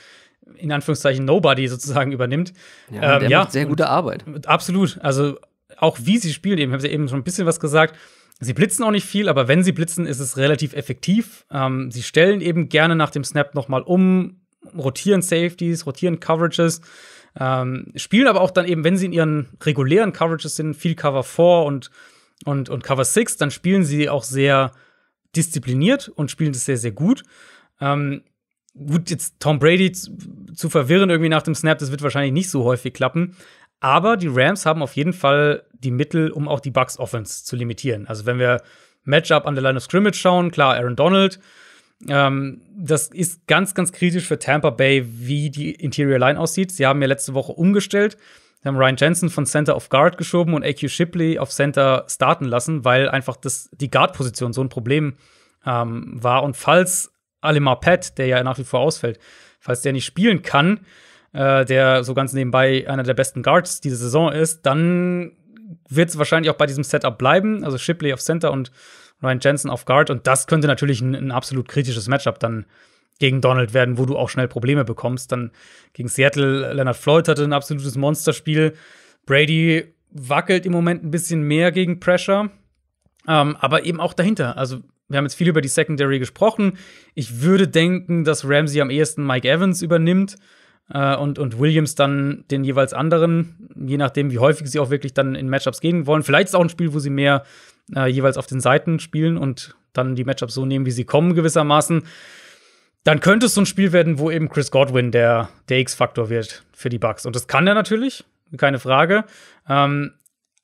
in Anführungszeichen Nobody sozusagen übernimmt. Ja, ähm, der ja, macht sehr gute Arbeit. Absolut. Also auch wie sie spielen, eben, ich habe ja eben schon ein bisschen was gesagt, Sie blitzen auch nicht viel, aber wenn sie blitzen, ist es relativ effektiv. Ähm, sie stellen eben gerne nach dem Snap nochmal um, rotieren Safeties, rotieren Coverages, ähm, spielen aber auch dann eben, wenn sie in ihren regulären Coverages sind, viel Cover 4 und, und, und Cover 6, dann spielen sie auch sehr diszipliniert und spielen das sehr, sehr gut. Ähm, gut, jetzt Tom Brady zu, zu verwirren irgendwie nach dem Snap, das wird wahrscheinlich nicht so häufig klappen. Aber die Rams haben auf jeden Fall die Mittel, um auch die Bucks Offense zu limitieren. Also wenn wir Matchup an der Line of Scrimmage schauen, klar, Aaron Donald. Ähm, das ist ganz, ganz kritisch für Tampa Bay, wie die Interior Line aussieht. Sie haben ja letzte Woche umgestellt. Sie haben Ryan Jensen von Center auf Guard geschoben und AQ Shipley auf Center starten lassen, weil einfach das, die Guard-Position so ein Problem ähm, war. Und falls Alimar Pett, der ja nach wie vor ausfällt, falls der nicht spielen kann, äh, der so ganz nebenbei einer der besten Guards diese Saison ist, dann wird es wahrscheinlich auch bei diesem Setup bleiben. Also Shipley auf Center und Ryan Jensen auf Guard. Und das könnte natürlich ein, ein absolut kritisches Matchup dann gegen Donald werden, wo du auch schnell Probleme bekommst. Dann gegen Seattle, Leonard Floyd hatte ein absolutes Monsterspiel. Brady wackelt im Moment ein bisschen mehr gegen Pressure, ähm, aber eben auch dahinter. Also wir haben jetzt viel über die Secondary gesprochen. Ich würde denken, dass Ramsey am ehesten Mike Evans übernimmt äh, und, und Williams dann den jeweils anderen, je nachdem, wie häufig sie auch wirklich dann in Matchups gehen wollen. Vielleicht ist auch ein Spiel, wo sie mehr äh, jeweils auf den Seiten spielen und dann die Matchups so nehmen, wie sie kommen, gewissermaßen. Dann könnte es so ein Spiel werden, wo eben Chris Godwin der, der X-Faktor wird für die Bucks. Und das kann er natürlich, keine Frage. Ähm,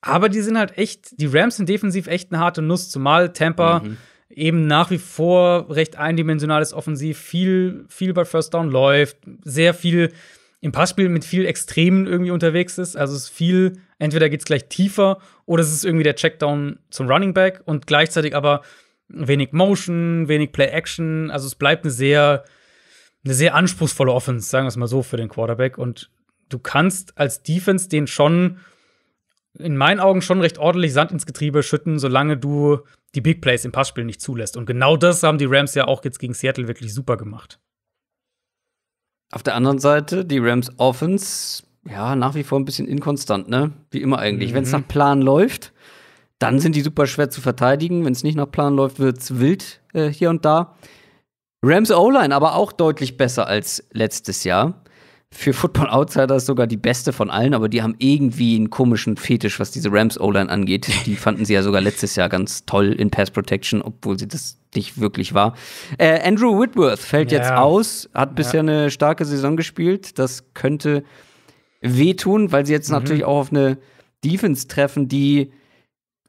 aber die sind halt echt, die Rams sind defensiv echt eine harte Nuss, zumal Tampa. Mhm eben nach wie vor recht eindimensionales Offensiv, viel, viel bei First Down läuft, sehr viel im Passspiel mit viel Extremen irgendwie unterwegs ist. Also es ist viel, entweder geht es gleich tiefer oder es ist irgendwie der Checkdown zum Running Back und gleichzeitig aber wenig Motion, wenig Play-Action. Also es bleibt eine sehr, eine sehr anspruchsvolle Offense, sagen wir es mal so, für den Quarterback. Und du kannst als Defense den schon in meinen Augen schon recht ordentlich Sand ins Getriebe schütten, solange du die Big Plays im Passspiel nicht zulässt. Und genau das haben die Rams ja auch jetzt gegen Seattle wirklich super gemacht. Auf der anderen Seite, die Rams Offense, ja, nach wie vor ein bisschen inkonstant, ne? Wie immer eigentlich. Mhm. Wenn es nach Plan läuft, dann sind die super schwer zu verteidigen. Wenn es nicht nach Plan läuft, wird es wild äh, hier und da. Rams O-Line aber auch deutlich besser als letztes Jahr für Football Outsiders sogar die beste von allen, aber die haben irgendwie einen komischen Fetisch, was diese Rams O-Line angeht. Die fanden sie ja sogar letztes Jahr ganz toll in Pass Protection, obwohl sie das nicht wirklich war. Äh, Andrew Whitworth fällt ja. jetzt aus, hat bisher eine starke Saison gespielt. Das könnte wehtun, weil sie jetzt mhm. natürlich auch auf eine Defense treffen, die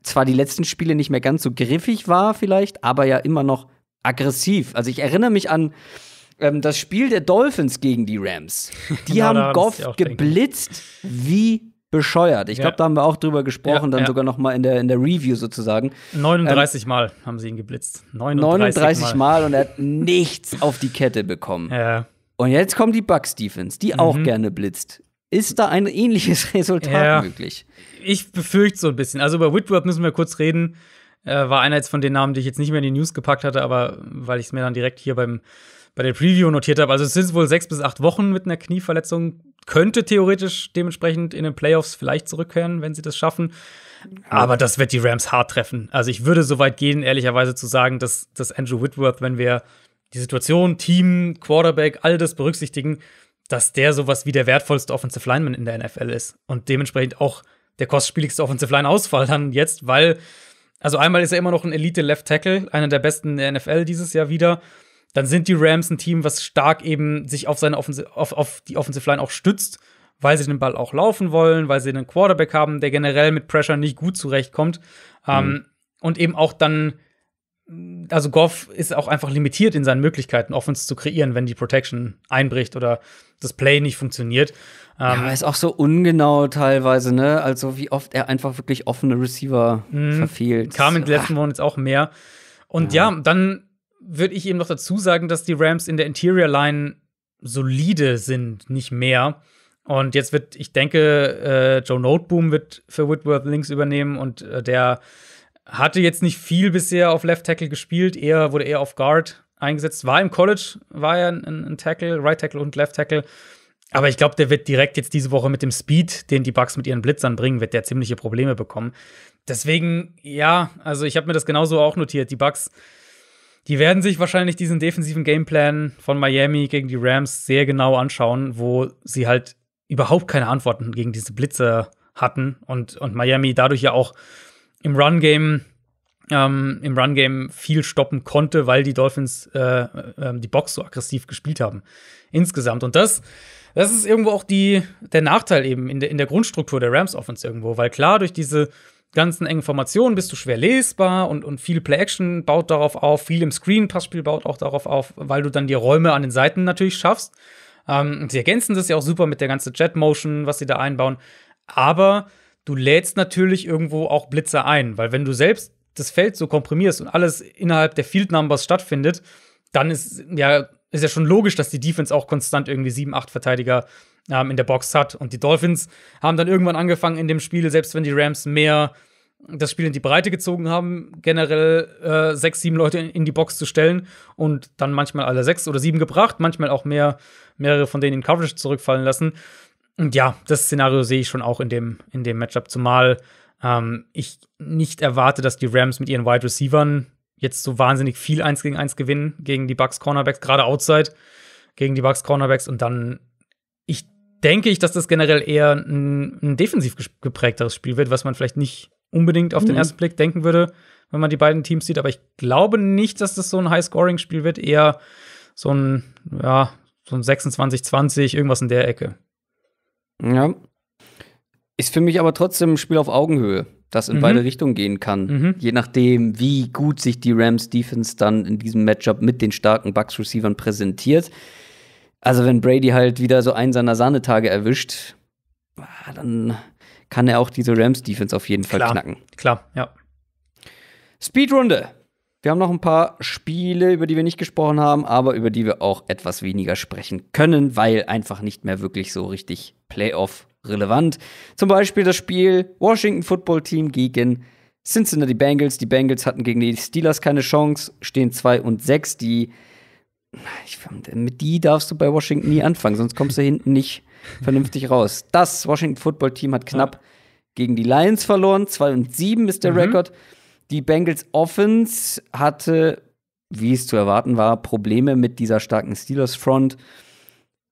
zwar die letzten Spiele nicht mehr ganz so griffig war, vielleicht, aber ja immer noch aggressiv. Also ich erinnere mich an ähm, das Spiel der Dolphins gegen die Rams. Die genau, haben Goff geblitzt denken. wie bescheuert. Ich glaube, ja. da haben wir auch drüber gesprochen, ja, dann ja. sogar noch mal in der, in der Review sozusagen. 39 ähm, Mal haben sie ihn geblitzt. 39, 39 Mal. Mal. und er hat nichts auf die Kette bekommen. Und jetzt kommen die Bucks Defense, die mhm. auch gerne blitzt. Ist da ein ähnliches Resultat möglich? Ich befürchte so ein bisschen. Also über Whitworth müssen wir kurz reden. Äh, war einer jetzt von den Namen, die ich jetzt nicht mehr in die News gepackt hatte, aber weil ich es mir dann direkt hier beim bei der Preview notiert habe. Also es sind wohl sechs bis acht Wochen mit einer Knieverletzung. Könnte theoretisch dementsprechend in den Playoffs vielleicht zurückkehren, wenn sie das schaffen. Aber das wird die Rams hart treffen. Also ich würde so weit gehen, ehrlicherweise zu sagen, dass, dass Andrew Whitworth, wenn wir die Situation, Team, Quarterback, all das berücksichtigen, dass der sowas wie der wertvollste Offensive Lineman in der NFL ist und dementsprechend auch der kostspieligste Offensive Line Ausfall dann jetzt, weil also einmal ist er immer noch ein Elite Left Tackle, einer der besten in der NFL dieses Jahr wieder dann sind die Rams ein Team, was stark eben sich auf, seine Offensi auf, auf die Offensive Line auch stützt, weil sie den Ball auch laufen wollen, weil sie einen Quarterback haben, der generell mit Pressure nicht gut zurechtkommt. Ähm, mhm. Ähm, und eben auch dann, also Goff ist auch einfach limitiert in seinen Möglichkeiten, Offense zu kreieren, wenn die Protection einbricht oder das Play nicht funktioniert. Ähm, ja, ist auch so ungenau teilweise, ne? Also wie oft er einfach wirklich offene Receiver mhm. verfehlt. Kam in den letzten Wochen jetzt auch mehr. Und ja, ja dann würde ich eben noch dazu sagen, dass die Rams in der Interior Line solide sind, nicht mehr. Und jetzt wird, ich denke, äh, Joe Noteboom wird für Whitworth links übernehmen und äh, der hatte jetzt nicht viel bisher auf Left Tackle gespielt, eher wurde eher auf Guard eingesetzt. War im College, war er ein, ein Tackle, Right Tackle und Left Tackle. Aber ich glaube, der wird direkt jetzt diese Woche mit dem Speed, den die Bugs mit ihren Blitzern bringen, wird der ziemliche Probleme bekommen. Deswegen, ja, also ich habe mir das genauso auch notiert. Die Bugs die werden sich wahrscheinlich diesen defensiven Gameplan von Miami gegen die Rams sehr genau anschauen, wo sie halt überhaupt keine Antworten gegen diese Blitze hatten und, und Miami dadurch ja auch im Run-Game ähm, im Run-Game viel stoppen konnte, weil die Dolphins äh, äh, die Box so aggressiv gespielt haben. Insgesamt. Und das, das ist irgendwo auch die, der Nachteil eben in der, in der Grundstruktur der Rams-Offense irgendwo, weil klar, durch diese ganzen Formationen bist du schwer lesbar und, und viel Play-Action baut darauf auf, viel im Screen-Passspiel baut auch darauf auf, weil du dann die Räume an den Seiten natürlich schaffst. Ähm, sie ergänzen das ja auch super mit der ganzen Jet-Motion, was sie da einbauen. Aber du lädst natürlich irgendwo auch Blitzer ein, weil wenn du selbst das Feld so komprimierst und alles innerhalb der Field Numbers stattfindet, dann ist ja, ist ja schon logisch, dass die Defense auch konstant irgendwie sieben, acht Verteidiger ähm, in der Box hat. Und die Dolphins haben dann irgendwann angefangen in dem Spiel, selbst wenn die Rams mehr das Spiel in die Breite gezogen haben, generell äh, sechs, sieben Leute in, in, die Box zu stellen und dann manchmal alle sechs oder sieben gebracht, manchmal auch mehr, mehrere von denen in Coverage zurückfallen lassen. Und ja, das Szenario sehe ich schon auch in dem, in dem Matchup, zumal ähm, ich nicht erwarte, dass die Rams mit ihren Wide Receivern jetzt so wahnsinnig viel eins gegen eins gewinnen gegen die Bucks Cornerbacks, gerade outside gegen die Bucks Cornerbacks und dann ich denke ich, dass das generell eher ein, ein defensiv geprägteres Spiel wird, was man vielleicht nicht unbedingt auf mhm. den ersten Blick denken würde, wenn man die beiden Teams sieht. Aber ich glaube nicht, dass das so ein High-Scoring-Spiel wird, eher so ein, ja, so ein 26-20, irgendwas in der Ecke. Ja. Ist für mich aber trotzdem ein Spiel auf Augenhöhe, das in mhm. beide Richtungen gehen kann. Mhm. Je nachdem, wie gut sich die Rams Defense dann in diesem Matchup mit den starken Bucks-Receivern präsentiert. Also, wenn Brady halt wieder so einen seiner Sahnetage erwischt, ah, dann kann er auch diese Rams-Defense auf jeden Fall klar, knacken. Klar, ja. Speedrunde. Wir haben noch ein paar Spiele, über die wir nicht gesprochen haben, aber über die wir auch etwas weniger sprechen können, weil einfach nicht mehr wirklich so richtig Playoff relevant. Zum Beispiel das Spiel Washington Football Team gegen Cincinnati Bengals. Die Bengals hatten gegen die Steelers keine Chance, stehen 2 und 6. Die ich, mit die darfst du bei Washington nie anfangen, sonst kommst du hinten nicht vernünftig raus. Das Washington Football Team hat knapp ja. gegen die Lions verloren. 2 und 7 ist der mhm. Rekord. Die Bengals Offense hatte, wie es zu erwarten war, Probleme mit dieser starken Steelers Front.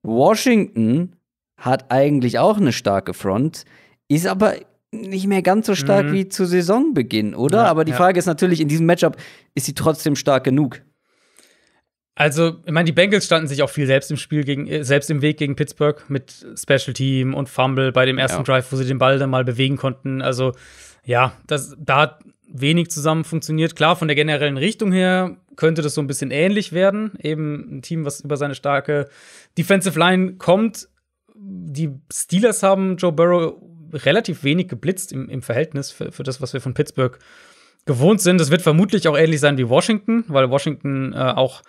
Washington hat eigentlich auch eine starke Front, ist aber nicht mehr ganz so stark mhm. wie zu Saisonbeginn, oder? Ja, aber die ja. Frage ist natürlich in diesem Matchup, ist sie trotzdem stark genug? Also, ich meine, die Bengals standen sich auch viel selbst im Spiel gegen, äh, selbst im Weg gegen Pittsburgh mit Special Team und Fumble bei dem ersten ja. Drive, wo sie den Ball dann mal bewegen konnten. Also, ja, das, da hat wenig zusammen funktioniert. Klar, von der generellen Richtung her könnte das so ein bisschen ähnlich werden. Eben ein Team, was über seine starke Defensive Line kommt. Die Steelers haben Joe Burrow relativ wenig geblitzt im, im Verhältnis für, für das, was wir von Pittsburgh gewohnt sind. Es wird vermutlich auch ähnlich sein wie Washington, weil Washington äh, auch,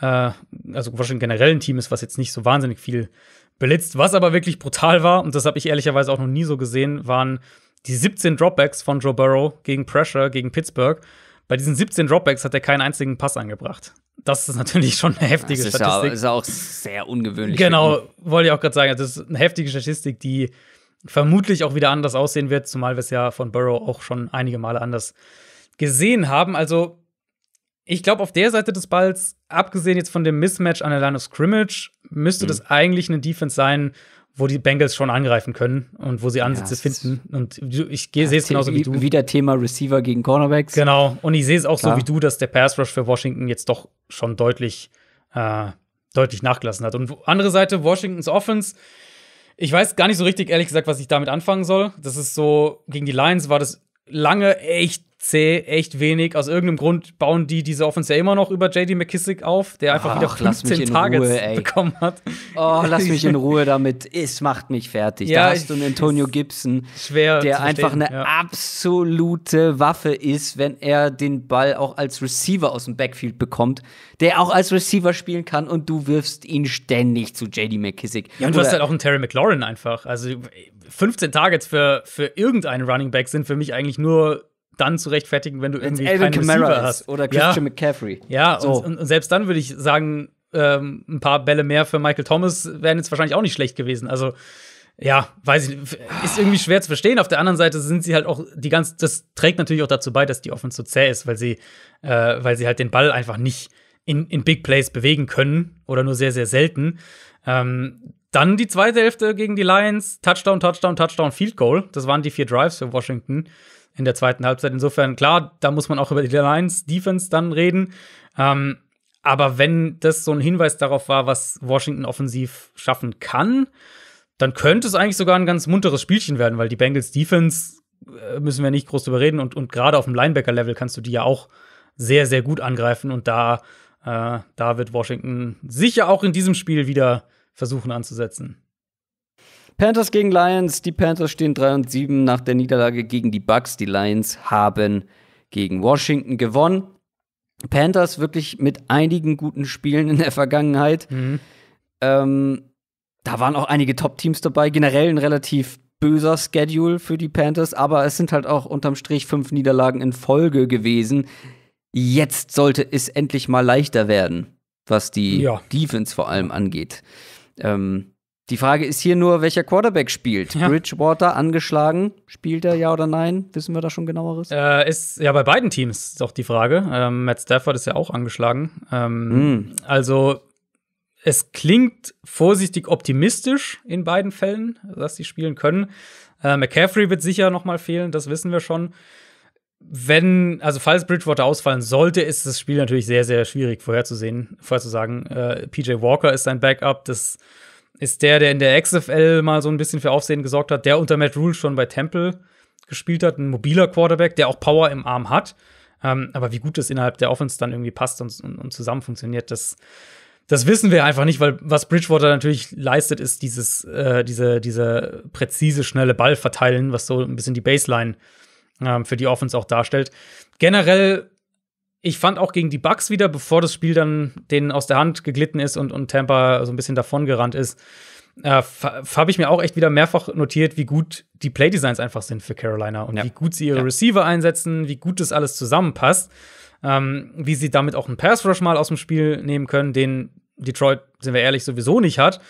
äh, also Washington generell ein Team ist, was jetzt nicht so wahnsinnig viel blitzt. Was aber wirklich brutal war, und das habe ich ehrlicherweise auch noch nie so gesehen, waren die 17 Dropbacks von Joe Burrow gegen Pressure, gegen Pittsburgh. Bei diesen 17 Dropbacks hat er keinen einzigen Pass angebracht. Das ist natürlich schon eine heftige das ist Statistik. Ja, ist auch sehr ungewöhnlich. Genau, wollte ich auch gerade sagen. Das also ist eine heftige Statistik, die vermutlich auch wieder anders aussehen wird, zumal wir es ja von Burrow auch schon einige Male anders gesehen haben. Also, ich glaube, auf der Seite des Balls, abgesehen jetzt von dem Mismatch an der Line of Scrimmage, müsste mhm. das eigentlich eine Defense sein, wo die Bengals schon angreifen können und wo sie Ansätze ja, finden. Und ich sehe es genauso wie du. Wieder Thema Receiver gegen Cornerbacks. Genau. Und ich sehe es auch Klar. so wie du, dass der Pass Rush für Washington jetzt doch schon deutlich, äh, deutlich nachgelassen hat. Und andere Seite, Washingtons Offense. Ich weiß gar nicht so richtig, ehrlich gesagt, was ich damit anfangen soll. Das ist so, gegen die Lions war das lange echt C, echt wenig. Aus irgendeinem Grund bauen die diese Offense ja immer noch über JD McKissick auf, der einfach ah, Ach, wieder 15 Targets Ruhe, bekommen hat. Oh, lass mich in Ruhe damit. Es macht mich fertig. Ja, da hast du einen Antonio Gibson, der einfach eine ja. absolute Waffe ist, wenn er den Ball auch als Receiver aus dem Backfield bekommt, der auch als Receiver spielen kann und du wirfst ihn ständig zu JD McKissick. Ja, und du hast halt auch einen Terry McLaurin einfach. Also 15 Targets für, für irgendeinen Running Back sind für mich eigentlich nur dann zu rechtfertigen, wenn du irgendwie Alvin keinen Kamara hast. Oder Christian ja. McCaffrey. Ja, so. und, und selbst dann würde ich sagen, ähm, ein paar Bälle mehr für Michael Thomas wären jetzt wahrscheinlich auch nicht schlecht gewesen. Also ja, weiß ich, ist irgendwie schwer zu verstehen. Auf der anderen Seite sind sie halt auch die ganz, das trägt natürlich auch dazu bei, dass die Offense so zäh ist, weil sie, äh, weil sie halt den Ball einfach nicht in, in Big Plays bewegen können oder nur sehr, sehr selten. Ähm, dann die zweite Hälfte gegen die Lions, Touchdown, Touchdown, Touchdown, Field Goal. Das waren die vier Drives für Washington in der zweiten Halbzeit. Insofern, klar, da muss man auch über die Lions Defense dann reden. Ähm, aber wenn das so ein Hinweis darauf war, was Washington offensiv schaffen kann, dann könnte es eigentlich sogar ein ganz munteres Spielchen werden, weil die Bengals Defense äh, müssen wir nicht groß drüber reden und, und gerade auf dem Linebacker-Level kannst du die ja auch sehr, sehr gut angreifen und da, äh, da wird Washington sicher auch in diesem Spiel wieder versuchen anzusetzen. Panthers gegen Lions. Die Panthers stehen 3 und 7 nach der Niederlage gegen die Bucks. Die Lions haben gegen Washington gewonnen. Panthers wirklich mit einigen guten Spielen in der Vergangenheit. Mhm. Ähm, da waren auch einige Top-Teams dabei. Generell ein relativ böser Schedule für die Panthers, aber es sind halt auch unterm Strich fünf Niederlagen in Folge gewesen. Jetzt sollte es endlich mal leichter werden, was die ja. Defense vor allem angeht. Ähm, die Frage ist hier nur, welcher Quarterback spielt. Ja. Bridgewater angeschlagen, spielt er ja oder nein? Wissen wir da schon genaueres? Äh, ist ja bei beiden Teams ist doch die Frage. Ähm, Matt Stafford ist ja auch angeschlagen. Ähm, mm. Also es klingt vorsichtig optimistisch in beiden Fällen, dass sie spielen können. Äh, McCaffrey wird sicher noch mal fehlen, das wissen wir schon. Wenn, also falls Bridgewater ausfallen sollte, ist das Spiel natürlich sehr, sehr schwierig vorherzusehen, vorherzusagen. Äh, PJ Walker ist ein Backup, das ist der, der in der XFL mal so ein bisschen für Aufsehen gesorgt hat, der unter Matt Rule schon bei Temple gespielt hat, ein mobiler Quarterback, der auch Power im Arm hat. Ähm, aber wie gut das innerhalb der Offense dann irgendwie passt und, und, und, zusammen funktioniert, das, das wissen wir einfach nicht, weil was Bridgewater natürlich leistet, ist dieses, äh, diese, diese präzise, schnelle Ball verteilen, was so ein bisschen die Baseline äh, für die Offense auch darstellt. Generell ich fand auch gegen die Bucks wieder, bevor das Spiel dann denen aus der Hand geglitten ist und, und Tampa so ein bisschen davon gerannt ist, äh, habe ich mir auch echt wieder mehrfach notiert, wie gut die Playdesigns einfach sind für Carolina und ja. wie gut sie ihre ja. Receiver einsetzen, wie gut das alles zusammenpasst, ähm, wie sie damit auch einen Pass Rush mal aus dem Spiel nehmen können, den Detroit, sind wir ehrlich, sowieso nicht hat.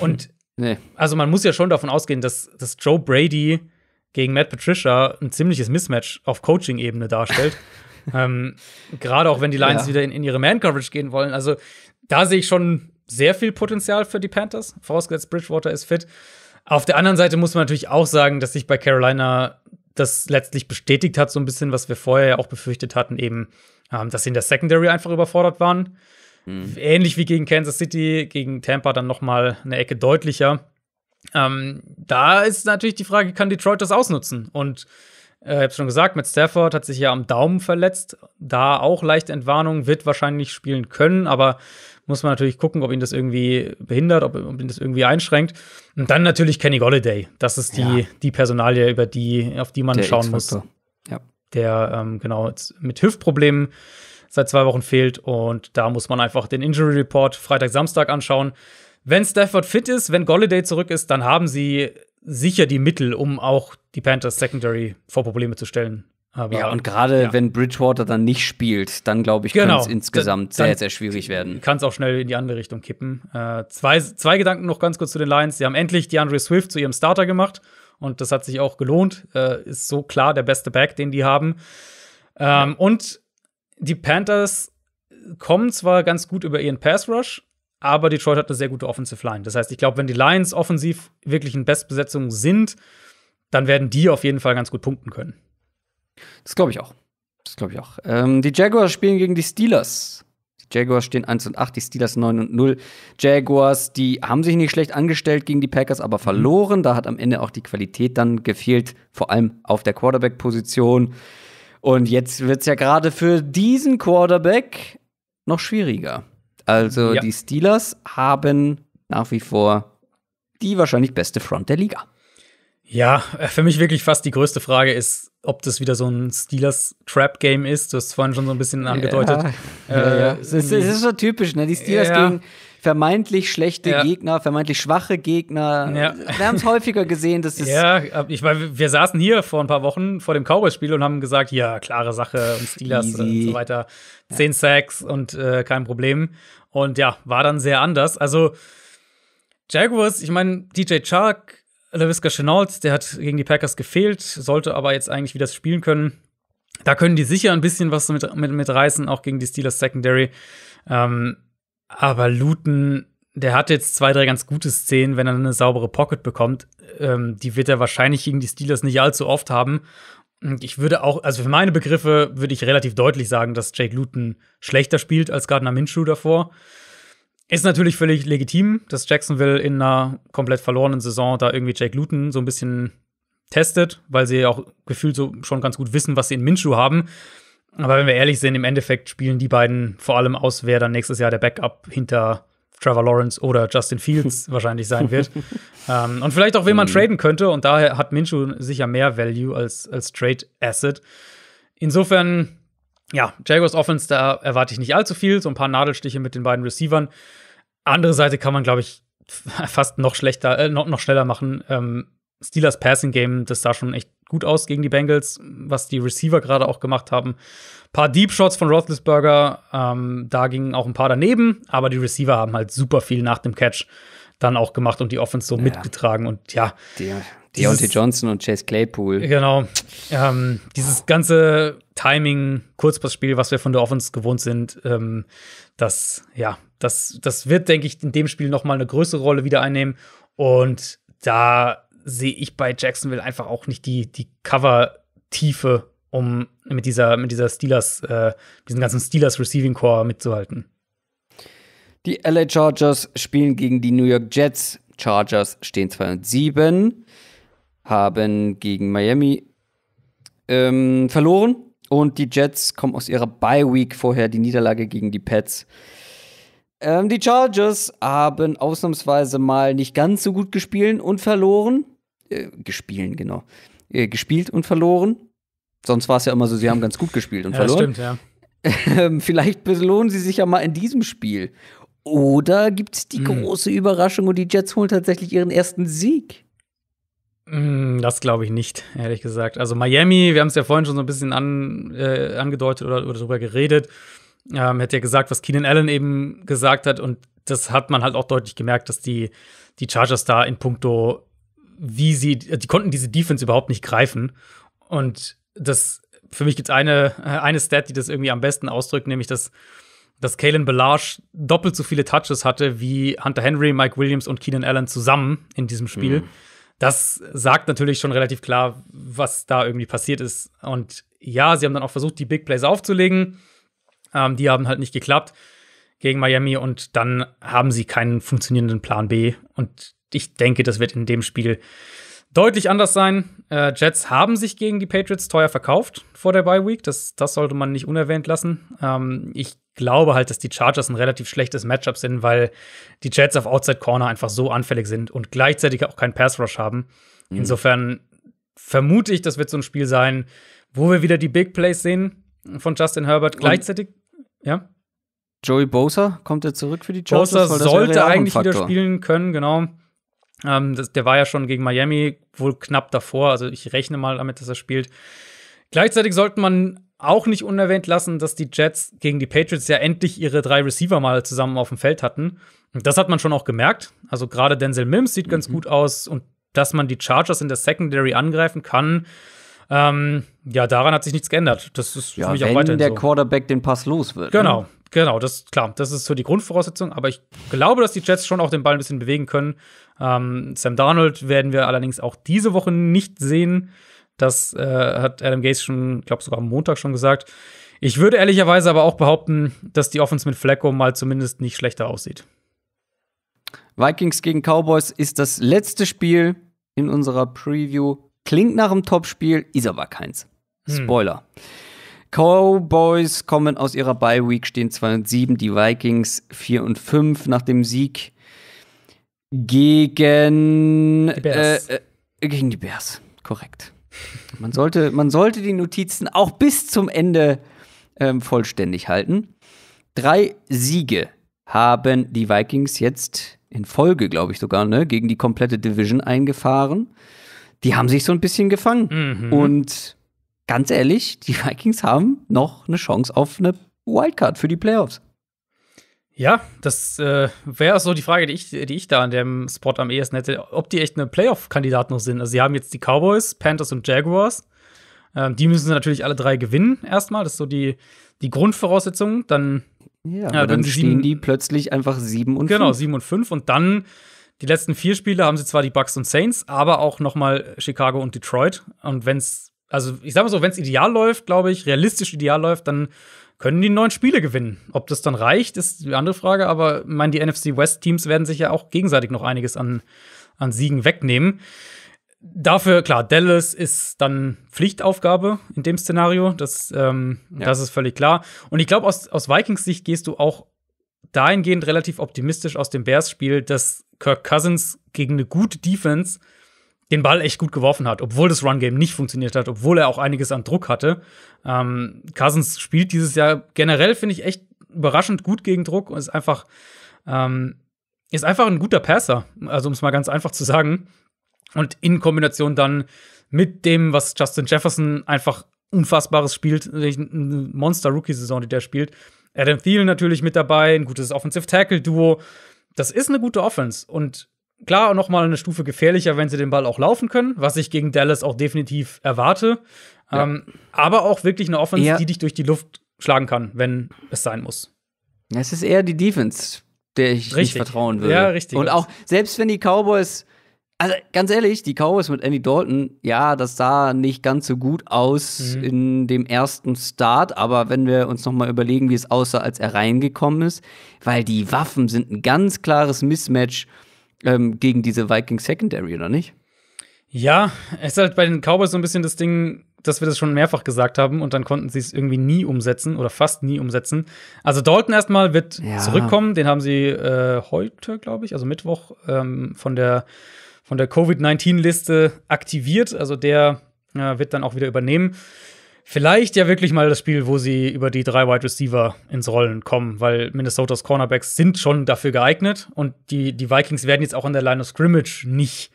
Und nee. also man muss ja schon davon ausgehen, dass, dass Joe Brady gegen Matt Patricia ein ziemliches Mismatch auf Coaching-Ebene darstellt. ähm, Gerade auch wenn die Lions ja. wieder in, in ihre Man-Coverage gehen wollen. Also da sehe ich schon sehr viel Potenzial für die Panthers, vorausgesetzt Bridgewater ist fit. Auf der anderen Seite muss man natürlich auch sagen, dass sich bei Carolina das letztlich bestätigt hat, so ein bisschen, was wir vorher ja auch befürchtet hatten, eben, ähm, dass sie in der Secondary einfach überfordert waren. Mhm. Ähnlich wie gegen Kansas City, gegen Tampa dann nochmal eine Ecke deutlicher. Ähm, da ist natürlich die Frage, kann Detroit das ausnutzen? Und ich äh, habe schon gesagt, mit Stafford hat sich ja am Daumen verletzt. Da auch leichte Entwarnung, wird wahrscheinlich spielen können, aber muss man natürlich gucken, ob ihn das irgendwie behindert, ob, ob ihn das irgendwie einschränkt. Und dann natürlich Kenny Golliday. Das ist die, ja. die Personalie, über die, auf die man Der schauen muss. Ja. Der ähm, genau mit Hüftproblemen seit zwei Wochen fehlt. Und da muss man einfach den Injury Report Freitag, Samstag anschauen. Wenn Stafford fit ist, wenn Golliday zurück ist, dann haben sie sicher die Mittel, um auch die Panthers Secondary vor Probleme zu stellen. Aber, ja, und gerade ja. wenn Bridgewater dann nicht spielt, dann glaube ich, genau. kann es insgesamt da, sehr, sehr schwierig werden. Kann es auch schnell in die andere Richtung kippen. Äh, zwei, zwei Gedanken noch ganz kurz zu den Lions. Sie haben endlich DeAndre Swift zu ihrem Starter gemacht und das hat sich auch gelohnt. Äh, ist so klar der beste Back, den die haben. Ähm, ja. Und die Panthers kommen zwar ganz gut über ihren Pass Rush, aber Detroit hat eine sehr gute Offensive Line. Das heißt, ich glaube, wenn die Lions offensiv wirklich in Bestbesetzung sind, dann werden die auf jeden Fall ganz gut punkten können. Das glaube ich auch. Das glaube ich auch. Ähm, die Jaguars spielen gegen die Steelers. Die Jaguars stehen 1 und 8, die Steelers 9 und 0. Jaguars, die haben sich nicht schlecht angestellt gegen die Packers, aber mhm. verloren. Da hat am Ende auch die Qualität dann gefehlt, vor allem auf der Quarterback-Position. Und jetzt wird es ja gerade für diesen Quarterback noch schwieriger. Also ja. die Steelers haben nach wie vor die wahrscheinlich beste Front der Liga. Ja, äh, für mich wirklich fast die größte Frage ist, ob das wieder so ein Steelers-Trap-Game ist. Du hast es vorhin schon so ein bisschen angedeutet. Ja, äh, ja, ja. Es, ist, es, ist, so typisch, ne? Die Steelers gegen vermeintlich schlechte ja. Gegner, vermeintlich schwache Gegner. Ja. Wir haben es häufiger gesehen, dass es. Ja, ich meine, wir saßen hier vor ein paar Wochen vor dem Cowboys-Spiel und haben gesagt, ja, klare Sache und Steelers Easy. und so weiter. Zehn Sacks und äh, kein Problem. Und ja, war dann sehr anders. Also Jaguars, ich meine, DJ Chark, LaVisca Chenault, der hat gegen die Packers gefehlt, sollte aber jetzt eigentlich wieder spielen können. Da können die sicher ein bisschen was mit, mit, mit reißen, auch gegen die Steelers Secondary. Ähm, aber Luton, der hat jetzt zwei, drei ganz gute Szenen, wenn er eine saubere Pocket bekommt. Ähm, die wird er wahrscheinlich gegen die Steelers nicht allzu oft haben. Und ich würde auch, also für meine Begriffe würde ich relativ deutlich sagen, dass Jake Luton schlechter spielt als Gardner Minshew davor. Ist natürlich völlig legitim, dass Jacksonville in einer komplett verlorenen Saison da irgendwie Jake Luton so ein bisschen testet, weil sie auch gefühlt so schon ganz gut wissen, was sie in Minshew haben. Aber wenn wir ehrlich sind, im Endeffekt spielen die beiden vor allem aus, wer dann nächstes Jahr der Backup hinter Trevor Lawrence oder Justin Fields wahrscheinlich sein wird. ähm, und vielleicht auch, wen man mhm. traden könnte. Und daher hat Minshew sicher mehr Value als, als Trade Asset. Insofern, ja, Jaguars Offense, da erwarte ich nicht allzu viel. So ein paar Nadelstiche mit den beiden Receivern. Andere Seite kann man, glaube ich, fast noch schlechter, äh, noch, noch schneller machen. Ähm, Steelers Passing Game, das sah schon echt gut aus gegen die Bengals, was die Receiver gerade auch gemacht haben. Ein paar Deep Shots von Roethlisberger, ähm, da gingen auch ein paar daneben, aber die Receiver haben halt super viel nach dem Catch dann auch gemacht und die Offense so ja. mitgetragen und ja. Deontay Johnson und Chase Claypool. Genau. Ähm, dieses ganze Timing, Kurzpassspiel, was wir von der Offense gewohnt sind, ähm, das, ja, das, das wird, denke ich, in dem Spiel nochmal eine größere Rolle wieder einnehmen und da sehe ich bei Jacksonville einfach auch nicht die, die Cover-Tiefe, um mit dieser, mit dieser Steelers, äh, diesen ganzen Steelers Receiving Core mitzuhalten. Die LA Chargers spielen gegen die New York Jets. Chargers stehen 207, haben gegen Miami ähm, verloren und die Jets kommen aus ihrer Bye Week vorher die Niederlage gegen die Pets. Ähm, die Chargers haben ausnahmsweise mal nicht ganz so gut gespielt und verloren äh, genau, äh, gespielt und verloren. Sonst war es ja immer so, sie haben ganz gut gespielt und ja, verloren. Das stimmt, ja. Ähm, vielleicht belohnen sie sich ja mal in diesem Spiel. Oder gibt es die mhm. große Überraschung und die Jets holen tatsächlich ihren ersten Sieg? Hm, das glaube ich nicht, ehrlich gesagt. Also Miami, wir haben es ja vorhin schon so ein bisschen an, äh, angedeutet oder, oder darüber geredet, ähm, hätte ja gesagt, was Keenan Allen eben gesagt hat. Und das hat man halt auch deutlich gemerkt, dass die, die Chargers da in puncto wie sie, die konnten diese Defense überhaupt nicht greifen. Und das, für mich gibt es eine, äh, eine Stat, die das irgendwie am besten ausdrückt, nämlich dass, dass Kalen Belage doppelt so viele Touches hatte wie Hunter Henry, Mike Williams und Keenan Allen zusammen in diesem Spiel. Mhm. Das sagt natürlich schon relativ klar, was da irgendwie passiert ist. Und ja, sie haben dann auch versucht, die Big Plays aufzulegen. Ähm, die haben halt nicht geklappt gegen Miami und dann haben sie keinen funktionierenden Plan B. Und ich denke, das wird in dem Spiel deutlich anders sein. Äh, Jets haben sich gegen die Patriots teuer verkauft vor der Bye Week. Das, das sollte man nicht unerwähnt lassen. Ähm, ich glaube halt, dass die Chargers ein relativ schlechtes Matchup sind, weil die Jets auf Outside Corner einfach so anfällig sind und gleichzeitig auch keinen Pass Rush haben. Mhm. Insofern vermute ich, das wird so ein Spiel sein, wo wir wieder die Big Plays sehen von Justin Herbert. Gleichzeitig, und ja. Joey Bosa kommt er zurück für die Chargers? Bosa sollte eigentlich wieder spielen können, genau. Ähm, das, der war ja schon gegen Miami wohl knapp davor. Also ich rechne mal damit, dass er spielt. Gleichzeitig sollte man auch nicht unerwähnt lassen, dass die Jets gegen die Patriots ja endlich ihre drei Receiver mal zusammen auf dem Feld hatten. Und das hat man schon auch gemerkt. Also gerade Denzel Mims sieht mhm. ganz gut aus und dass man die Chargers in der Secondary angreifen kann. Ähm, ja, daran hat sich nichts geändert. Das ist ja, für mich auch weiterhin wenn der Quarterback den Pass los wird. Genau, ne? genau, genau das klar, das ist so die Grundvoraussetzung. Aber ich glaube, dass die Jets schon auch den Ball ein bisschen bewegen können. Ähm, Sam Darnold werden wir allerdings auch diese Woche nicht sehen. Das äh, hat Adam Gates schon, ich glaube sogar am Montag schon gesagt. Ich würde ehrlicherweise aber auch behaupten, dass die Offense mit Flecko mal zumindest nicht schlechter aussieht. Vikings gegen Cowboys ist das letzte Spiel in unserer Preview. Klingt nach einem Topspiel, ist aber keins. Hm. Spoiler. Hm. Cowboys kommen aus ihrer Bye Week, stehen 2 und 7, die Vikings 4 und 5 nach dem Sieg gegen die Bears. Äh, äh, gegen die Bears, korrekt. Man sollte, man sollte die Notizen auch bis zum Ende ähm, vollständig halten. Drei Siege haben die Vikings jetzt in Folge, glaube ich sogar, ne, gegen die komplette Division eingefahren. Die haben sich so ein bisschen gefangen. Mhm. Und ganz ehrlich, die Vikings haben noch eine Chance auf eine Wildcard für die Playoffs. Ja, das äh, wäre so die Frage, die ich, die ich da an dem Spot am ehesten hätte, ob die echt eine Playoff-Kandidat noch sind. Also sie haben jetzt die Cowboys, Panthers und Jaguars. Ähm, die müssen natürlich alle drei gewinnen erstmal. Das ist so die, die Grundvoraussetzung. Dann, ja, äh, dann stehen die plötzlich einfach sieben und Genau, fünf. sieben und fünf. Und dann die letzten vier Spiele haben sie zwar die Bucks und Saints, aber auch nochmal Chicago und Detroit. Und wenn es, also ich sag mal so, wenn es ideal läuft, glaube ich, realistisch ideal läuft, dann können die neun Spiele gewinnen. Ob das dann reicht, ist die andere Frage, aber ich meine, die NFC West-Teams werden sich ja auch gegenseitig noch einiges an, an Siegen wegnehmen. Dafür, klar, Dallas ist dann Pflichtaufgabe in dem Szenario. Das, ähm, ja. das ist völlig klar. Und ich glaube, aus, aus Vikings Sicht gehst du auch dahingehend relativ optimistisch aus dem Bears-Spiel, dass Kirk Cousins gegen eine gute Defense den Ball echt gut geworfen hat, obwohl das Run-Game nicht funktioniert hat, obwohl er auch einiges an Druck hatte. Ähm, Cousins spielt dieses Jahr generell, finde ich, echt überraschend gut gegen Druck und ist einfach, ähm, ist einfach ein guter Passer, also um es mal ganz einfach zu sagen. Und in Kombination dann mit dem, was Justin Jefferson einfach unfassbares spielt, eine Monster-Rookie-Saison, die der spielt. Adam Thielen natürlich mit dabei, ein gutes Offensive-Tackle-Duo. Das ist eine gute Offense und klar nochmal eine Stufe gefährlicher, wenn sie den Ball auch laufen können, was ich gegen Dallas auch definitiv erwarte. Ja. Ähm, aber auch wirklich eine Offense, eher die dich durch die Luft schlagen kann, wenn es sein muss. Es ist eher die Defense, der ich richtig. nicht vertrauen würde. Ja, richtig. Und auch selbst wenn die Cowboys, also ganz ehrlich, die Cowboys mit Andy Dalton, ja, das sah nicht ganz so gut aus mhm. in dem ersten Start, aber wenn wir uns noch mal überlegen, wie es aussah, als er reingekommen ist, weil die Waffen sind ein ganz klares Mismatch ähm, gegen diese Viking Secondary, oder nicht? Ja, es ist halt bei den Cowboys so ein bisschen das Ding, dass wir das schon mehrfach gesagt haben und dann konnten sie es irgendwie nie umsetzen oder fast nie umsetzen. Also Dalton erstmal wird ja. zurückkommen, den haben sie äh, heute, glaube ich, also Mittwoch ähm, von der von der Covid-19-Liste aktiviert. Also der ja, äh, wird dann auch wieder übernehmen. Vielleicht ja wirklich mal das Spiel, wo sie über die drei Wide Receiver ins Rollen kommen, weil Minnesotas Cornerbacks sind schon dafür geeignet und die, die Vikings werden jetzt auch in der Line of Scrimmage nicht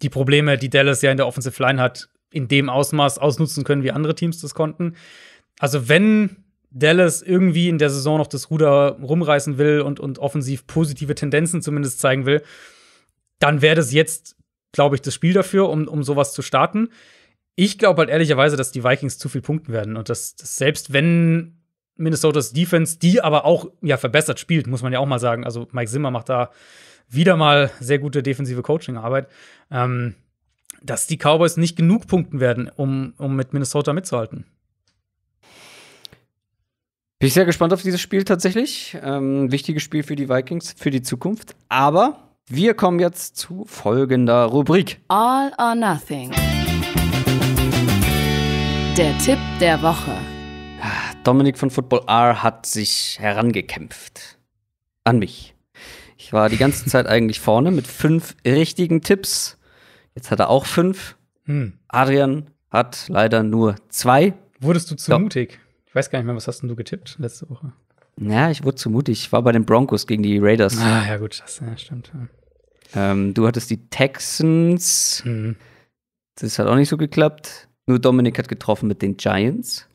die Probleme, die Dallas ja in der Offensive Line hat, in dem Ausmaß ausnutzen können, wie andere Teams das konnten. Also, wenn Dallas irgendwie in der Saison noch das Ruder rumreißen will und, und offensiv positive Tendenzen zumindest zeigen will, dann wäre das jetzt, glaube ich, das Spiel dafür, um, um sowas zu starten ich glaube halt ehrlicherweise, dass die Vikings zu viel punkten werden und dass, dass selbst wenn Minnesotas Defense, die aber auch ja verbessert spielt, muss man ja auch mal sagen. Also Mike Zimmer macht da wieder mal sehr gute defensive Coachingarbeit. Ähm, dass die Cowboys nicht genug punkten werden, um, um mit Minnesota mitzuhalten. Bin ich sehr gespannt auf dieses Spiel tatsächlich. Ähm, wichtiges Spiel für die Vikings, für die Zukunft. Aber wir kommen jetzt zu folgender Rubrik: All or Nothing. Der Tipp der Woche. Dominik von Football R hat sich herangekämpft. An mich. Ich war die ganze Zeit eigentlich vorne mit fünf richtigen Tipps. Jetzt hat er auch fünf. Hm. Adrian hat leider nur zwei. Wurdest du zu Doch. mutig? Ich weiß gar nicht mehr, was hast denn du getippt letzte Woche? Ja, ich wurde zu mutig. Ich war bei den Broncos gegen die Raiders. Ah, ja, gut, das ja, stimmt. Ja. Ähm, du hattest die Texans. Hm. Das hat auch nicht so geklappt. Nur Dominik hat getroffen mit den Giants.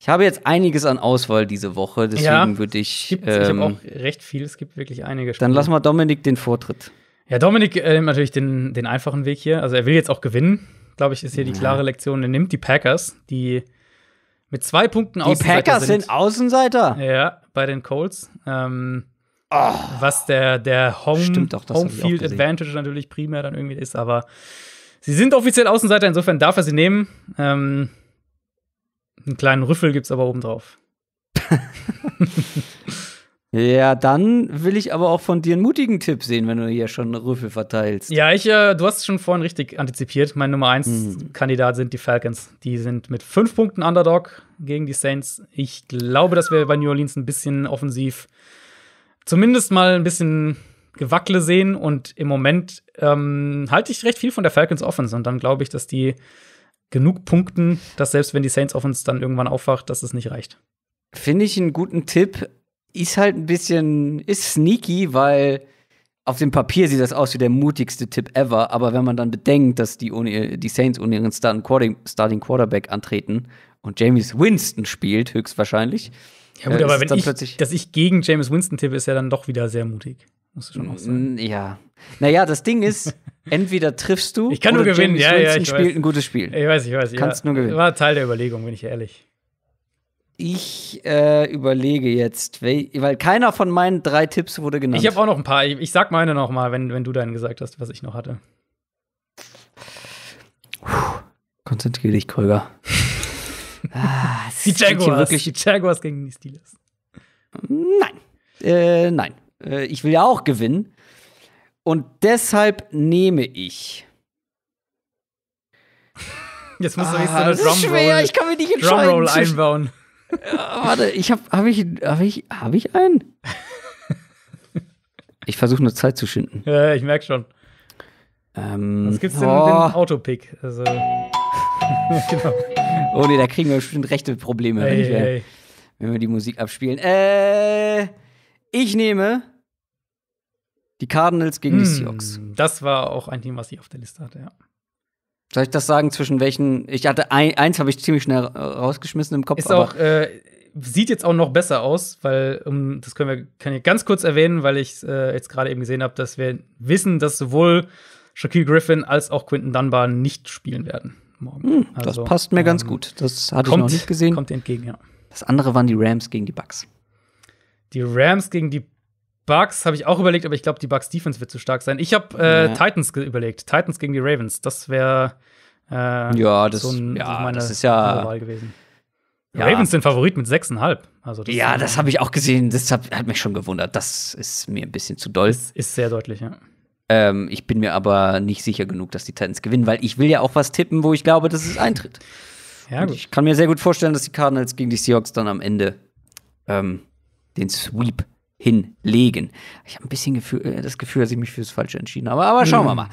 Ich habe jetzt einiges an Auswahl diese Woche, deswegen ja, würde ich. Gibt's, ähm, ich habe auch recht viel, es gibt wirklich einige. Spiele. Dann lass mal Dominik den Vortritt. Ja, Dominik äh, nimmt natürlich den, den einfachen Weg hier. Also er will jetzt auch gewinnen, glaube ich, ist hier ja. die klare Lektion. Er nimmt die Packers, die mit zwei Punkten die Außenseiter sind. Die Packers sind Außenseiter? Ja, bei den Colts. Ähm, oh. Was der, der Home, Home Field Advantage natürlich primär dann irgendwie ist, aber Sie sind offiziell Außenseiter, insofern darf er sie nehmen. Ähm, einen kleinen Rüffel gibt es aber obendrauf. ja, dann will ich aber auch von dir einen mutigen Tipp sehen, wenn du hier schon einen Rüffel verteilst. Ja, ich, äh, du hast es schon vorhin richtig antizipiert. Mein Nummer 1-Kandidat mhm. sind die Falcons. Die sind mit fünf Punkten Underdog gegen die Saints. Ich glaube, dass wir bei New Orleans ein bisschen offensiv, zumindest mal ein bisschen Gewackle sehen und im Moment ähm, halte ich recht viel von der Falcons Offense und dann glaube ich, dass die genug punkten, dass selbst wenn die Saints Offense dann irgendwann aufwacht, dass es nicht reicht. Finde ich einen guten Tipp. Ist halt ein bisschen, ist sneaky, weil auf dem Papier sieht das aus wie der mutigste Tipp ever, aber wenn man dann bedenkt, dass die, Uni, die Saints ohne ihren Starting Quarterback antreten und James Winston spielt, höchstwahrscheinlich. Ja, gut, äh, aber wenn ich, dass ich gegen James Winston tippe, ist ja dann doch wieder sehr mutig. Musst du schon auch sagen. Ja. Naja, das Ding ist, entweder triffst du. Ich kann nur gewinnen, James ja, Winston ja. Ich spielt weiß. ein gutes Spiel. Ich weiß, ich weiß. Kannst ja. nur gewinnen. War Teil der Überlegung, bin ich ehrlich. Ich äh, überlege jetzt, weil keiner von meinen drei Tipps wurde genannt. Ich habe auch noch ein paar. Ich, ich sag meine noch mal, wenn, wenn du deinen gesagt hast, was ich noch hatte. Puh. Konzentrier dich, Krüger. ah, die, Jaguars, die Jaguars gegen die Steelers. Nein. Äh, nein. Äh, ich will ja auch gewinnen. Und deshalb nehme ich. Jetzt musst du nicht ah, eine Drumroll. Schwer, ich kann mich nicht entscheiden. Drumroll einbauen. Ja, warte, ich habe hab ich habe ich habe ich einen. ich versuche nur Zeit zu schinden. Ja, ich merke schon. Ähm, Was gibt's denn oh. dem Autopick? Also genau. Oh nee, da kriegen wir bestimmt rechte Probleme, hey, wenn, ich, hey. wenn, wir die Musik abspielen. Äh, ich nehme die Cardinals gegen hm, die Seahawks. Das war auch ein Team, was ich auf der Liste hatte, ja. Soll ich das sagen, zwischen welchen? Ich hatte ein, eins habe ich ziemlich schnell äh, rausgeschmissen im Kopf. Ist auch, äh, sieht jetzt auch noch besser aus, weil um, das können wir kann ich ganz kurz erwähnen, weil ich äh, jetzt gerade eben gesehen habe, dass wir wissen, dass sowohl Shaquille Griffin als auch Quinton Dunbar nicht spielen werden morgen. Hm, also, das passt mir ähm, ganz gut. Das hatte kommt, ich noch nicht gesehen. Kommt entgegen, ja. Das andere waren die Rams gegen die Bucks. Die Rams gegen die Bugs habe ich auch überlegt, aber ich glaube, die Bugs Defense wird zu stark sein. Ich habe äh, ja. Titans überlegt. Titans gegen die Ravens. Das wäre äh, ja, das, so ein, ja, so meine, das ist ja Wahl gewesen. Ja. Ravens sind Favorit mit 6,5. Also das ja, das habe ich auch gesehen. Das hat, hat, mich schon gewundert. Das ist mir ein bisschen zu doll. Das ist sehr deutlich, ja. Ähm, ich bin mir aber nicht sicher genug, dass die Titans gewinnen, weil ich will ja auch was tippen, wo ich glaube, dass es eintritt. Ja, ich kann mir sehr gut vorstellen, dass die Cardinals gegen die Seahawks dann am Ende ähm, den Sweep hinlegen. Ich habe ein bisschen Gefühl, äh, das Gefühl, dass ich mich fürs Falsche entschieden habe, aber schauen mhm. wir hm. mal.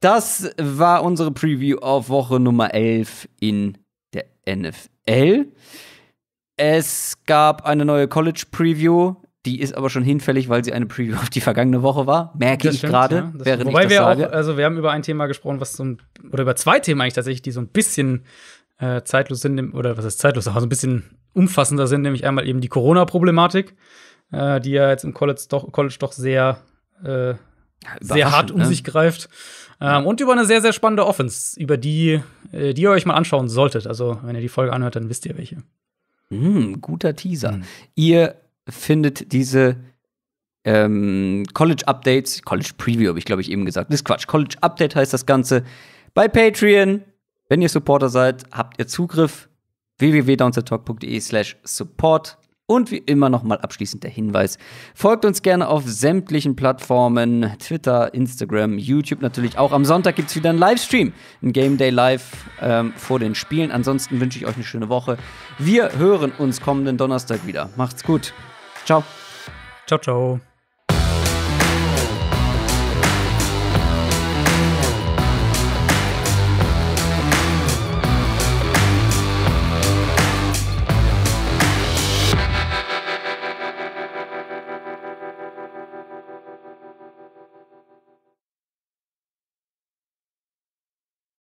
Das war unsere Preview auf Woche Nummer 11 in der NFL. Es gab eine neue College Preview. Die ist aber schon hinfällig, weil sie eine Preview auf die vergangene Woche war. Merke das ich gerade, ja, wobei ich das wir sage. Auch, also wir haben über ein Thema gesprochen, was so ein, oder über zwei Themen eigentlich tatsächlich, die so ein bisschen äh, zeitlos sind, oder was ist zeitlos, aber so ein bisschen umfassender sind, nämlich einmal eben die Corona-Problematik, äh, die ja jetzt im College doch, College doch sehr, äh, sehr hart um ne? sich greift. Ähm, und über eine sehr, sehr spannende Offense, über die, äh, die ihr euch mal anschauen solltet. Also, wenn ihr die Folge anhört, dann wisst ihr welche. Mm, guter Teaser. Mhm. Ihr findet diese ähm, College Updates, College Preview habe ich, glaube ich, eben gesagt. Das ist Quatsch. College Update heißt das Ganze. Bei Patreon, wenn ihr Supporter seid, habt ihr Zugriff www.downsettalk.de slash support. Und wie immer nochmal abschließend der Hinweis: Folgt uns gerne auf sämtlichen Plattformen, Twitter, Instagram, YouTube natürlich auch. Am Sonntag gibt es wieder einen Livestream, ein Game Day Live ähm, vor den Spielen. Ansonsten wünsche ich euch eine schöne Woche. Wir hören uns kommenden Donnerstag wieder. Macht's gut. Ciao. Ciao, ciao.